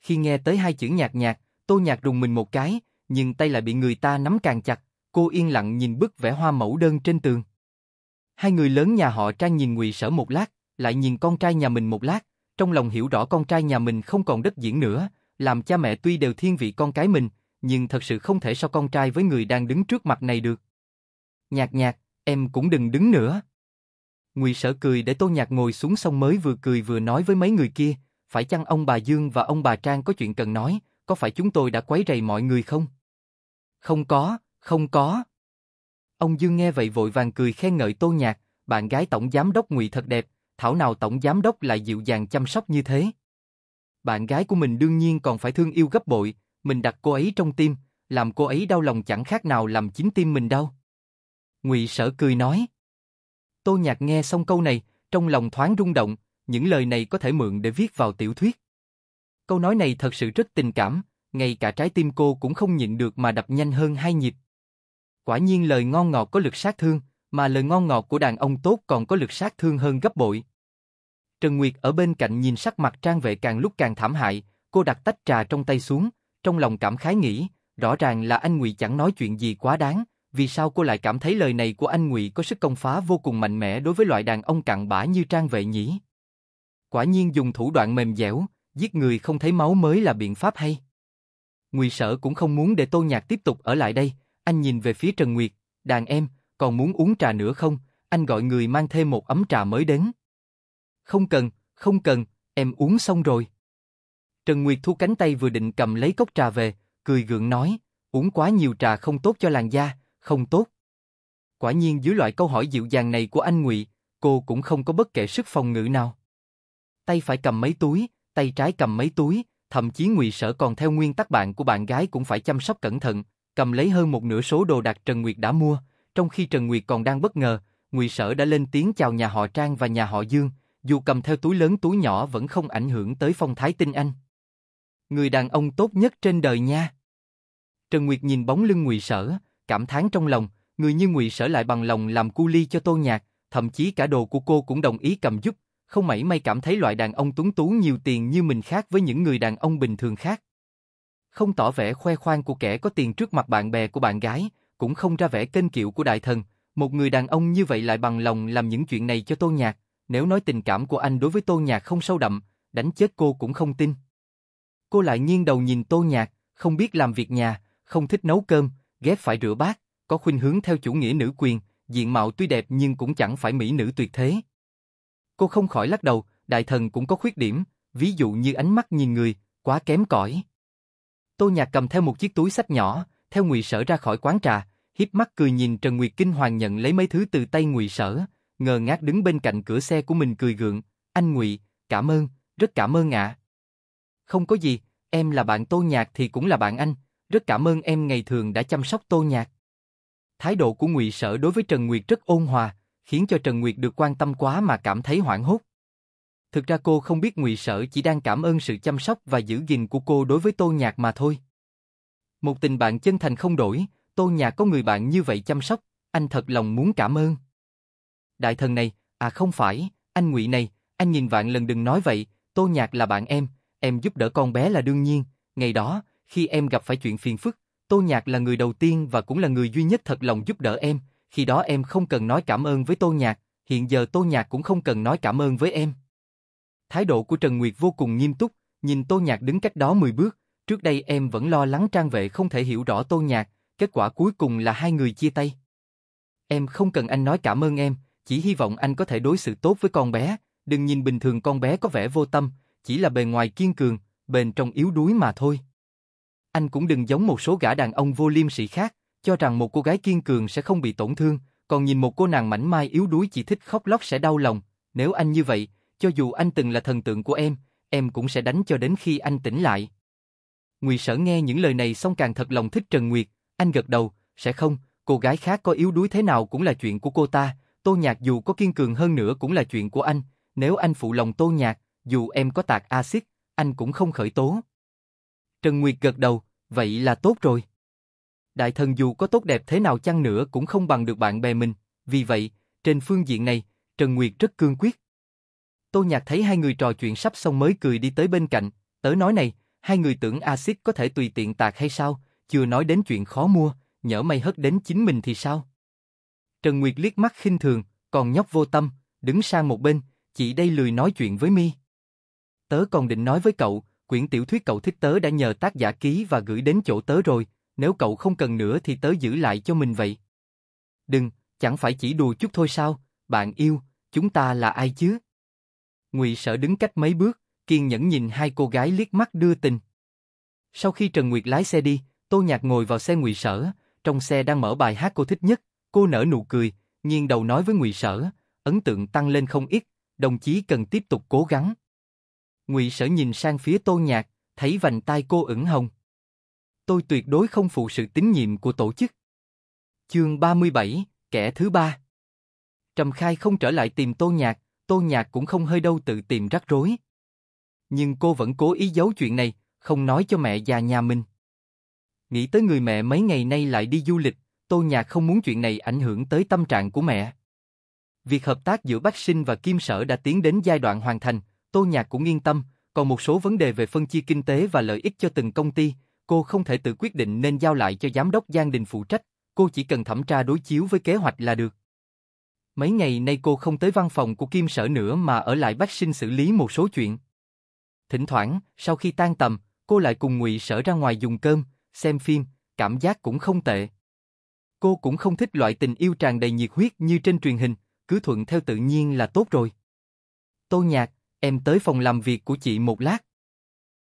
S1: Khi nghe tới hai chữ nhạc nhạc, Tô Nhạc rùng mình một cái, nhưng tay lại bị người ta nắm càng chặt, cô yên lặng nhìn bức vẽ hoa mẫu đơn trên tường. Hai người lớn nhà họ Trang nhìn Ngụy Sở một lát, lại nhìn con trai nhà mình một lát, trong lòng hiểu rõ con trai nhà mình không còn đất diễn nữa, làm cha mẹ tuy đều thiên vị con cái mình, nhưng thật sự không thể so con trai với người đang đứng trước mặt này được. Nhạc nhạc, em cũng đừng đứng nữa. Ngụy Sở cười để Tô Nhạc ngồi xuống xong mới vừa cười vừa nói với mấy người kia, phải chăng ông bà Dương và ông bà Trang có chuyện cần nói, có phải chúng tôi đã quấy rầy mọi người không? Không có, không có. Ông Dương nghe vậy vội vàng cười khen ngợi Tô Nhạc, bạn gái tổng giám đốc Ngụy thật đẹp, thảo nào tổng giám đốc lại dịu dàng chăm sóc như thế. Bạn gái của mình đương nhiên còn phải thương yêu gấp bội, mình đặt cô ấy trong tim, làm cô ấy đau lòng chẳng khác nào làm chính tim mình đau. Ngụy Sở cười nói. Tô Nhạc nghe xong câu này, trong lòng thoáng rung động, những lời này có thể mượn để viết vào tiểu thuyết. Câu nói này thật sự rất tình cảm, ngay cả trái tim cô cũng không nhịn được mà đập nhanh hơn hai nhịp. Quả nhiên lời ngon ngọt có lực sát thương, mà lời ngon ngọt của đàn ông tốt còn có lực sát thương hơn gấp bội. Trần Nguyệt ở bên cạnh nhìn sắc mặt trang vệ càng lúc càng thảm hại, cô đặt tách trà trong tay xuống, trong lòng cảm khái nghĩ, rõ ràng là anh Ngụy chẳng nói chuyện gì quá đáng, vì sao cô lại cảm thấy lời này của anh Ngụy có sức công phá vô cùng mạnh mẽ đối với loại đàn ông cặn bã như Trang Vệ nhỉ? Quả nhiên dùng thủ đoạn mềm dẻo, giết người không thấy máu mới là biện pháp hay. Ngụy Sở cũng không muốn để Tô Nhạc tiếp tục ở lại đây, anh nhìn về phía Trần Nguyệt, "Đàn em, còn muốn uống trà nữa không? Anh gọi người mang thêm một ấm trà mới đến." "Không cần, không cần, em uống xong rồi." Trần Nguyệt thu cánh tay vừa định cầm lấy cốc trà về, cười gượng nói, uống quá nhiều trà không tốt cho làn da, không tốt. Quả nhiên dưới loại câu hỏi dịu dàng này của anh Ngụy, cô cũng không có bất kể sức phòng ngữ nào. Tay phải cầm mấy túi, tay trái cầm mấy túi, thậm chí Ngụy Sở còn theo nguyên tắc bạn của bạn gái cũng phải chăm sóc cẩn thận, cầm lấy hơn một nửa số đồ đạc Trần Nguyệt đã mua, trong khi Trần Nguyệt còn đang bất ngờ, Ngụy Sở đã lên tiếng chào nhà họ Trang và nhà họ Dương, dù cầm theo túi lớn túi nhỏ vẫn không ảnh hưởng tới phong thái tinh anh người đàn ông tốt nhất trên đời nha. Trần Nguyệt nhìn bóng lưng Ngụy Sở, cảm thán trong lòng, người như Ngụy Sở lại bằng lòng làm cu ly cho Tô Nhạc, thậm chí cả đồ của cô cũng đồng ý cầm giúp, không mảy may cảm thấy loại đàn ông tuấn tú nhiều tiền như mình khác với những người đàn ông bình thường khác. Không tỏ vẻ khoe khoang của kẻ có tiền trước mặt bạn bè của bạn gái, cũng không ra vẻ kênh kiệu của đại thần, một người đàn ông như vậy lại bằng lòng làm những chuyện này cho Tô Nhạc, nếu nói tình cảm của anh đối với Tô Nhạc không sâu đậm, đánh chết cô cũng không tin. Cô lại nghiêng đầu nhìn tô nhạc, không biết làm việc nhà, không thích nấu cơm, ghét phải rửa bát, có khuynh hướng theo chủ nghĩa nữ quyền, diện mạo tuy đẹp nhưng cũng chẳng phải mỹ nữ tuyệt thế. Cô không khỏi lắc đầu, đại thần cũng có khuyết điểm, ví dụ như ánh mắt nhìn người, quá kém cỏi. Tô Nhạc cầm theo một chiếc túi sách nhỏ, theo Ngụy Sở ra khỏi quán trà, híp mắt cười nhìn Trần Nguyệt kinh hoàng nhận lấy mấy thứ từ tay Ngụy Sở, ngờ ngác đứng bên cạnh cửa xe của mình cười gượng, "Anh Ngụy, cảm ơn, rất cảm ơn ạ." Không có gì, em là bạn Tô Nhạc thì cũng là bạn anh, rất cảm ơn em ngày thường đã chăm sóc Tô Nhạc. Thái độ của Ngụy Sở đối với Trần Nguyệt rất ôn hòa, khiến cho Trần Nguyệt được quan tâm quá mà cảm thấy hoảng hốt. Thực ra cô không biết Ngụy Sở chỉ đang cảm ơn sự chăm sóc và giữ gìn của cô đối với Tô Nhạc mà thôi. Một tình bạn chân thành không đổi, Tô Nhạc có người bạn như vậy chăm sóc, anh thật lòng muốn cảm ơn. Đại thần này, à không phải, anh Ngụy này, anh nhìn vạn lần đừng nói vậy, Tô Nhạc là bạn em, Em giúp đỡ con bé là đương nhiên, ngày đó, khi em gặp phải chuyện phiền phức, Tô Nhạc là người đầu tiên và cũng là người duy nhất thật lòng giúp đỡ em, khi đó em không cần nói cảm ơn với Tô Nhạc, hiện giờ Tô Nhạc cũng không cần nói cảm ơn với em. Thái độ của Trần Nguyệt vô cùng nghiêm túc, nhìn Tô Nhạc đứng cách đó 10 bước, trước đây em vẫn lo lắng trang vệ không thể hiểu rõ Tô Nhạc, kết quả cuối cùng là hai người chia tay. Em không cần anh nói cảm ơn em, chỉ hy vọng anh có thể đối xử tốt với con bé, đừng nhìn bình thường con bé có vẻ vô tâm, chỉ là bề ngoài kiên cường, bên trong yếu đuối mà thôi. Anh cũng đừng giống một số gã đàn ông vô liêm sỉ khác, cho rằng một cô gái kiên cường sẽ không bị tổn thương, còn nhìn một cô nàng mảnh mai yếu đuối chỉ thích khóc lóc sẽ đau lòng. Nếu anh như vậy, cho dù anh từng là thần tượng của em, em cũng sẽ đánh cho đến khi anh tỉnh lại. Ngụy Sở nghe những lời này xong càng thật lòng thích Trần Nguyệt, anh gật đầu, sẽ không, cô gái khác có yếu đuối thế nào cũng là chuyện của cô ta, Tô Nhạc dù có kiên cường hơn nữa cũng là chuyện của anh, nếu anh phụ lòng Tô Nhạc, dù em có tạc axit, anh cũng không khởi tố. Trần Nguyệt gật đầu, vậy là tốt rồi. Đại thần dù có tốt đẹp thế nào chăng nữa cũng không bằng được bạn bè mình, vì vậy, trên phương diện này, Trần Nguyệt rất cương quyết. Tô Nhạc thấy hai người trò chuyện sắp xong mới cười đi tới bên cạnh, tớ nói này, hai người tưởng axit có thể tùy tiện tạc hay sao, chưa nói đến chuyện khó mua, nhỡ may hất đến chính mình thì sao? Trần Nguyệt liếc mắt khinh thường, còn nhóc vô tâm, đứng sang một bên, chỉ đây lười nói chuyện với mi. Tớ còn định nói với cậu, quyển tiểu thuyết cậu thích tớ đã nhờ tác giả ký và gửi đến chỗ tớ rồi, nếu cậu không cần nữa thì tớ giữ lại cho mình vậy. Đừng, chẳng phải chỉ đùa chút thôi sao, bạn yêu, chúng ta là ai chứ? Ngụy Sở đứng cách mấy bước, kiên nhẫn nhìn hai cô gái liếc mắt đưa tình. Sau khi Trần Nguyệt lái xe đi, Tô Nhạc ngồi vào xe Ngụy Sở, trong xe đang mở bài hát cô thích nhất, cô nở nụ cười, nghiêng đầu nói với Ngụy Sở, ấn tượng tăng lên không ít, đồng chí cần tiếp tục cố gắng. Ngụy Sở nhìn sang phía Tô Nhạc, thấy vành tai cô ửng hồng. Tôi tuyệt đối không phụ sự tín nhiệm của tổ chức. Chương 37, kẻ thứ ba. Trầm Khai không trở lại tìm Tô Nhạc, Tô Nhạc cũng không hơi đâu tự tìm rắc rối. Nhưng cô vẫn cố ý giấu chuyện này, không nói cho mẹ già nhà mình. Nghĩ tới người mẹ mấy ngày nay lại đi du lịch, Tô Nhạc không muốn chuyện này ảnh hưởng tới tâm trạng của mẹ. Việc hợp tác giữa Bác Sinh và Kim Sở đã tiến đến giai đoạn hoàn thành, Tô Nhạc cũng yên tâm, còn một số vấn đề về phân chia kinh tế và lợi ích cho từng công ty, cô không thể tự quyết định nên giao lại cho giám đốc Giang Đình phụ trách, cô chỉ cần thẩm tra đối chiếu với kế hoạch là được. Mấy ngày nay cô không tới văn phòng của Kim Sở nữa mà ở lại Bách Sinh xử lý một số chuyện. Thỉnh thoảng, sau khi tan tầm, cô lại cùng Ngụy Sở ra ngoài dùng cơm, xem phim, cảm giác cũng không tệ. Cô cũng không thích loại tình yêu tràn đầy nhiệt huyết như trên truyền hình, cứ thuận theo tự nhiên là tốt rồi. Tô Nhạc, Em tới phòng làm việc của chị một lát.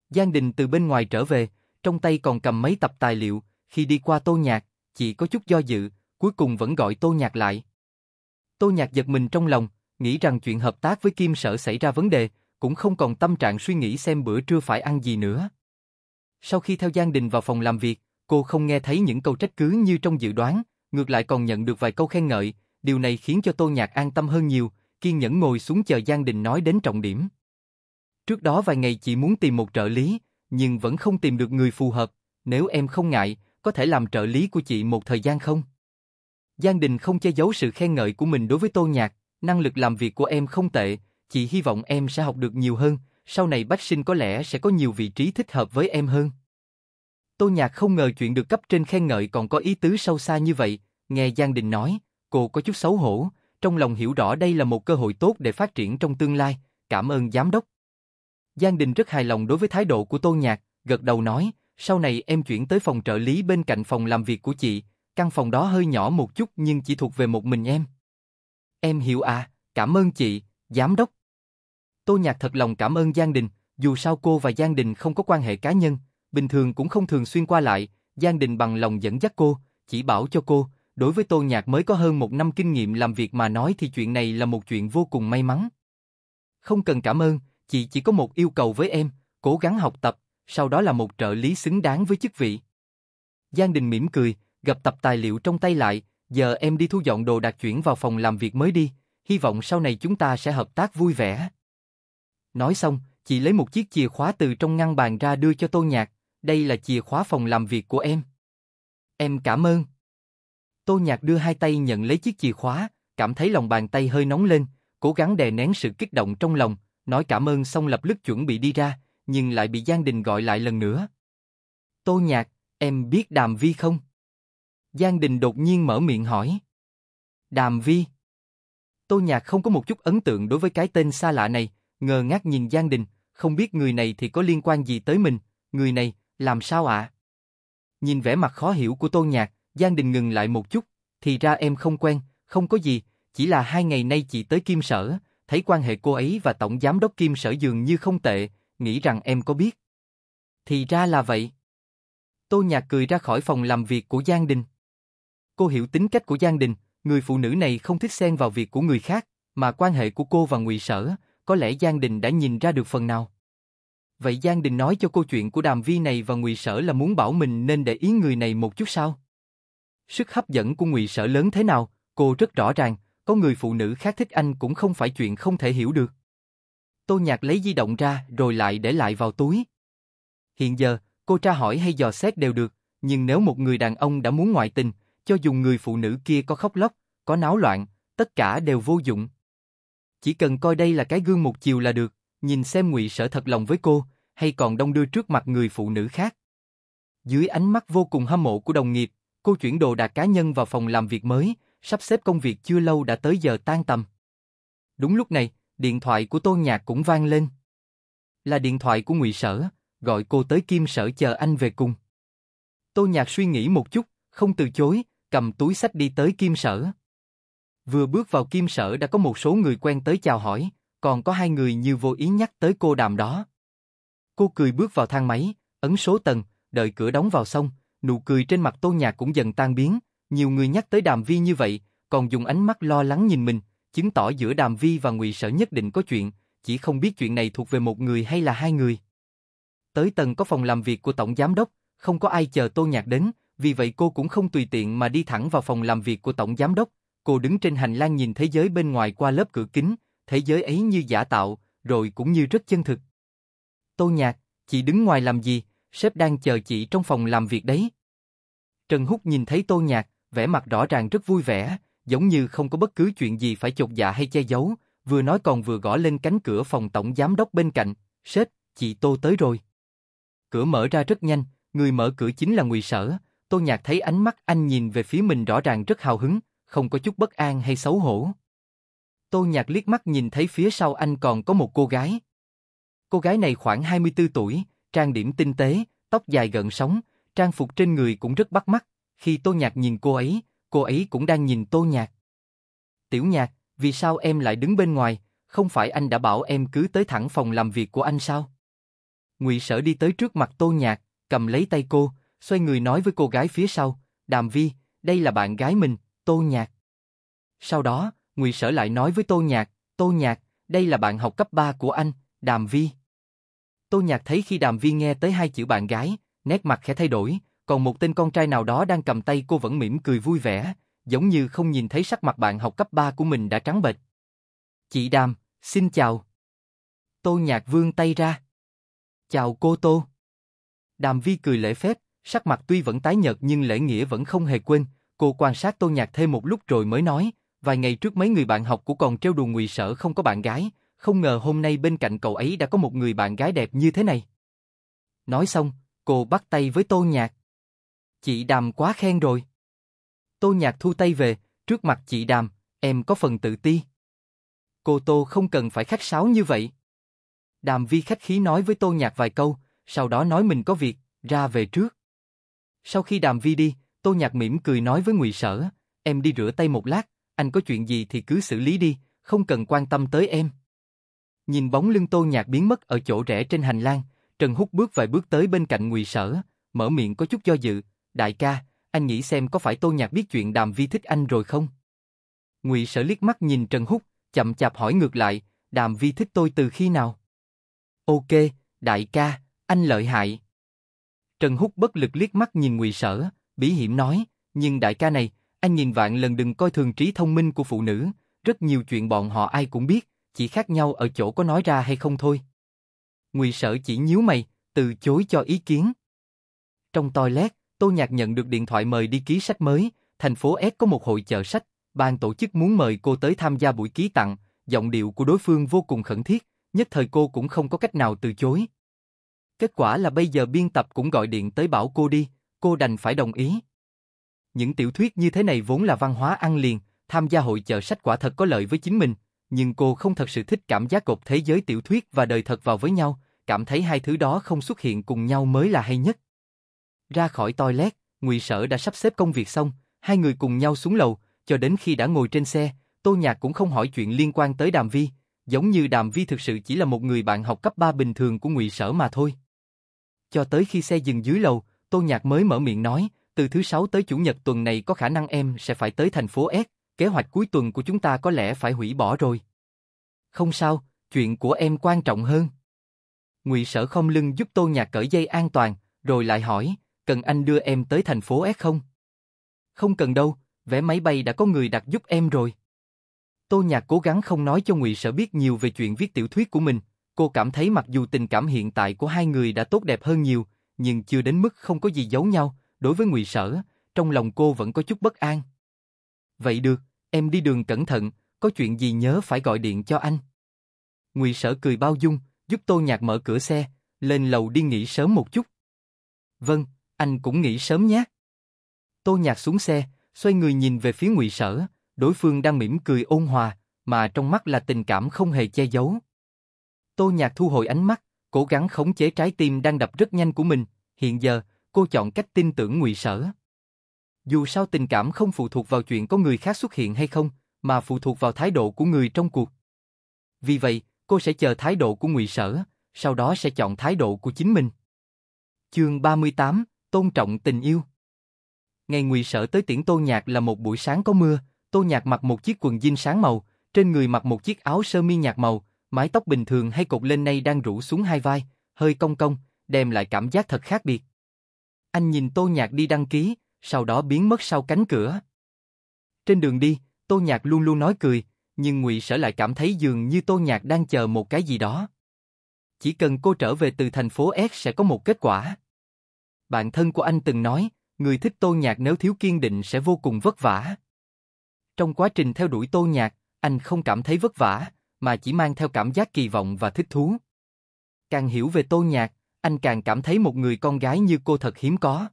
S1: Giang Đình từ bên ngoài trở về, trong tay còn cầm mấy tập tài liệu, khi đi qua tô nhạc, chị có chút do dự, cuối cùng vẫn gọi tô nhạc lại. Tô nhạc giật mình trong lòng, nghĩ rằng chuyện hợp tác với Kim Sở xảy ra vấn đề, cũng không còn tâm trạng suy nghĩ xem bữa trưa phải ăn gì nữa. Sau khi theo Giang Đình vào phòng làm việc, cô không nghe thấy những câu trách cứ như trong dự đoán, ngược lại còn nhận được vài câu khen ngợi, điều này khiến cho Tô Nhạc an tâm hơn nhiều, kiên nhẫn ngồi xuống chờ Giang Đình nói đến trọng điểm. Trước đó vài ngày chị muốn tìm một trợ lý, nhưng vẫn không tìm được người phù hợp, nếu em không ngại, có thể làm trợ lý của chị một thời gian không? Giang Đình không che giấu sự khen ngợi của mình đối với Tô Nhạc, năng lực làm việc của em không tệ, chị hy vọng em sẽ học được nhiều hơn, sau này bách sinh có lẽ sẽ có nhiều vị trí thích hợp với em hơn. Tô Nhạc không ngờ chuyện được cấp trên khen ngợi còn có ý tứ sâu xa như vậy, nghe Giang Đình nói, cô có chút xấu hổ, trong lòng hiểu rõ đây là một cơ hội tốt để phát triển trong tương lai, cảm ơn giám đốc. Giang Đình rất hài lòng đối với thái độ của Tô Nhạc, gật đầu nói, sau này em chuyển tới phòng trợ lý bên cạnh phòng làm việc của chị, căn phòng đó hơi nhỏ một chút nhưng chỉ thuộc về một mình em. Em hiểu à, cảm ơn chị, giám đốc. Tô Nhạc thật lòng cảm ơn Giang Đình, dù sao cô và Giang Đình không có quan hệ cá nhân, bình thường cũng không thường xuyên qua lại, Giang Đình bằng lòng dẫn dắt cô, chỉ bảo cho cô, đối với Tô Nhạc mới có hơn một năm kinh nghiệm làm việc mà nói thì chuyện này là một chuyện vô cùng may mắn. Không cần cảm ơn, chị chỉ có một yêu cầu với em, cố gắng học tập, sau đó là một trợ lý xứng đáng với chức vị. Giang Đình mỉm cười, gặp tập tài liệu trong tay lại, giờ em đi thu dọn đồ đạc chuyển vào phòng làm việc mới đi, hy vọng sau này chúng ta sẽ hợp tác vui vẻ. Nói xong, chị lấy một chiếc chìa khóa từ trong ngăn bàn ra đưa cho Tô Nhạc, đây là chìa khóa phòng làm việc của em. Em cảm ơn. Tô Nhạc đưa hai tay nhận lấy chiếc chìa khóa, cảm thấy lòng bàn tay hơi nóng lên, cố gắng đè nén sự kích động trong lòng, nói cảm ơn xong lập tức chuẩn bị đi ra, nhưng lại bị Giang Đình gọi lại lần nữa. Tô Nhạc, em biết Đàm Vi không? Giang Đình đột nhiên mở miệng hỏi. Đàm Vi? Tô Nhạc không có một chút ấn tượng đối với cái tên xa lạ này, ngờ ngác nhìn Giang Đình, không biết người này thì có liên quan gì tới mình, người này, làm sao ạ? Nhìn vẻ mặt khó hiểu của Tô Nhạc, Giang Đình ngừng lại một chút, thì ra em không quen, không có gì, chỉ là hai ngày nay chị tới Kim Sở, thấy quan hệ cô ấy và Tổng Giám đốc Kim Sở dường như không tệ, nghĩ rằng em có biết. Thì ra là vậy. Tô Nhạc cười ra khỏi phòng làm việc của Giang Đình. Cô hiểu tính cách của Giang Đình, người phụ nữ này không thích xen vào việc của người khác, mà quan hệ của cô và Ngụy Sở, có lẽ Giang Đình đã nhìn ra được phần nào. Vậy Giang Đình nói cho cô chuyện của Đàm Vi này và Ngụy Sở là muốn bảo mình nên để ý người này một chút sao? Sức hấp dẫn của Ngụy Sở lớn thế nào, cô rất rõ ràng, có người phụ nữ khác thích anh cũng không phải chuyện không thể hiểu được. Tô Nhạc lấy di động ra rồi lại để lại vào túi. Hiện giờ, cô tra hỏi hay dò xét đều được, nhưng nếu một người đàn ông đã muốn ngoại tình, cho dù người phụ nữ kia có khóc lóc, có náo loạn, tất cả đều vô dụng. Chỉ cần coi đây là cái gương một chiều là được, nhìn xem ngụy sở thật lòng với cô, hay còn đông đưa trước mặt người phụ nữ khác. Dưới ánh mắt vô cùng hâm mộ của đồng nghiệp, Cô chuyển đồ đạc cá nhân vào phòng làm việc mới, sắp xếp công việc chưa lâu đã tới giờ tan tầm. Đúng lúc này, điện thoại của Tôn Nhạc cũng vang lên. Là điện thoại của Ngụy Sở, gọi cô tới Kim Sở chờ anh về cùng. Tôn Nhạc suy nghĩ một chút, không từ chối, cầm túi sách đi tới Kim Sở. Vừa bước vào Kim Sở đã có một số người quen tới chào hỏi, còn có hai người như vô ý nhắc tới cô đàm đó. Cô cười bước vào thang máy, ấn số tầng, đợi cửa đóng vào xong, nụ cười trên mặt Tô Nhạc cũng dần tan biến, nhiều người nhắc tới Đàm Vi như vậy, còn dùng ánh mắt lo lắng nhìn mình, chứng tỏ giữa Đàm Vi và Ngụy Sở nhất định có chuyện, chỉ không biết chuyện này thuộc về một người hay là hai người. Tới tầng có phòng làm việc của tổng giám đốc, không có ai chờ Tô Nhạc đến, vì vậy cô cũng không tùy tiện mà đi thẳng vào phòng làm việc của tổng giám đốc, cô đứng trên hành lang nhìn thế giới bên ngoài qua lớp cửa kính, thế giới ấy như giả tạo, rồi cũng như rất chân thực. Tô Nhạc, chị đứng ngoài làm gì? sếp đang chờ chị trong phòng làm việc đấy. Trần Húc nhìn thấy Tô Nhạc, vẻ mặt rõ ràng rất vui vẻ, giống như không có bất cứ chuyện gì phải chột dạ hay che giấu, vừa nói còn vừa gõ lên cánh cửa phòng tổng giám đốc bên cạnh, sếp, chị Tô tới rồi. Cửa mở ra rất nhanh, người mở cửa chính là Ngụy Sở, Tô Nhạc thấy ánh mắt anh nhìn về phía mình rõ ràng rất hào hứng, không có chút bất an hay xấu hổ. Tô Nhạc liếc mắt nhìn thấy phía sau anh còn có một cô gái. Cô gái này khoảng 24 tuổi, trang điểm tinh tế, tóc dài gần sóng, trang phục trên người cũng rất bắt mắt. Khi Tô Nhạc nhìn cô ấy, cô ấy cũng đang nhìn Tô Nhạc. Tiểu Nhạc, vì sao em lại đứng bên ngoài, không phải anh đã bảo em cứ tới thẳng phòng làm việc của anh sao? Ngụy Sở đi tới trước mặt Tô Nhạc, cầm lấy tay cô, xoay người nói với cô gái phía sau, Đàm Vi, đây là bạn gái mình, Tô Nhạc. Sau đó, Ngụy Sở lại nói với Tô Nhạc, Tô Nhạc, đây là bạn học cấp 3 của anh, Đàm Vi. Tô Nhạc thấy khi Đàm Viên nghe tới hai chữ bạn gái, nét mặt khẽ thay đổi, còn một tên con trai nào đó đang cầm tay cô vẫn mỉm cười vui vẻ, giống như không nhìn thấy sắc mặt bạn học cấp 3 của mình đã trắng bệch. Chị Đàm, xin chào. Tô Nhạc vươn tay ra. Chào cô Tô. Đàm Vi cười lễ phép, sắc mặt tuy vẫn tái nhợt nhưng lễ nghĩa vẫn không hề quên, cô quan sát Tô Nhạc thêm một lúc rồi mới nói, vài ngày trước mấy người bạn học của còn trêu đùa ngụy sở không có bạn gái, không ngờ hôm nay bên cạnh cậu ấy đã có một người bạn gái đẹp như thế này. Nói xong, cô bắt tay với Tô Nhạc. Chị Đàm quá khen rồi. Tô Nhạc thu tay về, trước mặt chị Đàm, em có phần tự ti. Cô Tô không cần phải khách sáo như vậy. Đàm Vi khách khí nói với Tô Nhạc vài câu, sau đó nói mình có việc, ra về trước. Sau khi Đàm Vi đi, Tô Nhạc mỉm cười nói với Ngụy Sở, em đi rửa tay một lát, anh có chuyện gì thì cứ xử lý đi, không cần quan tâm tới em. Nhìn bóng lưng Tô Nhạc biến mất ở chỗ rẽ trên hành lang, Trần Húc bước vài bước tới bên cạnh Ngụy Sở, mở miệng có chút do dự, "Đại ca, anh nghĩ xem có phải Tô Nhạc biết chuyện Đàm Vi thích anh rồi không?" Ngụy Sở liếc mắt nhìn Trần Húc, chậm chạp hỏi ngược lại, "Đàm Vi thích tôi từ khi nào?" "Ok, đại ca, anh lợi hại." Trần Húc bất lực liếc mắt nhìn Ngụy Sở, bí hiểm nói, "Nhưng đại ca này, anh nhìn vạn lần đừng coi thường trí thông minh của phụ nữ, rất nhiều chuyện bọn họ ai cũng biết, chỉ khác nhau ở chỗ có nói ra hay không thôi. Ngụy Sở chỉ nhíu mày, từ chối cho ý kiến. Trong toilet, Tô Nhạc nhận được điện thoại mời đi ký sách mới, thành phố S có một hội chợ sách, ban tổ chức muốn mời cô tới tham gia buổi ký tặng, giọng điệu của đối phương vô cùng khẩn thiết, nhất thời cô cũng không có cách nào từ chối. Kết quả là bây giờ biên tập cũng gọi điện tới bảo cô đi, cô đành phải đồng ý. Những tiểu thuyết như thế này vốn là văn hóa ăn liền, tham gia hội chợ sách quả thật có lợi với chính mình, nhưng cô không thật sự thích cảm giác gộp thế giới tiểu thuyết và đời thật vào với nhau, cảm thấy hai thứ đó không xuất hiện cùng nhau mới là hay nhất. Ra khỏi toilet, Ngụy Sở đã sắp xếp công việc xong, hai người cùng nhau xuống lầu, cho đến khi đã ngồi trên xe, Tô Nhạc cũng không hỏi chuyện liên quan tới Đàm Vi, giống như Đàm Vi thực sự chỉ là một người bạn học cấp 3 bình thường của Ngụy Sở mà thôi. Cho tới khi xe dừng dưới lầu, Tô Nhạc mới mở miệng nói, từ thứ sáu tới chủ nhật tuần này có khả năng em sẽ phải tới thành phố S, kế hoạch cuối tuần của chúng ta có lẽ phải hủy bỏ rồi. Không sao, chuyện của em quan trọng hơn. Ngụy Sở không lưng giúp Tô Nhạc cởi dây an toàn, rồi lại hỏi, cần anh đưa em tới thành phố S không? Không cần đâu, vé máy bay đã có người đặt giúp em rồi. Tô Nhạc cố gắng không nói cho Ngụy Sở biết nhiều về chuyện viết tiểu thuyết của mình, cô cảm thấy mặc dù tình cảm hiện tại của hai người đã tốt đẹp hơn nhiều, nhưng chưa đến mức không có gì giấu nhau, đối với Ngụy Sở, trong lòng cô vẫn có chút bất an. Vậy được, em đi đường cẩn thận, có chuyện gì nhớ phải gọi điện cho anh. Ngụy Sở cười bao dung, giúp Tô Nhạc mở cửa xe, lên lầu đi nghỉ sớm một chút. Vâng, anh cũng nghỉ sớm nhé. Tô Nhạc xuống xe, xoay người nhìn về phía Ngụy Sở, đối phương đang mỉm cười ôn hòa, mà trong mắt là tình cảm không hề che giấu. Tô Nhạc thu hồi ánh mắt, cố gắng khống chế trái tim đang đập rất nhanh của mình, hiện giờ cô chọn cách tin tưởng Ngụy Sở. Dù sao tình cảm không phụ thuộc vào chuyện có người khác xuất hiện hay không, mà phụ thuộc vào thái độ của người trong cuộc. Vì vậy, cô sẽ chờ thái độ của Ngụy Sở, sau đó sẽ chọn thái độ của chính mình. Chương 38, tôn trọng tình yêu. Ngày Ngụy Sở tới tiễn Tô Nhạc là một buổi sáng có mưa, Tô Nhạc mặc một chiếc quần jean sáng màu, trên người mặc một chiếc áo sơ mi nhạt màu, mái tóc bình thường hay cột lên nay đang rủ xuống hai vai, hơi cong cong, đem lại cảm giác thật khác biệt. Anh nhìn Tô Nhạc đi đăng ký, sau đó biến mất sau cánh cửa. Trên đường đi, Tô Nhạc luôn luôn nói cười, nhưng Ngụy Sở lại cảm thấy dường như Tô Nhạc đang chờ một cái gì đó. Chỉ cần cô trở về từ thành phố S sẽ có một kết quả. Bạn thân của anh từng nói, người thích Tô Nhạc nếu thiếu kiên định sẽ vô cùng vất vả. Trong quá trình theo đuổi Tô Nhạc, anh không cảm thấy vất vả, mà chỉ mang theo cảm giác kỳ vọng và thích thú. Càng hiểu về Tô Nhạc, anh càng cảm thấy một người con gái như cô thật hiếm có.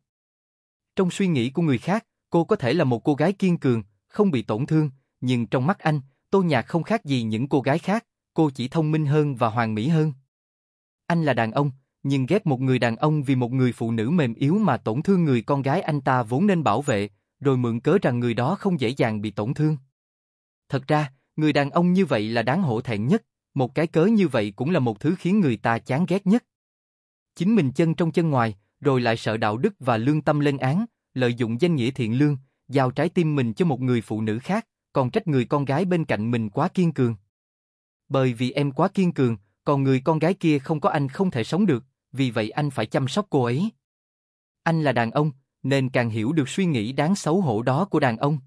S1: Trong suy nghĩ của người khác, cô có thể là một cô gái kiên cường, không bị tổn thương, nhưng trong mắt anh, Tô Nhạc không khác gì những cô gái khác, cô chỉ thông minh hơn và hoàn mỹ hơn. Anh là đàn ông, nhưng ghét một người đàn ông vì một người phụ nữ mềm yếu mà tổn thương người con gái anh ta vốn nên bảo vệ, rồi mượn cớ rằng người đó không dễ dàng bị tổn thương. Thật ra, người đàn ông như vậy là đáng hổ thẹn nhất, một cái cớ như vậy cũng là một thứ khiến người ta chán ghét nhất. Chính mình chân trong chân ngoài, rồi lại sợ đạo đức và lương tâm lên án, lợi dụng danh nghĩa thiện lương, giao trái tim mình cho một người phụ nữ khác, còn trách người con gái bên cạnh mình quá kiên cường. Bởi vì em quá kiên cường, còn người con gái kia không có anh không thể sống được, vì vậy anh phải chăm sóc cô ấy. Anh là đàn ông, nên càng hiểu được suy nghĩ đáng xấu hổ đó của đàn ông.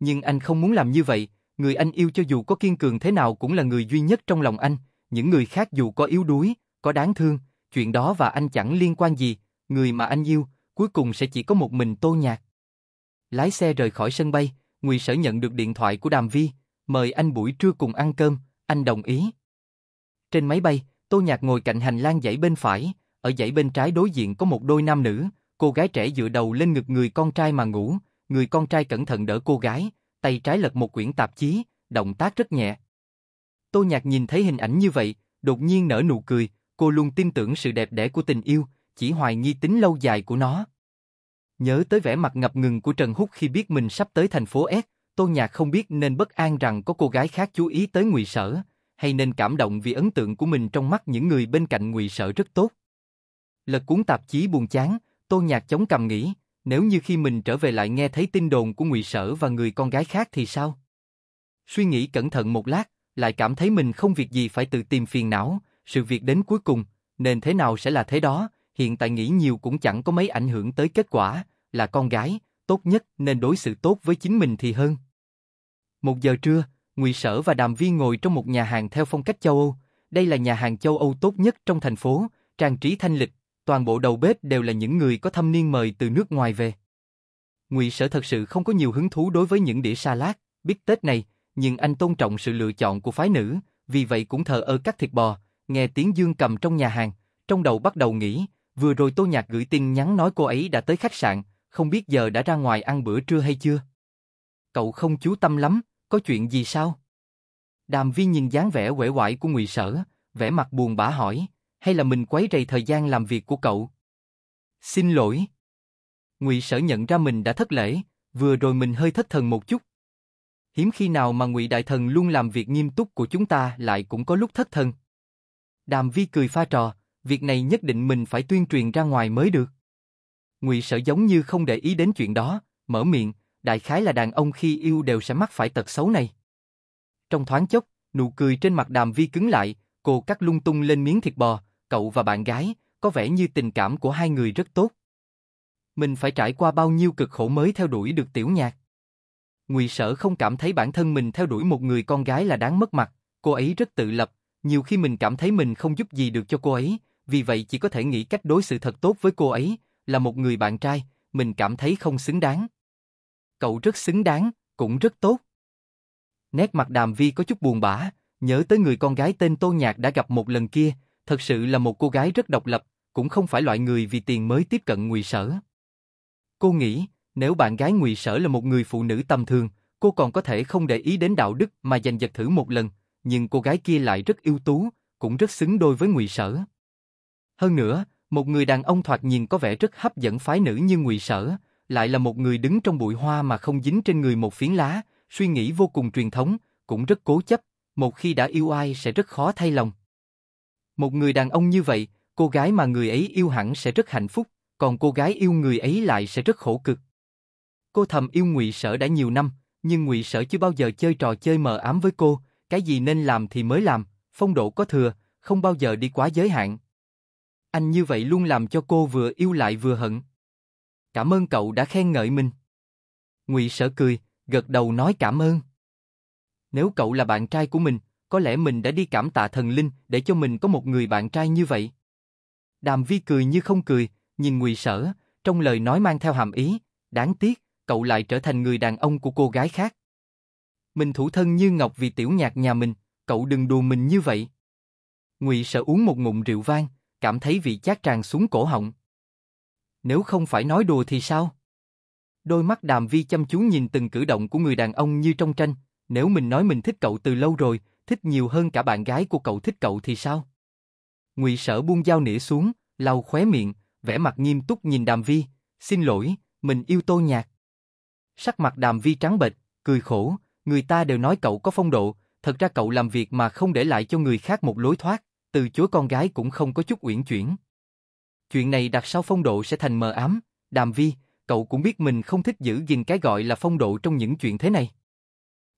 S1: Nhưng anh không muốn làm như vậy, người anh yêu cho dù có kiên cường thế nào cũng là người duy nhất trong lòng anh, những người khác dù có yếu đuối, có đáng thương, chuyện đó và anh chẳng liên quan gì, người mà anh yêu, cuối cùng sẽ chỉ có một mình Tô Nhạc. Lái xe rời khỏi sân bay, Ngụy Sở nhận được điện thoại của Đàm Vi, mời anh buổi trưa cùng ăn cơm, anh đồng ý. Trên máy bay, Tô Nhạc ngồi cạnh hành lang dãy bên phải, ở dãy bên trái đối diện có một đôi nam nữ, cô gái trẻ dựa đầu lên ngực người con trai mà ngủ, người con trai cẩn thận đỡ cô gái, tay trái lật một quyển tạp chí, động tác rất nhẹ. Tô Nhạc nhìn thấy hình ảnh như vậy, đột nhiên nở nụ cười, cô luôn tin tưởng sự đẹp đẽ của tình yêu, chỉ hoài nghi tính lâu dài của nó. Nhớ tới vẻ mặt ngập ngừng của Trần Húc khi biết mình sắp tới thành phố S, Tô Nhạc không biết nên bất an rằng có cô gái khác chú ý tới Ngụy Sở, hay nên cảm động vì ấn tượng của mình trong mắt những người bên cạnh Ngụy Sở rất tốt. Lật cuốn tạp chí buồn chán, Tô Nhạc chống cằm nghĩ, nếu như khi mình trở về lại nghe thấy tin đồn của Ngụy Sở và người con gái khác thì sao? Suy nghĩ cẩn thận một lát, lại cảm thấy mình không việc gì phải tự tìm phiền não, sự việc đến cuối cùng, nên thế nào sẽ là thế đó, hiện tại nghĩ nhiều cũng chẳng có mấy ảnh hưởng tới kết quả, là con gái, tốt nhất nên đối xử tốt với chính mình thì hơn. Một giờ trưa, Ngụy Sở và Đàm Vi ngồi trong một nhà hàng theo phong cách châu Âu, đây là nhà hàng châu Âu tốt nhất trong thành phố, trang trí thanh lịch, toàn bộ đầu bếp đều là những người có thâm niên mời từ nước ngoài về. Ngụy Sở thật sự không có nhiều hứng thú đối với những đĩa salad, biết Tết này, nhưng anh tôn trọng sự lựa chọn của phái nữ, vì vậy cũng thờ ơ cắt thịt bò, nghe tiếng dương cầm trong nhà hàng, trong đầu bắt đầu nghĩ, vừa rồi Tô Nhạc gửi tin nhắn nói cô ấy đã tới khách sạn, không biết giờ đã ra ngoài ăn bữa trưa hay chưa. Cậu không chú tâm lắm, có chuyện gì sao? Đàm Vi nhìn dáng vẻ uể oải của Ngụy Sở, vẻ mặt buồn bã hỏi, hay là mình quấy rầy thời gian làm việc của cậu? Xin lỗi. Ngụy Sở nhận ra mình đã thất lễ, vừa rồi mình hơi thất thần một chút. Hiếm khi nào mà Ngụy Đại Thần luôn làm việc nghiêm túc của chúng ta lại cũng có lúc thất thần. Đàm Vi cười pha trò, việc này nhất định mình phải tuyên truyền ra ngoài mới được. Ngụy Sở giống như không để ý đến chuyện đó, mở miệng, đại khái là đàn ông khi yêu đều sẽ mắc phải tật xấu này. Trong thoáng chốc, nụ cười trên mặt Đàm Vi cứng lại, cô cắt lung tung lên miếng thịt bò, cậu và bạn gái, có vẻ như tình cảm của hai người rất tốt. Mình phải trải qua bao nhiêu cực khổ mới theo đuổi được tiểu nhạc. Ngụy Sở không cảm thấy bản thân mình theo đuổi một người con gái là đáng mất mặt, cô ấy rất tự lập, nhiều khi mình cảm thấy mình không giúp gì được cho cô ấy, vì vậy chỉ có thể nghĩ cách đối xử thật tốt với cô ấy, là một người bạn trai, mình cảm thấy không xứng đáng. Cậu rất xứng đáng, cũng rất tốt. Nét mặt Đàm Vi có chút buồn bã, nhớ tới người con gái tên Tô Nhạc đã gặp một lần kia, thật sự là một cô gái rất độc lập, cũng không phải loại người vì tiền mới tiếp cận Ngụy Sở. Cô nghĩ, nếu bạn gái Ngụy Sở là một người phụ nữ tầm thường, cô còn có thể không để ý đến đạo đức mà giành giật thử một lần, nhưng cô gái kia lại rất ưu tú, cũng rất xứng đôi với Ngụy Sở. Hơn nữa, một người đàn ông thoạt nhìn có vẻ rất hấp dẫn phái nữ như Ngụy Sở, lại là một người đứng trong bụi hoa mà không dính trên người một phiến lá, suy nghĩ vô cùng truyền thống, cũng rất cố chấp, một khi đã yêu ai sẽ rất khó thay lòng. Một người đàn ông như vậy, cô gái mà người ấy yêu hẳn sẽ rất hạnh phúc, còn cô gái yêu người ấy lại sẽ rất khổ cực. Cô thầm yêu Ngụy Sở đã nhiều năm, nhưng Ngụy Sở chưa bao giờ chơi trò chơi mờ ám với cô, cái gì nên làm thì mới làm, phong độ có thừa, không bao giờ đi quá giới hạn. Anh như vậy luôn làm cho cô vừa yêu lại vừa hận. Cảm ơn cậu đã khen ngợi mình. Ngụy Sở cười, gật đầu nói cảm ơn. Nếu cậu là bạn trai của mình, có lẽ mình đã đi cảm tạ thần linh để cho mình có một người bạn trai như vậy. Đàm Vi cười như không cười, nhìn Ngụy Sở, trong lời nói mang theo hàm ý, đáng tiếc, cậu lại trở thành người đàn ông của cô gái khác mình thủ thân như ngọc vì tiểu nhạc nhà mình, cậu đừng đùa mình như vậy. Ngụy sợ uống một ngụm rượu vang, cảm thấy vị chát tràn xuống cổ họng. Nếu không phải nói đùa thì sao? Đôi mắt đàm vi chăm chú nhìn từng cử động của người đàn ông như trong tranh, nếu mình nói mình thích cậu từ lâu rồi, thích nhiều hơn cả bạn gái của cậu thích cậu thì sao? Ngụy sở buông dao nĩa xuống, lau khóe miệng, vẻ mặt nghiêm túc nhìn đàm vi, xin lỗi, mình yêu tô nhạc. Sắc mặt đàm vi trắng bệch, cười khổ, người ta đều nói cậu có phong độ, thật ra cậu làm việc mà không để lại cho người khác một lối thoát, từ chối con gái cũng không có chút uyển chuyển. Chuyện này đặt sau phong độ sẽ thành mờ ám, đàm vi, cậu cũng biết mình không thích giữ gìn cái gọi là phong độ trong những chuyện thế này.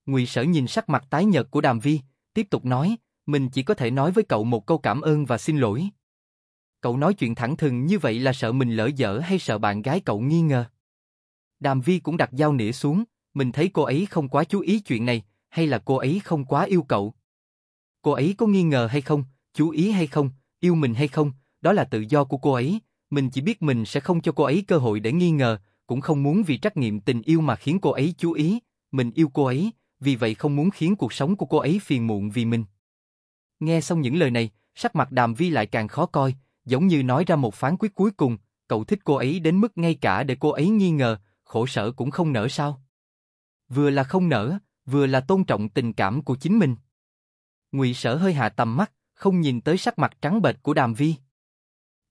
S1: Ngụy Sở nhìn sắc mặt tái nhợt của Đàm Vi, tiếp tục nói, mình chỉ có thể nói với cậu một câu cảm ơn và xin lỗi. Cậu nói chuyện thẳng thừng như vậy là sợ mình lỡ dở hay sợ bạn gái cậu nghi ngờ. Đàm Vi cũng đặt dao nĩa xuống, mình thấy cô ấy không quá chú ý chuyện này, hay là cô ấy không quá yêu cậu. Cô ấy có nghi ngờ hay không, chú ý hay không, yêu mình hay không, đó là tự do của cô ấy, mình chỉ biết mình sẽ không cho cô ấy cơ hội để nghi ngờ, cũng không muốn vì trách nhiệm tình yêu mà khiến cô ấy chú ý, mình yêu cô ấy, vì vậy không muốn khiến cuộc sống của cô ấy phiền muộn vì mình. Nghe xong những lời này, sắc mặt Đàm Vi lại càng khó coi, giống như nói ra một phán quyết cuối cùng, cậu thích cô ấy đến mức ngay cả để cô ấy nghi ngờ, khổ sở cũng không nỡ sao vừa là không nở, vừa là tôn trọng tình cảm của chính mình. Ngụy Sở hơi hạ tầm mắt, không nhìn tới sắc mặt trắng bệch của Đàm Vi.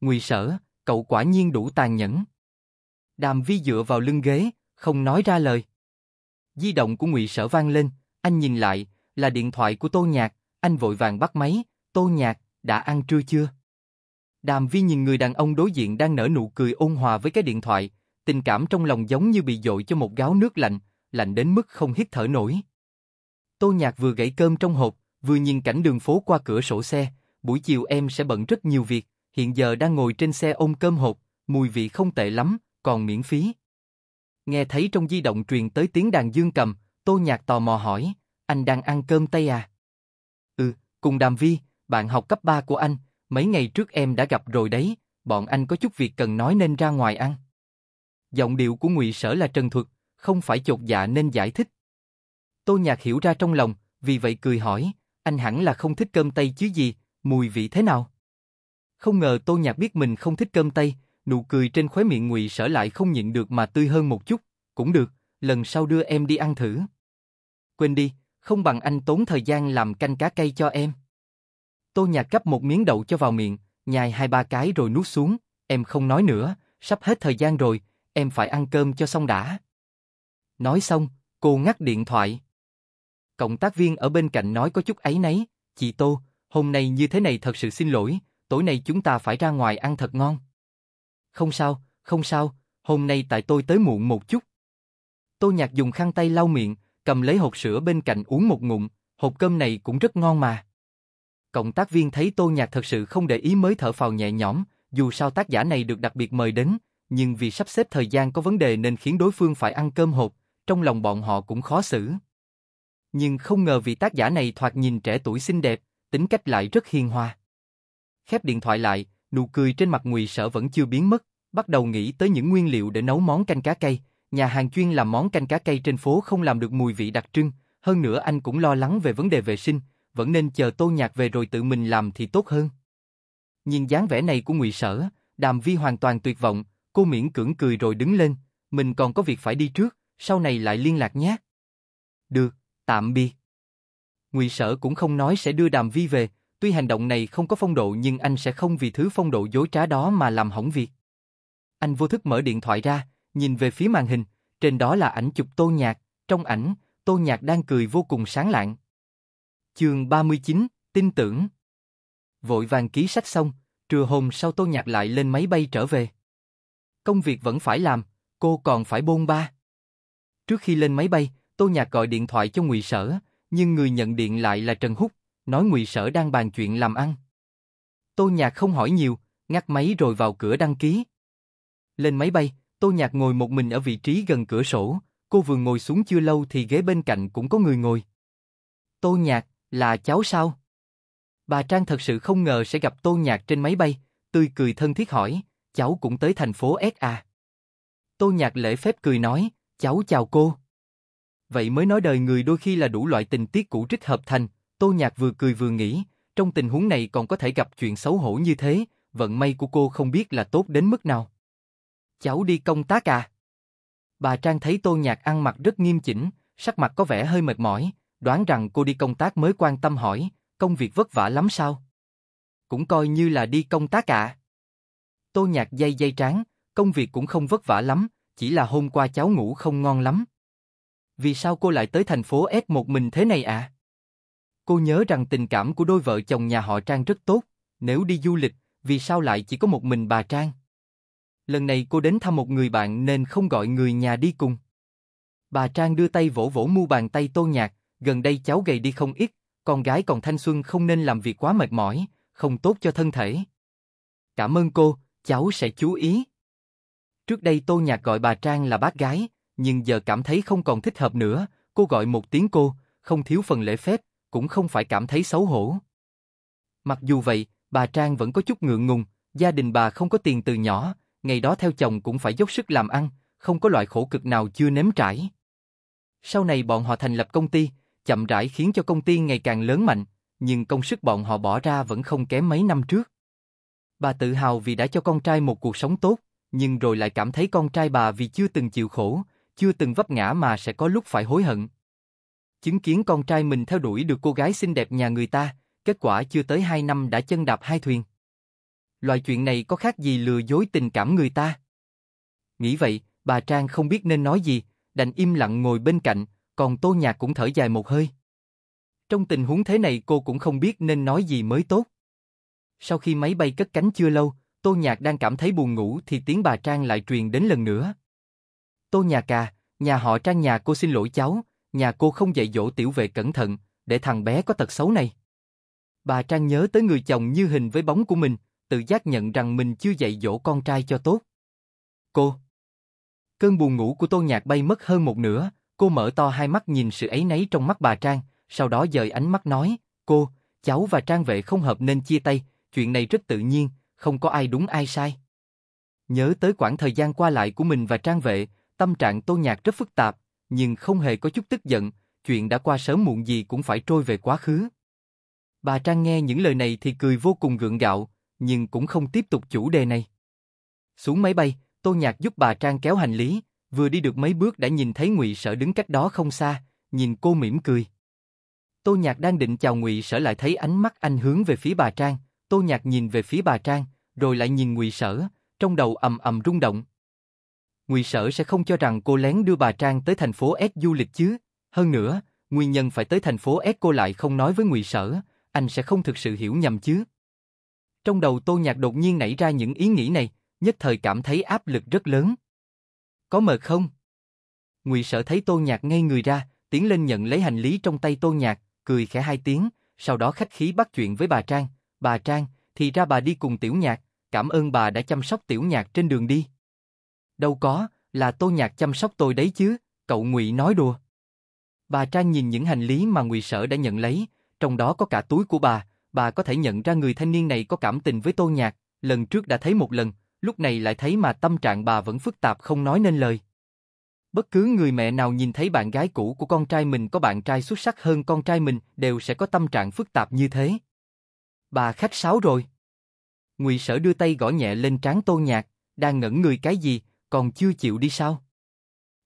S1: Ngụy Sở, cậu quả nhiên đủ tàn nhẫn. Đàm Vi dựa vào lưng ghế, không nói ra lời. Di động của Ngụy Sở vang lên, anh nhìn lại, là điện thoại của Tô Nhạc, anh vội vàng bắt máy, "Tô Nhạc, đã ăn trưa chưa?" Đàm Vi nhìn người đàn ông đối diện đang nở nụ cười ôn hòa với cái điện thoại, tình cảm trong lòng giống như bị dội cho một gáo nước lạnh, lạnh đến mức không hít thở nổi. Tô Nhạc vừa gãy cơm trong hộp, vừa nhìn cảnh đường phố qua cửa sổ xe, buổi chiều em sẽ bận rất nhiều việc, hiện giờ đang ngồi trên xe ôm cơm hộp, mùi vị không tệ lắm, còn miễn phí. Nghe thấy trong di động truyền tới tiếng đàn dương cầm, Tô Nhạc tò mò hỏi, anh đang ăn cơm Tây à? Ừ, cùng Đàm Vi, bạn học cấp 3 của anh, mấy ngày trước em đã gặp rồi đấy, bọn anh có chút việc cần nói nên ra ngoài ăn. Giọng điệu của ngụy Sở là trần thuật, không phải chột dạ nên giải thích. Tô Nhạc hiểu ra trong lòng, vì vậy cười hỏi, anh hẳn là không thích cơm tây chứ gì, mùi vị thế nào? Không ngờ Tô Nhạc biết mình không thích cơm tây, nụ cười trên khóe miệng ngụy sở lại không nhịn được mà tươi hơn một chút, cũng được, lần sau đưa em đi ăn thử. Quên đi, không bằng anh tốn thời gian làm canh cá cây cho em. Tô Nhạc cắp một miếng đậu cho vào miệng, nhai hai ba cái rồi nuốt xuống, em không nói nữa, sắp hết thời gian rồi, em phải ăn cơm cho xong đã. Nói xong, cô ngắt điện thoại. Cộng tác viên ở bên cạnh nói có chút ấy nấy, chị Tô, hôm nay như thế này thật sự xin lỗi, tối nay chúng ta phải ra ngoài ăn thật ngon. Không sao, không sao, hôm nay tại tôi tới muộn một chút. Tô Nhạc dùng khăn tay lau miệng, cầm lấy hộp sữa bên cạnh uống một ngụm, hộp cơm này cũng rất ngon mà. Cộng tác viên thấy Tô Nhạc thật sự không để ý mới thở phào nhẹ nhõm, dù sao tác giả này được đặc biệt mời đến, nhưng vì sắp xếp thời gian có vấn đề nên khiến đối phương phải ăn cơm hộp, trong lòng bọn họ cũng khó xử. Nhưng không ngờ vị tác giả này thoạt nhìn trẻ tuổi xinh đẹp, tính cách lại rất hiền hòa. Khép điện thoại lại, nụ cười trên mặt Ngụy Sở vẫn chưa biến mất, bắt đầu nghĩ tới những nguyên liệu để nấu món canh cá cây, nhà hàng chuyên làm món canh cá cây trên phố không làm được mùi vị đặc trưng, hơn nữa anh cũng lo lắng về vấn đề vệ sinh, vẫn nên chờ Tô Nhạc về rồi tự mình làm thì tốt hơn. Nhìn dáng vẻ này của Ngụy Sở, Đàm Vi hoàn toàn tuyệt vọng, cô miễn cưỡng cười rồi đứng lên, mình còn có việc phải đi trước, sau này lại liên lạc nhé. Được, tạm biệt. Ngụy Sở cũng không nói sẽ đưa Đàm Vi về, tuy hành động này không có phong độ nhưng anh sẽ không vì thứ phong độ dối trá đó mà làm hỏng việc. Anh vô thức mở điện thoại ra, nhìn về phía màn hình, trên đó là ảnh chụp Tô Nhạc, trong ảnh, Tô Nhạc đang cười vô cùng sáng lạng. Chương 39, tin tưởng. Vội vàng ký sách xong, trưa hôm sau Tô Nhạc lại lên máy bay trở về. Công việc vẫn phải làm, cô còn phải bôn ba. Trước khi lên máy bay, Tô Nhạc gọi điện thoại cho Ngụy Sở, nhưng người nhận điện lại là Trần Húc, nói Ngụy Sở đang bàn chuyện làm ăn. Tô Nhạc không hỏi nhiều, ngắt máy rồi vào cửa đăng ký. Lên máy bay, Tô Nhạc ngồi một mình ở vị trí gần cửa sổ, cô vừa ngồi xuống chưa lâu thì ghế bên cạnh cũng có người ngồi. Tô Nhạc, là cháu sao? Bà Trang thật sự không ngờ sẽ gặp Tô Nhạc trên máy bay, tươi cười thân thiết hỏi, cháu cũng tới thành phố S à? Tô Nhạc lễ phép cười nói, cháu chào cô. Vậy mới nói đời người đôi khi là đủ loại tình tiết cũ trích hợp thành, Tô Nhạc vừa cười vừa nghĩ, trong tình huống này còn có thể gặp chuyện xấu hổ như thế, vận may của cô không biết là tốt đến mức nào. Cháu đi công tác à? Bà Trang thấy Tô Nhạc ăn mặc rất nghiêm chỉnh, sắc mặt có vẻ hơi mệt mỏi, đoán rằng cô đi công tác mới quan tâm hỏi, công việc vất vả lắm sao? Cũng coi như là đi công tác ạ. À. Tô Nhạc dây dây tráng, công việc cũng không vất vả lắm, chỉ là hôm qua cháu ngủ không ngon lắm. Vì sao cô lại tới thành phố S một mình thế này À? Cô nhớ rằng tình cảm của đôi vợ chồng nhà họ Trang rất tốt, nếu đi du lịch, vì sao lại chỉ có một mình bà Trang? Lần này cô đến thăm một người bạn nên không gọi người nhà đi cùng. Bà Trang đưa tay vỗ vỗ mu bàn tay Tô Nhạc, gần đây cháu gầy đi không ít, con gái còn thanh xuân không nên làm việc quá mệt mỏi, không tốt cho thân thể. Cảm ơn cô, cháu sẽ chú ý. Trước đây Tô Nhạc gọi bà Trang là bác gái, nhưng giờ cảm thấy không còn thích hợp nữa, cô gọi một tiếng cô, không thiếu phần lễ phép, cũng không phải cảm thấy xấu hổ. Mặc dù vậy, bà Trang vẫn có chút ngượng ngùng, gia đình bà không có tiền từ nhỏ, ngày đó theo chồng cũng phải dốc sức làm ăn, không có loại khổ cực nào chưa nếm trải. Sau này bọn họ thành lập công ty, chậm rãi khiến cho công ty ngày càng lớn mạnh, nhưng công sức bọn họ bỏ ra vẫn không kém mấy năm trước. Bà tự hào vì đã cho con trai một cuộc sống tốt, nhưng rồi lại cảm thấy con trai bà vì chưa từng chịu khổ, chưa từng vấp ngã mà sẽ có lúc phải hối hận. Chứng kiến con trai mình theo đuổi được cô gái xinh đẹp nhà người ta, kết quả chưa tới hai năm đã chân đạp hai thuyền. Loại chuyện này có khác gì lừa dối tình cảm người ta? Nghĩ vậy, bà Trang không biết nên nói gì, đành im lặng ngồi bên cạnh, còn Tô Nhạc cũng thở dài một hơi. Trong tình huống thế này cô cũng không biết nên nói gì mới tốt. Sau khi máy bay cất cánh chưa lâu, Tô Nhạc đang cảm thấy buồn ngủ thì tiếng bà Trang lại truyền đến lần nữa. Tô Nhạc à, nhà họ Trang nhà cô xin lỗi cháu, nhà cô không dạy dỗ tiểu vệ cẩn thận, để thằng bé có tật xấu này. Bà Trang nhớ tới người chồng như hình với bóng của mình, tự giác nhận rằng mình chưa dạy dỗ con trai cho tốt. Cô Cơn buồn ngủ của Tô Nhạc bay mất hơn một nửa, cô mở to hai mắt nhìn sự ấy nấy trong mắt bà Trang, sau đó dời ánh mắt nói, cô, cháu và Trang vệ không hợp nên chia tay, chuyện này rất tự nhiên, không có ai đúng ai sai. Nhớ tới quãng thời gian qua lại của mình và trang vệ, tâm trạng tô nhạc rất phức tạp, nhưng không hề có chút tức giận, chuyện đã qua sớm muộn gì cũng phải trôi về quá khứ. Bà Trang nghe những lời này thì cười vô cùng gượng gạo, nhưng cũng không tiếp tục chủ đề này. Xuống máy bay, Tô Nhạc giúp bà Trang kéo hành lý, vừa đi được mấy bước đã nhìn thấy Ngụy Sở đứng cách đó không xa, nhìn cô mỉm cười. Tô Nhạc đang định chào Ngụy Sở lại thấy ánh mắt anh hướng về phía bà Trang, Tô Nhạc nhìn về phía bà Trang, rồi lại nhìn Ngụy Sở, trong đầu ầm ầm rung động. Ngụy Sở sẽ không cho rằng cô lén đưa bà Trang tới thành phố S du lịch chứ. Hơn nữa, nguyên nhân phải tới thành phố S cô lại không nói với Ngụy Sở, anh sẽ không thực sự hiểu nhầm chứ. Trong đầu Tô Nhạc đột nhiên nảy ra những ý nghĩ này, nhất thời cảm thấy áp lực rất lớn. Có mệt không? Ngụy Sở thấy Tô Nhạc ngay người ra, tiến lên nhận lấy hành lý trong tay Tô Nhạc, cười khẽ hai tiếng, sau đó khách khí bắt chuyện với bà Trang, Bà Trang, thì ra bà đi cùng tiểu nhạc, cảm ơn bà đã chăm sóc tiểu nhạc trên đường đi. Đâu có, là tô nhạc chăm sóc tôi đấy chứ, cậu ngụy nói đùa. Bà Trang nhìn những hành lý mà ngụy sở đã nhận lấy, trong đó có cả túi của bà, bà có thể nhận ra người thanh niên này có cảm tình với tô nhạc, lần trước đã thấy một lần, lúc này lại thấy mà tâm trạng bà vẫn phức tạp không nói nên lời. Bất cứ người mẹ nào nhìn thấy bạn gái cũ của con trai mình có bạn trai xuất sắc hơn con trai mình đều sẽ có tâm trạng phức tạp như thế. Bà khách sáo rồi. Ngụy Sở đưa tay gõ nhẹ lên trán Tô Nhạc, đang ngẩn người cái gì, còn chưa chịu đi sao?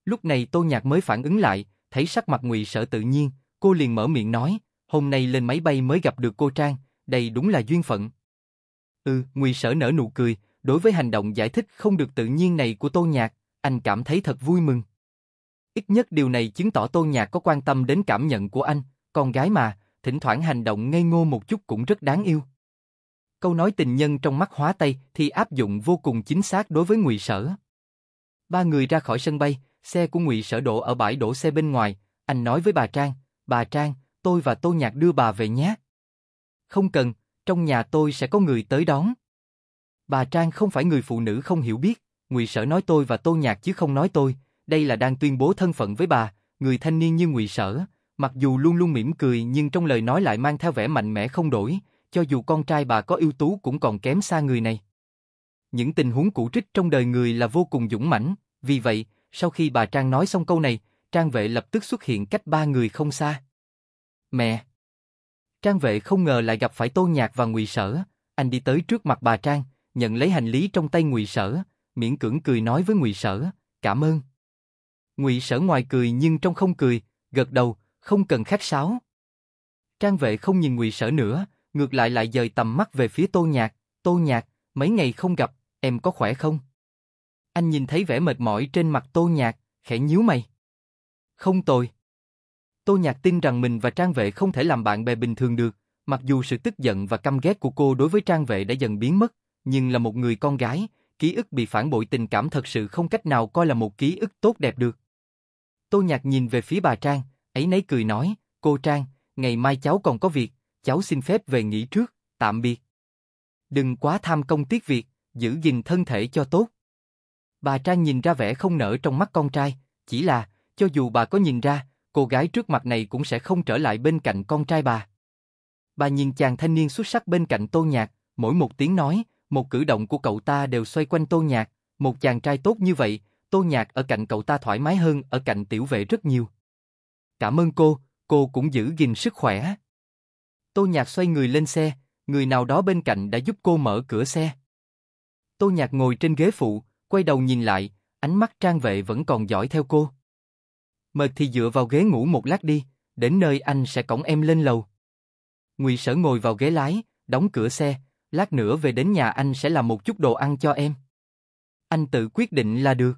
S1: Lúc này Tô Nhạc mới phản ứng lại, thấy sắc mặt Ngụy Sở tự nhiên, cô liền mở miệng nói, hôm nay lên máy bay mới gặp được cô Trang, đây đúng là duyên phận. Ừ, Ngụy Sở nở nụ cười, đối với hành động giải thích không được tự nhiên này của Tô Nhạc, anh cảm thấy thật vui mừng. Ít nhất điều này chứng tỏ Tô Nhạc có quan tâm đến cảm nhận của anh, con gái mà, thỉnh thoảng hành động ngây ngô một chút cũng rất đáng yêu. Câu nói tình nhân trong mắt hóa Tây thì áp dụng vô cùng chính xác đối với Ngụy Sở. Ba người ra khỏi sân bay, xe của Ngụy Sở đổ ở bãi đổ xe bên ngoài, anh nói với bà Trang, bà Trang, tôi và Tô Nhạc đưa bà về nhé. Không cần, trong nhà tôi sẽ có người tới đón. Bà Trang không phải người phụ nữ không hiểu biết, Ngụy Sở nói tôi và Tô Nhạc chứ không nói tôi, đây là đang tuyên bố thân phận với bà, người thanh niên như Ngụy Sở, Mặc dù luôn luôn mỉm cười nhưng trong lời nói lại mang theo vẻ mạnh mẽ không đổi, cho dù con trai bà có ưu tú cũng còn kém xa người này. Những tình huống cũ trích trong đời người là vô cùng dũng mãnh, vì vậy, sau khi bà Trang nói xong câu này, Trang vệ lập tức xuất hiện cách ba người không xa. Mẹ! Trang vệ không ngờ lại gặp phải Tô Nhạc và Ngụy Sở, anh đi tới trước mặt bà Trang, nhận lấy hành lý trong tay Ngụy Sở, miễn cưỡng cười nói với Ngụy Sở, "Cảm ơn." Ngụy Sở ngoài cười nhưng trong không cười, gật đầu, không cần khách sáo. Trang vệ không nhìn ngụy sở nữa, ngược lại lại dời tầm mắt về phía tô nhạc, tô nhạc, mấy ngày không gặp, em có khỏe không? Anh nhìn thấy vẻ mệt mỏi trên mặt tô nhạc, khẽ nhíu mày. Không tồi. Tô nhạc tin rằng mình và trang vệ không thể làm bạn bè bình thường được, mặc dù sự tức giận và căm ghét của cô đối với trang vệ đã dần biến mất, nhưng là một người con gái, ký ức bị phản bội tình cảm thật sự không cách nào coi là một ký ức tốt đẹp được. Tô Nhạc nhìn về phía bà Trang, ấy nấy cười nói, cô Trang, ngày mai cháu còn có việc, cháu xin phép về nghỉ trước, tạm biệt. Đừng quá tham công tiếc việc, giữ gìn thân thể cho tốt. Bà Trang nhìn ra vẻ không nở trong mắt con trai, chỉ là, cho dù bà có nhìn ra, cô gái trước mặt này cũng sẽ không trở lại bên cạnh con trai bà. Bà nhìn chàng thanh niên xuất sắc bên cạnh tô nhạc, mỗi một tiếng nói, một cử động của cậu ta đều xoay quanh tô nhạc, một chàng trai tốt như vậy, tô nhạc ở cạnh cậu ta thoải mái hơn ở cạnh tiểu vệ rất nhiều. Cảm ơn cô, cô cũng giữ gìn sức khỏe. Tô Nhạc xoay người lên xe, người nào đó bên cạnh đã giúp cô mở cửa xe. Tô Nhạc ngồi trên ghế phụ, quay đầu nhìn lại, ánh mắt trang vệ vẫn còn dõi theo cô. Mệt thì dựa vào ghế ngủ một lát đi, đến nơi anh sẽ cõng em lên lầu. Ngụy Sở ngồi vào ghế lái, đóng cửa xe, lát nữa về đến nhà anh sẽ làm một chút đồ ăn cho em. Anh tự quyết định là được.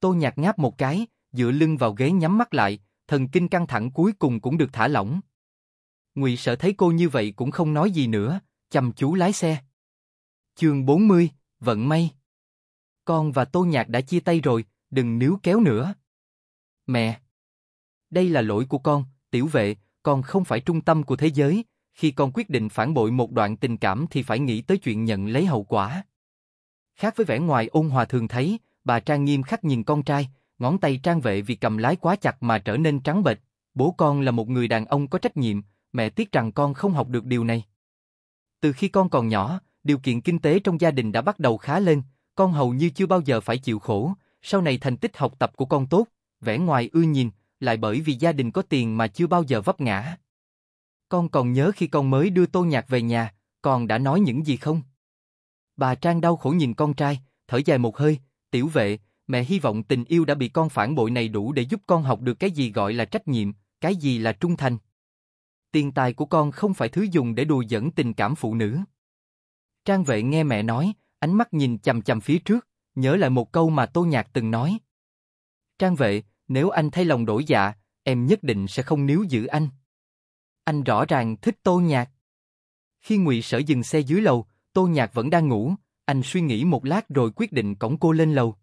S1: Tô Nhạc ngáp một cái, dựa lưng vào ghế nhắm mắt lại, thần kinh căng thẳng cuối cùng cũng được thả lỏng. Ngụy sợ thấy cô như vậy cũng không nói gì nữa, chăm chú lái xe. Chương 40, vận may. Con và Tô Nhạc đã chia tay rồi, đừng níu kéo nữa. Mẹ, đây là lỗi của con, tiểu vệ, con không phải trung tâm của thế giới, khi con quyết định phản bội một đoạn tình cảm thì phải nghĩ tới chuyện nhận lấy hậu quả. Khác với vẻ ngoài ôn hòa thường thấy, bà Trang nghiêm khắc nhìn con trai, ngón tay trang vệ vì cầm lái quá chặt mà trở nên trắng bệch. Bố con là một người đàn ông có trách nhiệm, mẹ tiếc rằng con không học được điều này. Từ khi con còn nhỏ, điều kiện kinh tế trong gia đình đã bắt đầu khá lên, con hầu như chưa bao giờ phải chịu khổ, sau này thành tích học tập của con tốt, vẻ ngoài ưa nhìn, lại bởi vì gia đình có tiền mà chưa bao giờ vấp ngã. Con còn nhớ khi con mới đưa Tô Nhạc về nhà, con đã nói những gì không? Bà Trang đau khổ nhìn con trai, thở dài một hơi, tiểu vệ, mẹ hy vọng tình yêu đã bị con phản bội này đủ để giúp con học được cái gì gọi là trách nhiệm, cái gì là trung thành. Tiền tài của con không phải thứ dùng để đùa dẫn tình cảm phụ nữ. Trang vệ nghe mẹ nói, ánh mắt nhìn chầm chầm phía trước, nhớ lại một câu mà Tô Nhạc từng nói. Trang vệ, nếu anh thay lòng đổi dạ, em nhất định sẽ không níu giữ anh. Anh rõ ràng thích Tô Nhạc. Khi ngụy Sở dừng xe dưới lầu, Tô Nhạc vẫn đang ngủ, anh suy nghĩ một lát rồi quyết định cõng cô lên lầu.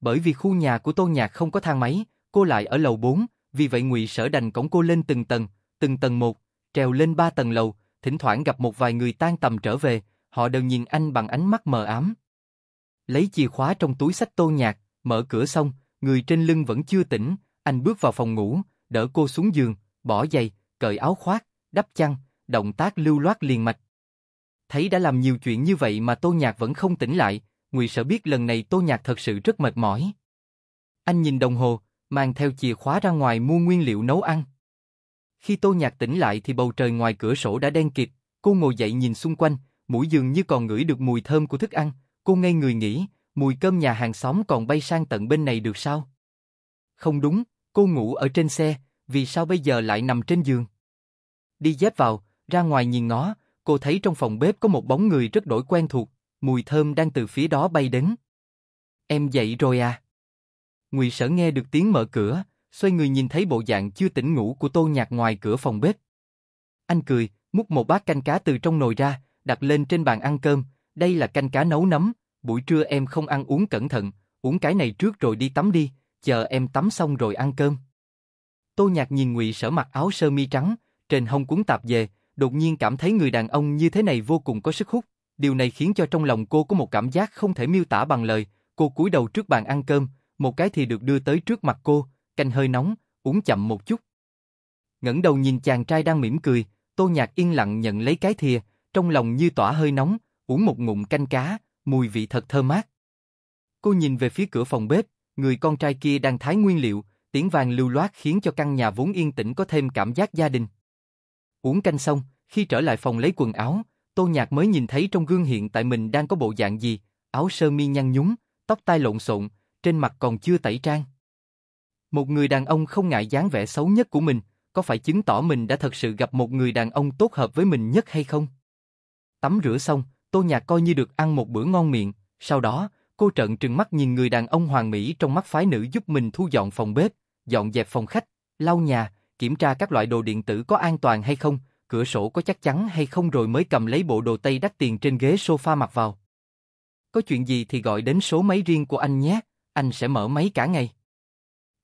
S1: Bởi vì khu nhà của Tô Nhạc không có thang máy, cô lại ở lầu 4, vì vậy Ngụy Sở đành cõng cô lên từng tầng, từng tầng một, trèo lên ba tầng lầu, thỉnh thoảng gặp một vài người tan tầm trở về, họ đều nhìn anh bằng ánh mắt mờ ám. Lấy chìa khóa trong túi sách Tô Nhạc, mở cửa xong, người trên lưng vẫn chưa tỉnh, anh bước vào phòng ngủ, đỡ cô xuống giường, bỏ giày, cởi áo khoác, đắp chăn, động tác lưu loát liền mạch. Thấy đã làm nhiều chuyện như vậy mà Tô Nhạc vẫn không tỉnh lại, Ngụy Sở biết lần này Tô Nhạc thật sự rất mệt mỏi. Anh nhìn đồng hồ, mang theo chìa khóa ra ngoài mua nguyên liệu nấu ăn. Khi Tô Nhạc tỉnh lại thì bầu trời ngoài cửa sổ đã đen kịt, cô ngồi dậy nhìn xung quanh, mũi dường như còn ngửi được mùi thơm của thức ăn, cô ngay người nghĩ, mùi cơm nhà hàng xóm còn bay sang tận bên này được sao? Không đúng, cô ngủ ở trên xe, vì sao bây giờ lại nằm trên giường? Đi dép vào, ra ngoài nhìn ngó, cô thấy trong phòng bếp có một bóng người rất đổi quen thuộc, mùi thơm đang từ phía đó bay đến. Em dậy rồi à? Ngụy Sở nghe được tiếng mở cửa, xoay người nhìn thấy bộ dạng chưa tỉnh ngủ của Tô Nhạc ngoài cửa phòng bếp. Anh cười, múc một bát canh cá từ trong nồi ra, đặt lên trên bàn ăn cơm, đây là canh cá nấu nấm, buổi trưa em không ăn uống cẩn thận, uống cái này trước rồi đi tắm đi, chờ em tắm xong rồi ăn cơm. Tô Nhạc nhìn Ngụy Sở mặc áo sơ mi trắng, trên hông cuốn tạp về, đột nhiên cảm thấy người đàn ông như thế này vô cùng có sức hút, điều này khiến cho trong lòng cô có một cảm giác không thể miêu tả bằng lời, cô cúi đầu trước bàn ăn cơm, một cái thì được đưa tới trước mặt cô, canh hơi nóng, uống chậm một chút. Ngẩng đầu nhìn chàng trai đang mỉm cười, Tô Nhạc yên lặng nhận lấy cái thìa, trong lòng như tỏa hơi nóng, uống một ngụm canh cá, mùi vị thật thơm mát. Cô nhìn về phía cửa phòng bếp, người con trai kia đang thái nguyên liệu, tiếng vàng lưu loát khiến cho căn nhà vốn yên tĩnh có thêm cảm giác gia đình. Uống canh xong, khi trở lại phòng lấy quần áo, Tô Nhạc mới nhìn thấy trong gương hiện tại mình đang có bộ dạng gì, áo sơ mi nhăn nhúm, tóc tai lộn xộn, trên mặt còn chưa tẩy trang. Một người đàn ông không ngại dáng vẻ xấu nhất của mình, có phải chứng tỏ mình đã thật sự gặp một người đàn ông tốt hợp với mình nhất hay không? Tắm rửa xong, Tô Nhạc coi như được ăn một bữa ngon miệng, sau đó, cô trợn trừng mắt nhìn người đàn ông hoàng mỹ trong mắt phái nữ giúp mình thu dọn phòng bếp, dọn dẹp phòng khách, lau nhà, kiểm tra các loại đồ điện tử có an toàn hay không, cửa sổ có chắc chắn hay không rồi mới cầm lấy bộ đồ tây đắt tiền trên ghế sofa mặc vào. Có chuyện gì thì gọi đến số máy riêng của anh nhé, anh sẽ mở máy cả ngày.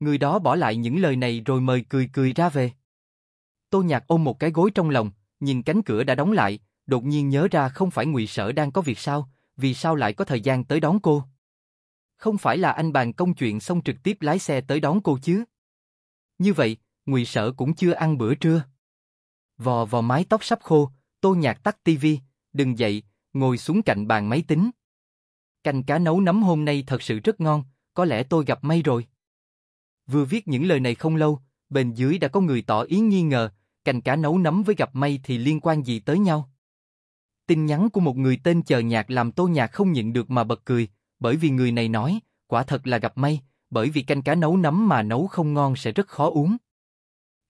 S1: Người đó bỏ lại những lời này rồi mời cười cười ra về. Tô Nhạc ôm một cái gối trong lòng, nhìn cánh cửa đã đóng lại, đột nhiên nhớ ra không phải Ngụy Sở đang có việc sao, vì sao lại có thời gian tới đón cô? Không phải là anh bàn công chuyện xong trực tiếp lái xe tới đón cô chứ? Như vậy, Ngụy Sở cũng chưa ăn bữa trưa. Vò vò mái tóc sắp khô, tô nhạc tắt tivi, đừng dậy, ngồi xuống cạnh bàn máy tính. Canh cá nấu nấm hôm nay thật sự rất ngon, có lẽ tôi gặp may rồi. Vừa viết những lời này không lâu, bên dưới đã có người tỏ ý nghi ngờ, canh cá nấu nấm với gặp may thì liên quan gì tới nhau. Tin nhắn của một người tên chờ nhạc làm tô nhạc không nhịn được mà bật cười, bởi vì người này nói, quả thật là gặp may, bởi vì canh cá nấu nấm mà nấu không ngon sẽ rất khó uống.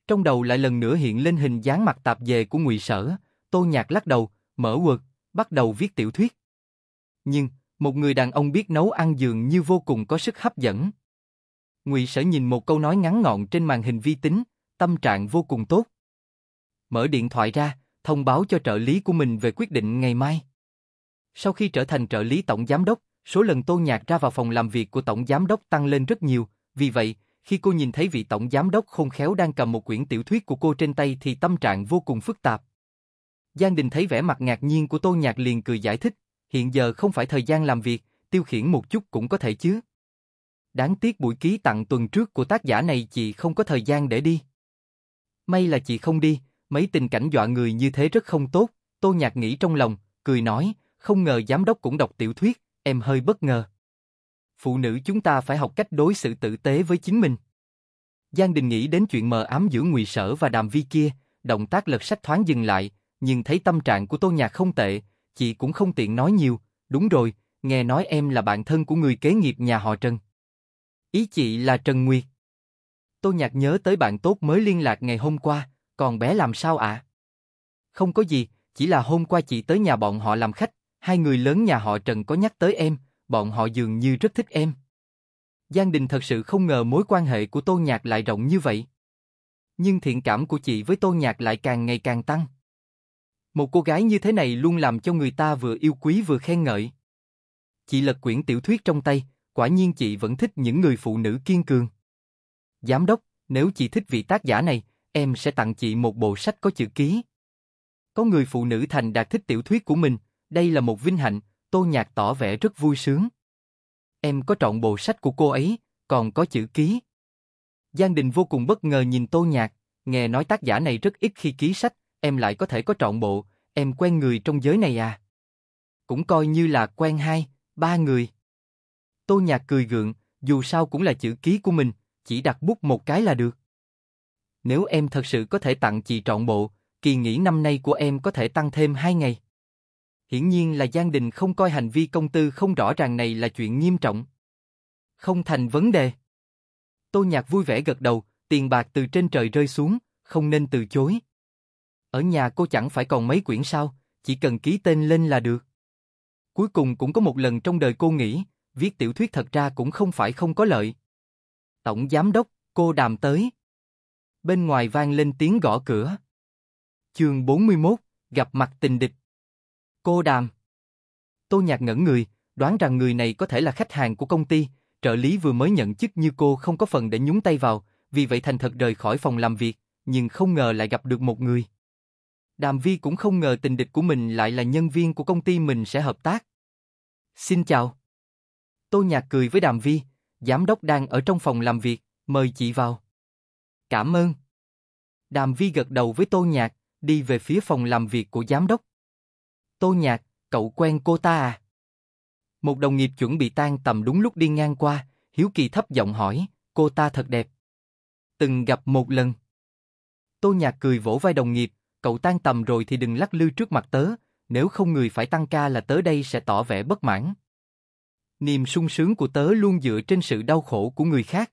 S1: Trong đầu lại lần nữa hiện lên hình dáng mặt tạp dề của ngụy sở, tô nhạc lắc đầu, mở quật, bắt đầu viết tiểu thuyết. Nhưng, một người đàn ông biết nấu ăn dường như vô cùng có sức hấp dẫn. Ngụy sở nhìn một câu nói ngắn ngọn trên màn hình vi tính, tâm trạng vô cùng tốt. Mở điện thoại ra, thông báo cho trợ lý của mình về quyết định ngày mai. Sau khi trở thành trợ lý tổng giám đốc, số lần tô nhạc ra vào phòng làm việc của tổng giám đốc tăng lên rất nhiều, vì vậy, khi cô nhìn thấy vị tổng giám đốc khôn khéo đang cầm một quyển tiểu thuyết của cô trên tay thì tâm trạng vô cùng phức tạp. Giang Đình thấy vẻ mặt ngạc nhiên của Tô Nhạc liền cười giải thích, hiện giờ không phải thời gian làm việc, tiêu khiển một chút cũng có thể chứ. Đáng tiếc buổi ký tặng tuần trước của tác giả này chị không có thời gian để đi. May là chị không đi, mấy tình cảnh dọa người như thế rất không tốt, Tô Nhạc nghĩ trong lòng, cười nói, không ngờ giám đốc cũng đọc tiểu thuyết, em hơi bất ngờ phụ nữ chúng ta phải học cách đối xử tử tế với chính mình. Giang Đình nghĩ đến chuyện mờ ám giữa Ngụy Sở và Đàm Vi kia, động tác lật sách thoáng dừng lại, nhưng thấy tâm trạng của Tô Nhạc không tệ, chị cũng không tiện nói nhiều, đúng rồi, nghe nói em là bạn thân của người kế nghiệp nhà họ Trần. Ý chị là Trần Nguyệt. Tô Nhạc nhớ tới bạn tốt mới liên lạc ngày hôm qua, còn bé làm sao ạ? Không có gì, chỉ là hôm qua chị tới nhà bọn họ làm khách, hai người lớn nhà họ Trần có nhắc tới em, bọn họ dường như rất thích em. Giang Đình thật sự không ngờ mối quan hệ của Tô Nhạc lại rộng như vậy. Nhưng thiện cảm của chị với Tô Nhạc lại càng ngày càng tăng. Một cô gái như thế này luôn làm cho người ta vừa yêu quý vừa khen ngợi. Chị lật quyển tiểu thuyết trong tay, quả nhiên chị vẫn thích những người phụ nữ kiên cường. Giám đốc, nếu chị thích vị tác giả này, em sẽ tặng chị một bộ sách có chữ ký. Có người phụ nữ thành đạt thích tiểu thuyết của mình, đây là một vinh hạnh, Tô Nhạc tỏ vẻ rất vui sướng. Em có trọn bộ sách của cô ấy, còn có chữ ký. Giang Đình vô cùng bất ngờ nhìn Tô Nhạc, nghe nói tác giả này rất ít khi ký sách, em lại có thể có trọn bộ, em quen người trong giới này à? Cũng coi như là quen hai, ba người. Tô Nhạc cười gượng, dù sao cũng là chữ ký của mình, chỉ đặt bút một cái là được. Nếu em thật sự có thể tặng chị trọn bộ, kỳ nghỉ năm nay của em có thể tăng thêm hai ngày. Hiển nhiên là Giang Đình không coi hành vi công tư không rõ ràng này là chuyện nghiêm trọng. Không thành vấn đề. Tô Nhạc vui vẻ gật đầu, tiền bạc từ trên trời rơi xuống, không nên từ chối. Ở nhà cô chẳng phải còn mấy quyển sao, chỉ cần ký tên lên là được. Cuối cùng cũng có một lần trong đời cô nghĩ, viết tiểu thuyết thật ra cũng không phải không có lợi. Tổng giám đốc, cô đàm tới. Bên ngoài vang lên tiếng gõ cửa. Chương 41, gặp mặt tình địch. Cô đàm. Tô Nhạc ngẩn người, đoán rằng người này có thể là khách hàng của công ty, trợ lý vừa mới nhận chức như cô không có phần để nhúng tay vào, vì vậy thành thật rời khỏi phòng làm việc, nhưng không ngờ lại gặp được một người. Đàm Vi cũng không ngờ tình địch của mình lại là nhân viên của công ty mình sẽ hợp tác. Xin chào. Tô Nhạc cười với Đàm Vi, giám đốc đang ở trong phòng làm việc, mời chị vào. Cảm ơn. Đàm Vi gật đầu với Tô Nhạc, đi về phía phòng làm việc của giám đốc. Tô Nhạc, cậu quen cô ta à? Một đồng nghiệp chuẩn bị tan tầm đúng lúc đi ngang qua, Hiếu Kỳ thấp giọng hỏi, cô ta thật đẹp. Từng gặp một lần. Tô Nhạc cười vỗ vai đồng nghiệp, cậu tan tầm rồi thì đừng lắc lư trước mặt tớ, nếu không người phải tăng ca là tớ đây sẽ tỏ vẻ bất mãn. Niềm sung sướng của tớ luôn dựa trên sự đau khổ của người khác.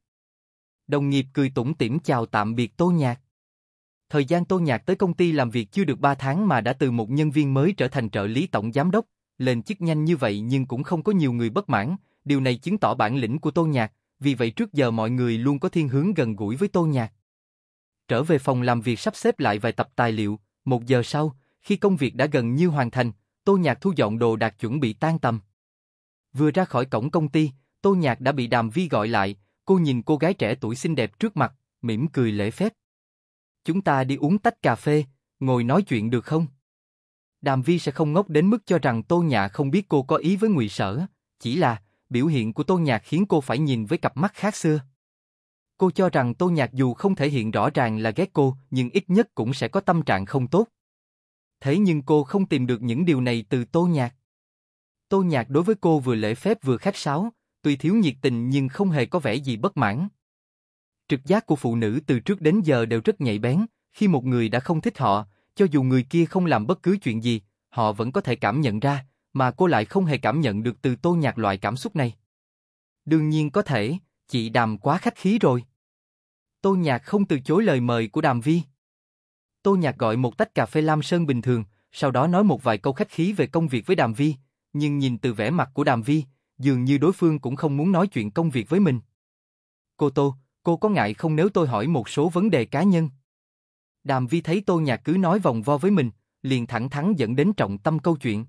S1: Đồng nghiệp cười tủm tỉm chào tạm biệt Tô Nhạc. Thời gian Tô Nhạc tới công ty làm việc chưa được 3 tháng mà đã từ một nhân viên mới trở thành trợ lý tổng giám đốc, lên chức nhanh như vậy nhưng cũng không có nhiều người bất mãn, điều này chứng tỏ bản lĩnh của Tô Nhạc, vì vậy trước giờ mọi người luôn có thiên hướng gần gũi với Tô Nhạc. Trở về phòng làm việc sắp xếp lại vài tập tài liệu, một giờ sau, khi công việc đã gần như hoàn thành, Tô Nhạc thu dọn đồ đạc chuẩn bị tan tầm. Vừa ra khỏi cổng công ty, Tô Nhạc đã bị Đàm Vi gọi lại, cô nhìn cô gái trẻ tuổi xinh đẹp trước mặt, mỉm cười lễ phép chúng ta đi uống tách cà phê, ngồi nói chuyện được không? Đàm Vi sẽ không ngốc đến mức cho rằng Tô Nhã không biết cô có ý với Ngụy Sở, chỉ là biểu hiện của Tô Nhạc khiến cô phải nhìn với cặp mắt khác xưa. Cô cho rằng Tô Nhạc dù không thể hiện rõ ràng là ghét cô, nhưng ít nhất cũng sẽ có tâm trạng không tốt. Thế nhưng cô không tìm được những điều này từ Tô Nhạc. Tô Nhạc đối với cô vừa lễ phép vừa khách sáo, tuy thiếu nhiệt tình nhưng không hề có vẻ gì bất mãn. Trực giác của phụ nữ từ trước đến giờ đều rất nhạy bén, khi một người đã không thích họ, cho dù người kia không làm bất cứ chuyện gì, họ vẫn có thể cảm nhận ra, mà cô lại không hề cảm nhận được từ tô nhạc loại cảm xúc này. Đương nhiên có thể, chị Đàm quá khách khí rồi. Tô nhạc không từ chối lời mời của Đàm Vi. Tô nhạc gọi một tách cà phê lam sơn bình thường, sau đó nói một vài câu khách khí về công việc với Đàm Vi, nhưng nhìn từ vẻ mặt của Đàm Vi, dường như đối phương cũng không muốn nói chuyện công việc với mình. Cô Tô, Cô có ngại không nếu tôi hỏi một số vấn đề cá nhân? Đàm Vi thấy Tô Nhạc cứ nói vòng vo với mình, liền thẳng thắn dẫn đến trọng tâm câu chuyện.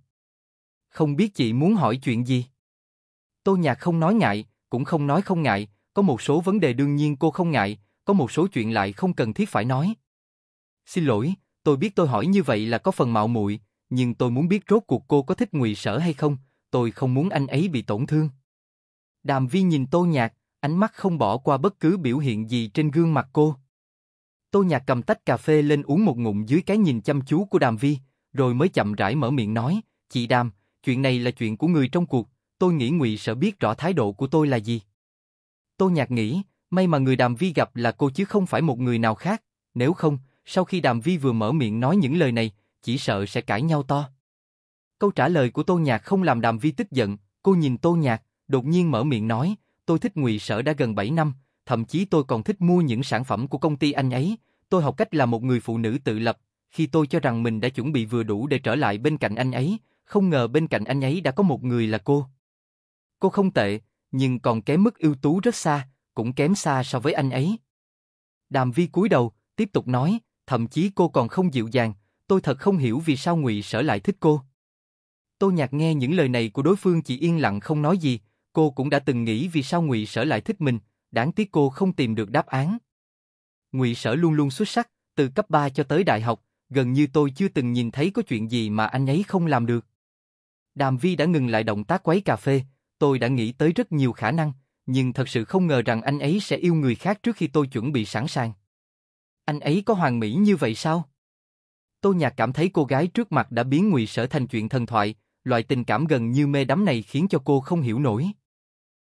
S1: Không biết chị muốn hỏi chuyện gì? Tô Nhạc không nói ngại, cũng không nói không ngại, có một số vấn đề đương nhiên cô không ngại, có một số chuyện lại không cần thiết phải nói. Xin lỗi, tôi biết tôi hỏi như vậy là có phần mạo muội, nhưng tôi muốn biết rốt cuộc cô có thích ngụy sở hay không, tôi không muốn anh ấy bị tổn thương. Đàm Vi nhìn Tô Nhạc, ánh mắt không bỏ qua bất cứ biểu hiện gì trên gương mặt cô. Tô Nhạc cầm tách cà phê lên uống một ngụm dưới cái nhìn chăm chú của Đàm Vi, rồi mới chậm rãi mở miệng nói, chị Đàm, chuyện này là chuyện của người trong cuộc, tôi nghĩ ngụy sợ biết rõ thái độ của tôi là gì. Tô Nhạc nghĩ, may mà người Đàm Vi gặp là cô chứ không phải một người nào khác, nếu không, sau khi Đàm Vi vừa mở miệng nói những lời này, chỉ sợ sẽ cãi nhau to. Câu trả lời của Tô Nhạc không làm Đàm Vi tức giận, cô nhìn Tô Nhạc, đột nhiên mở miệng nói, tôi thích ngụy sở đã gần 7 năm, thậm chí tôi còn thích mua những sản phẩm của công ty anh ấy, tôi học cách là một người phụ nữ tự lập, khi tôi cho rằng mình đã chuẩn bị vừa đủ để trở lại bên cạnh anh ấy, không ngờ bên cạnh anh ấy đã có một người là cô. Cô không tệ, nhưng còn kém mức ưu tú rất xa, cũng kém xa so với anh ấy. Đàm Vi cúi đầu, tiếp tục nói, thậm chí cô còn không dịu dàng, tôi thật không hiểu vì sao Ngụy Sở lại thích cô. Tôi nhạt nghe những lời này của đối phương chỉ yên lặng không nói gì, Cô cũng đã từng nghĩ vì sao Ngụy Sở lại thích mình, đáng tiếc cô không tìm được đáp án. Ngụy Sở luôn luôn xuất sắc, từ cấp 3 cho tới đại học, gần như tôi chưa từng nhìn thấy có chuyện gì mà anh ấy không làm được. Đàm Vi đã ngừng lại động tác quấy cà phê, tôi đã nghĩ tới rất nhiều khả năng, nhưng thật sự không ngờ rằng anh ấy sẽ yêu người khác trước khi tôi chuẩn bị sẵn sàng. Anh ấy có hoàn mỹ như vậy sao? Tô Nhạc cảm thấy cô gái trước mặt đã biến Ngụy Sở thành chuyện thần thoại, loại tình cảm gần như mê đắm này khiến cho cô không hiểu nổi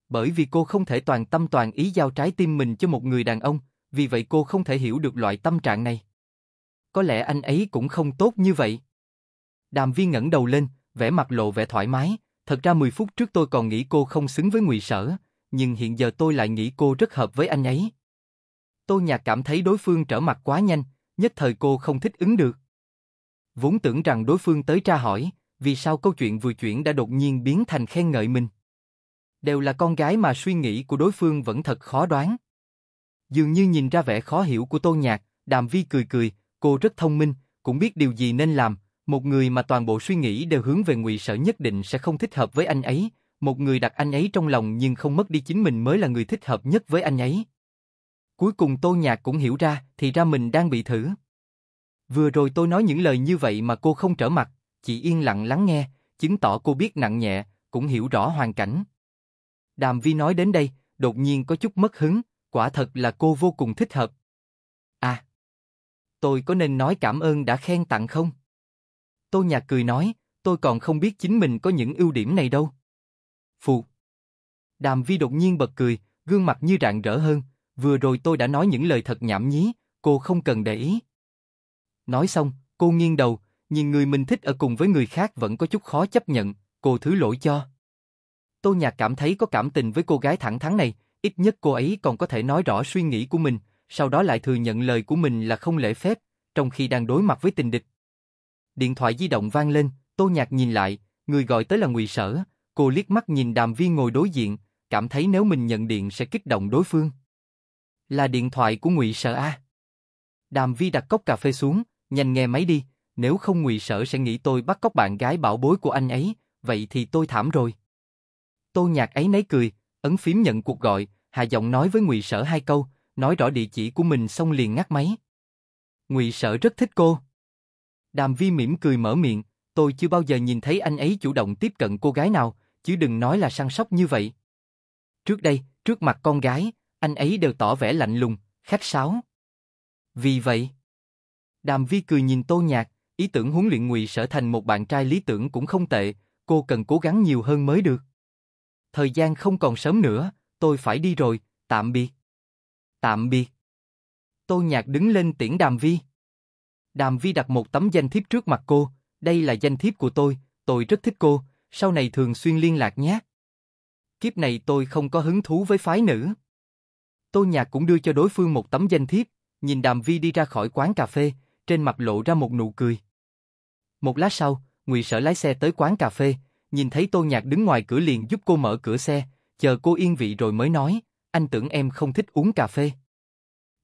S1: bởi vì cô không thể toàn tâm toàn ý giao trái tim mình cho một người đàn ông, vì vậy cô không thể hiểu được loại tâm trạng này. Có lẽ anh ấy cũng không tốt như vậy. Đàm viên ngẩng đầu lên, vẻ mặt lộ vẻ thoải mái, thật ra 10 phút trước tôi còn nghĩ cô không xứng với ngụy sở, nhưng hiện giờ tôi lại nghĩ cô rất hợp với anh ấy. tôi nhạt cảm thấy đối phương trở mặt quá nhanh, nhất thời cô không thích ứng được. Vốn tưởng rằng đối phương tới tra hỏi, vì sao câu chuyện vừa chuyển đã đột nhiên biến thành khen ngợi mình đều là con gái mà suy nghĩ của đối phương vẫn thật khó đoán. Dường như nhìn ra vẻ khó hiểu của tô Nhạc, Đàm Vi cười cười, cô rất thông minh, cũng biết điều gì nên làm, một người mà toàn bộ suy nghĩ đều hướng về ngụy sở nhất định sẽ không thích hợp với anh ấy, một người đặt anh ấy trong lòng nhưng không mất đi chính mình mới là người thích hợp nhất với anh ấy. Cuối cùng Tô Nhạc cũng hiểu ra, thì ra mình đang bị thử. Vừa rồi tôi nói những lời như vậy mà cô không trở mặt, chỉ yên lặng lắng nghe, chứng tỏ cô biết nặng nhẹ, cũng hiểu rõ hoàn cảnh. Đàm Vi nói đến đây, đột nhiên có chút mất hứng, quả thật là cô vô cùng thích hợp. À, tôi có nên nói cảm ơn đã khen tặng không? Tô Nhạc cười nói, tôi còn không biết chính mình có những ưu điểm này đâu. Phù. Đàm Vi đột nhiên bật cười, gương mặt như rạng rỡ hơn, vừa rồi tôi đã nói những lời thật nhảm nhí, cô không cần để ý. Nói xong, cô nghiêng đầu, nhìn người mình thích ở cùng với người khác vẫn có chút khó chấp nhận, cô thứ lỗi cho. Tô Nhạc cảm thấy có cảm tình với cô gái thẳng thắn này, ít nhất cô ấy còn có thể nói rõ suy nghĩ của mình, sau đó lại thừa nhận lời của mình là không lễ phép, trong khi đang đối mặt với tình địch. Điện thoại di động vang lên, Tô Nhạc nhìn lại, người gọi tới là Ngụy Sở, cô liếc mắt nhìn Đàm Viên ngồi đối diện, cảm thấy nếu mình nhận điện sẽ kích động đối phương. Là điện thoại của Ngụy Sở a. À? Đàm Vi đặt cốc cà phê xuống, nhanh nghe máy đi, nếu không Ngụy Sở sẽ nghĩ tôi bắt cóc bạn gái bảo bối của anh ấy, vậy thì tôi thảm rồi. Tô Nhạc ấy nấy cười, ấn phím nhận cuộc gọi, hạ giọng nói với Ngụy Sở hai câu, nói rõ địa chỉ của mình xong liền ngắt máy. Ngụy Sở rất thích cô. Đàm Vi mỉm cười mở miệng, tôi chưa bao giờ nhìn thấy anh ấy chủ động tiếp cận cô gái nào, chứ đừng nói là săn sóc như vậy. Trước đây, trước mặt con gái, anh ấy đều tỏ vẻ lạnh lùng, khách sáo. Vì vậy, Đàm Vi cười nhìn Tô Nhạc, ý tưởng huấn luyện Ngụy Sở thành một bạn trai lý tưởng cũng không tệ, cô cần cố gắng nhiều hơn mới được thời gian không còn sớm nữa, tôi phải đi rồi, tạm biệt. Tạm biệt. Tô Nhạc đứng lên tiễn Đàm Vi. Đàm Vi đặt một tấm danh thiếp trước mặt cô, đây là danh thiếp của tôi, tôi rất thích cô, sau này thường xuyên liên lạc nhé. Kiếp này tôi không có hứng thú với phái nữ. Tô Nhạc cũng đưa cho đối phương một tấm danh thiếp, nhìn Đàm Vi đi ra khỏi quán cà phê, trên mặt lộ ra một nụ cười. Một lát sau, Ngụy Sở lái xe tới quán cà phê, nhìn thấy Tô Nhạc đứng ngoài cửa liền giúp cô mở cửa xe, chờ cô yên vị rồi mới nói, anh tưởng em không thích uống cà phê.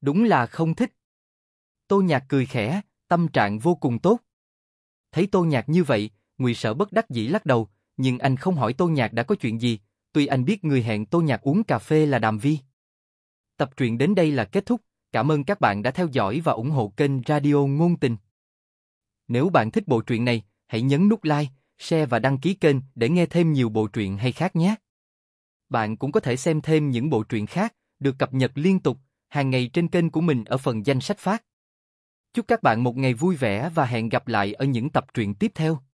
S1: Đúng là không thích. Tô Nhạc cười khẽ, tâm trạng vô cùng tốt. Thấy Tô Nhạc như vậy, Ngụy sợ bất đắc dĩ lắc đầu, nhưng anh không hỏi Tô Nhạc đã có chuyện gì, tuy anh biết người hẹn Tô Nhạc uống cà phê là Đàm Vi. Tập truyện đến đây là kết thúc, cảm ơn các bạn đã theo dõi và ủng hộ kênh Radio Ngôn Tình. Nếu bạn thích bộ truyện này, hãy nhấn nút like share và đăng ký kênh để nghe thêm nhiều bộ truyện hay khác nhé. Bạn cũng có thể xem thêm những bộ truyện khác được cập nhật liên tục hàng ngày trên kênh của mình ở phần danh sách phát. Chúc các bạn một ngày vui vẻ và hẹn gặp lại ở những tập truyện tiếp theo.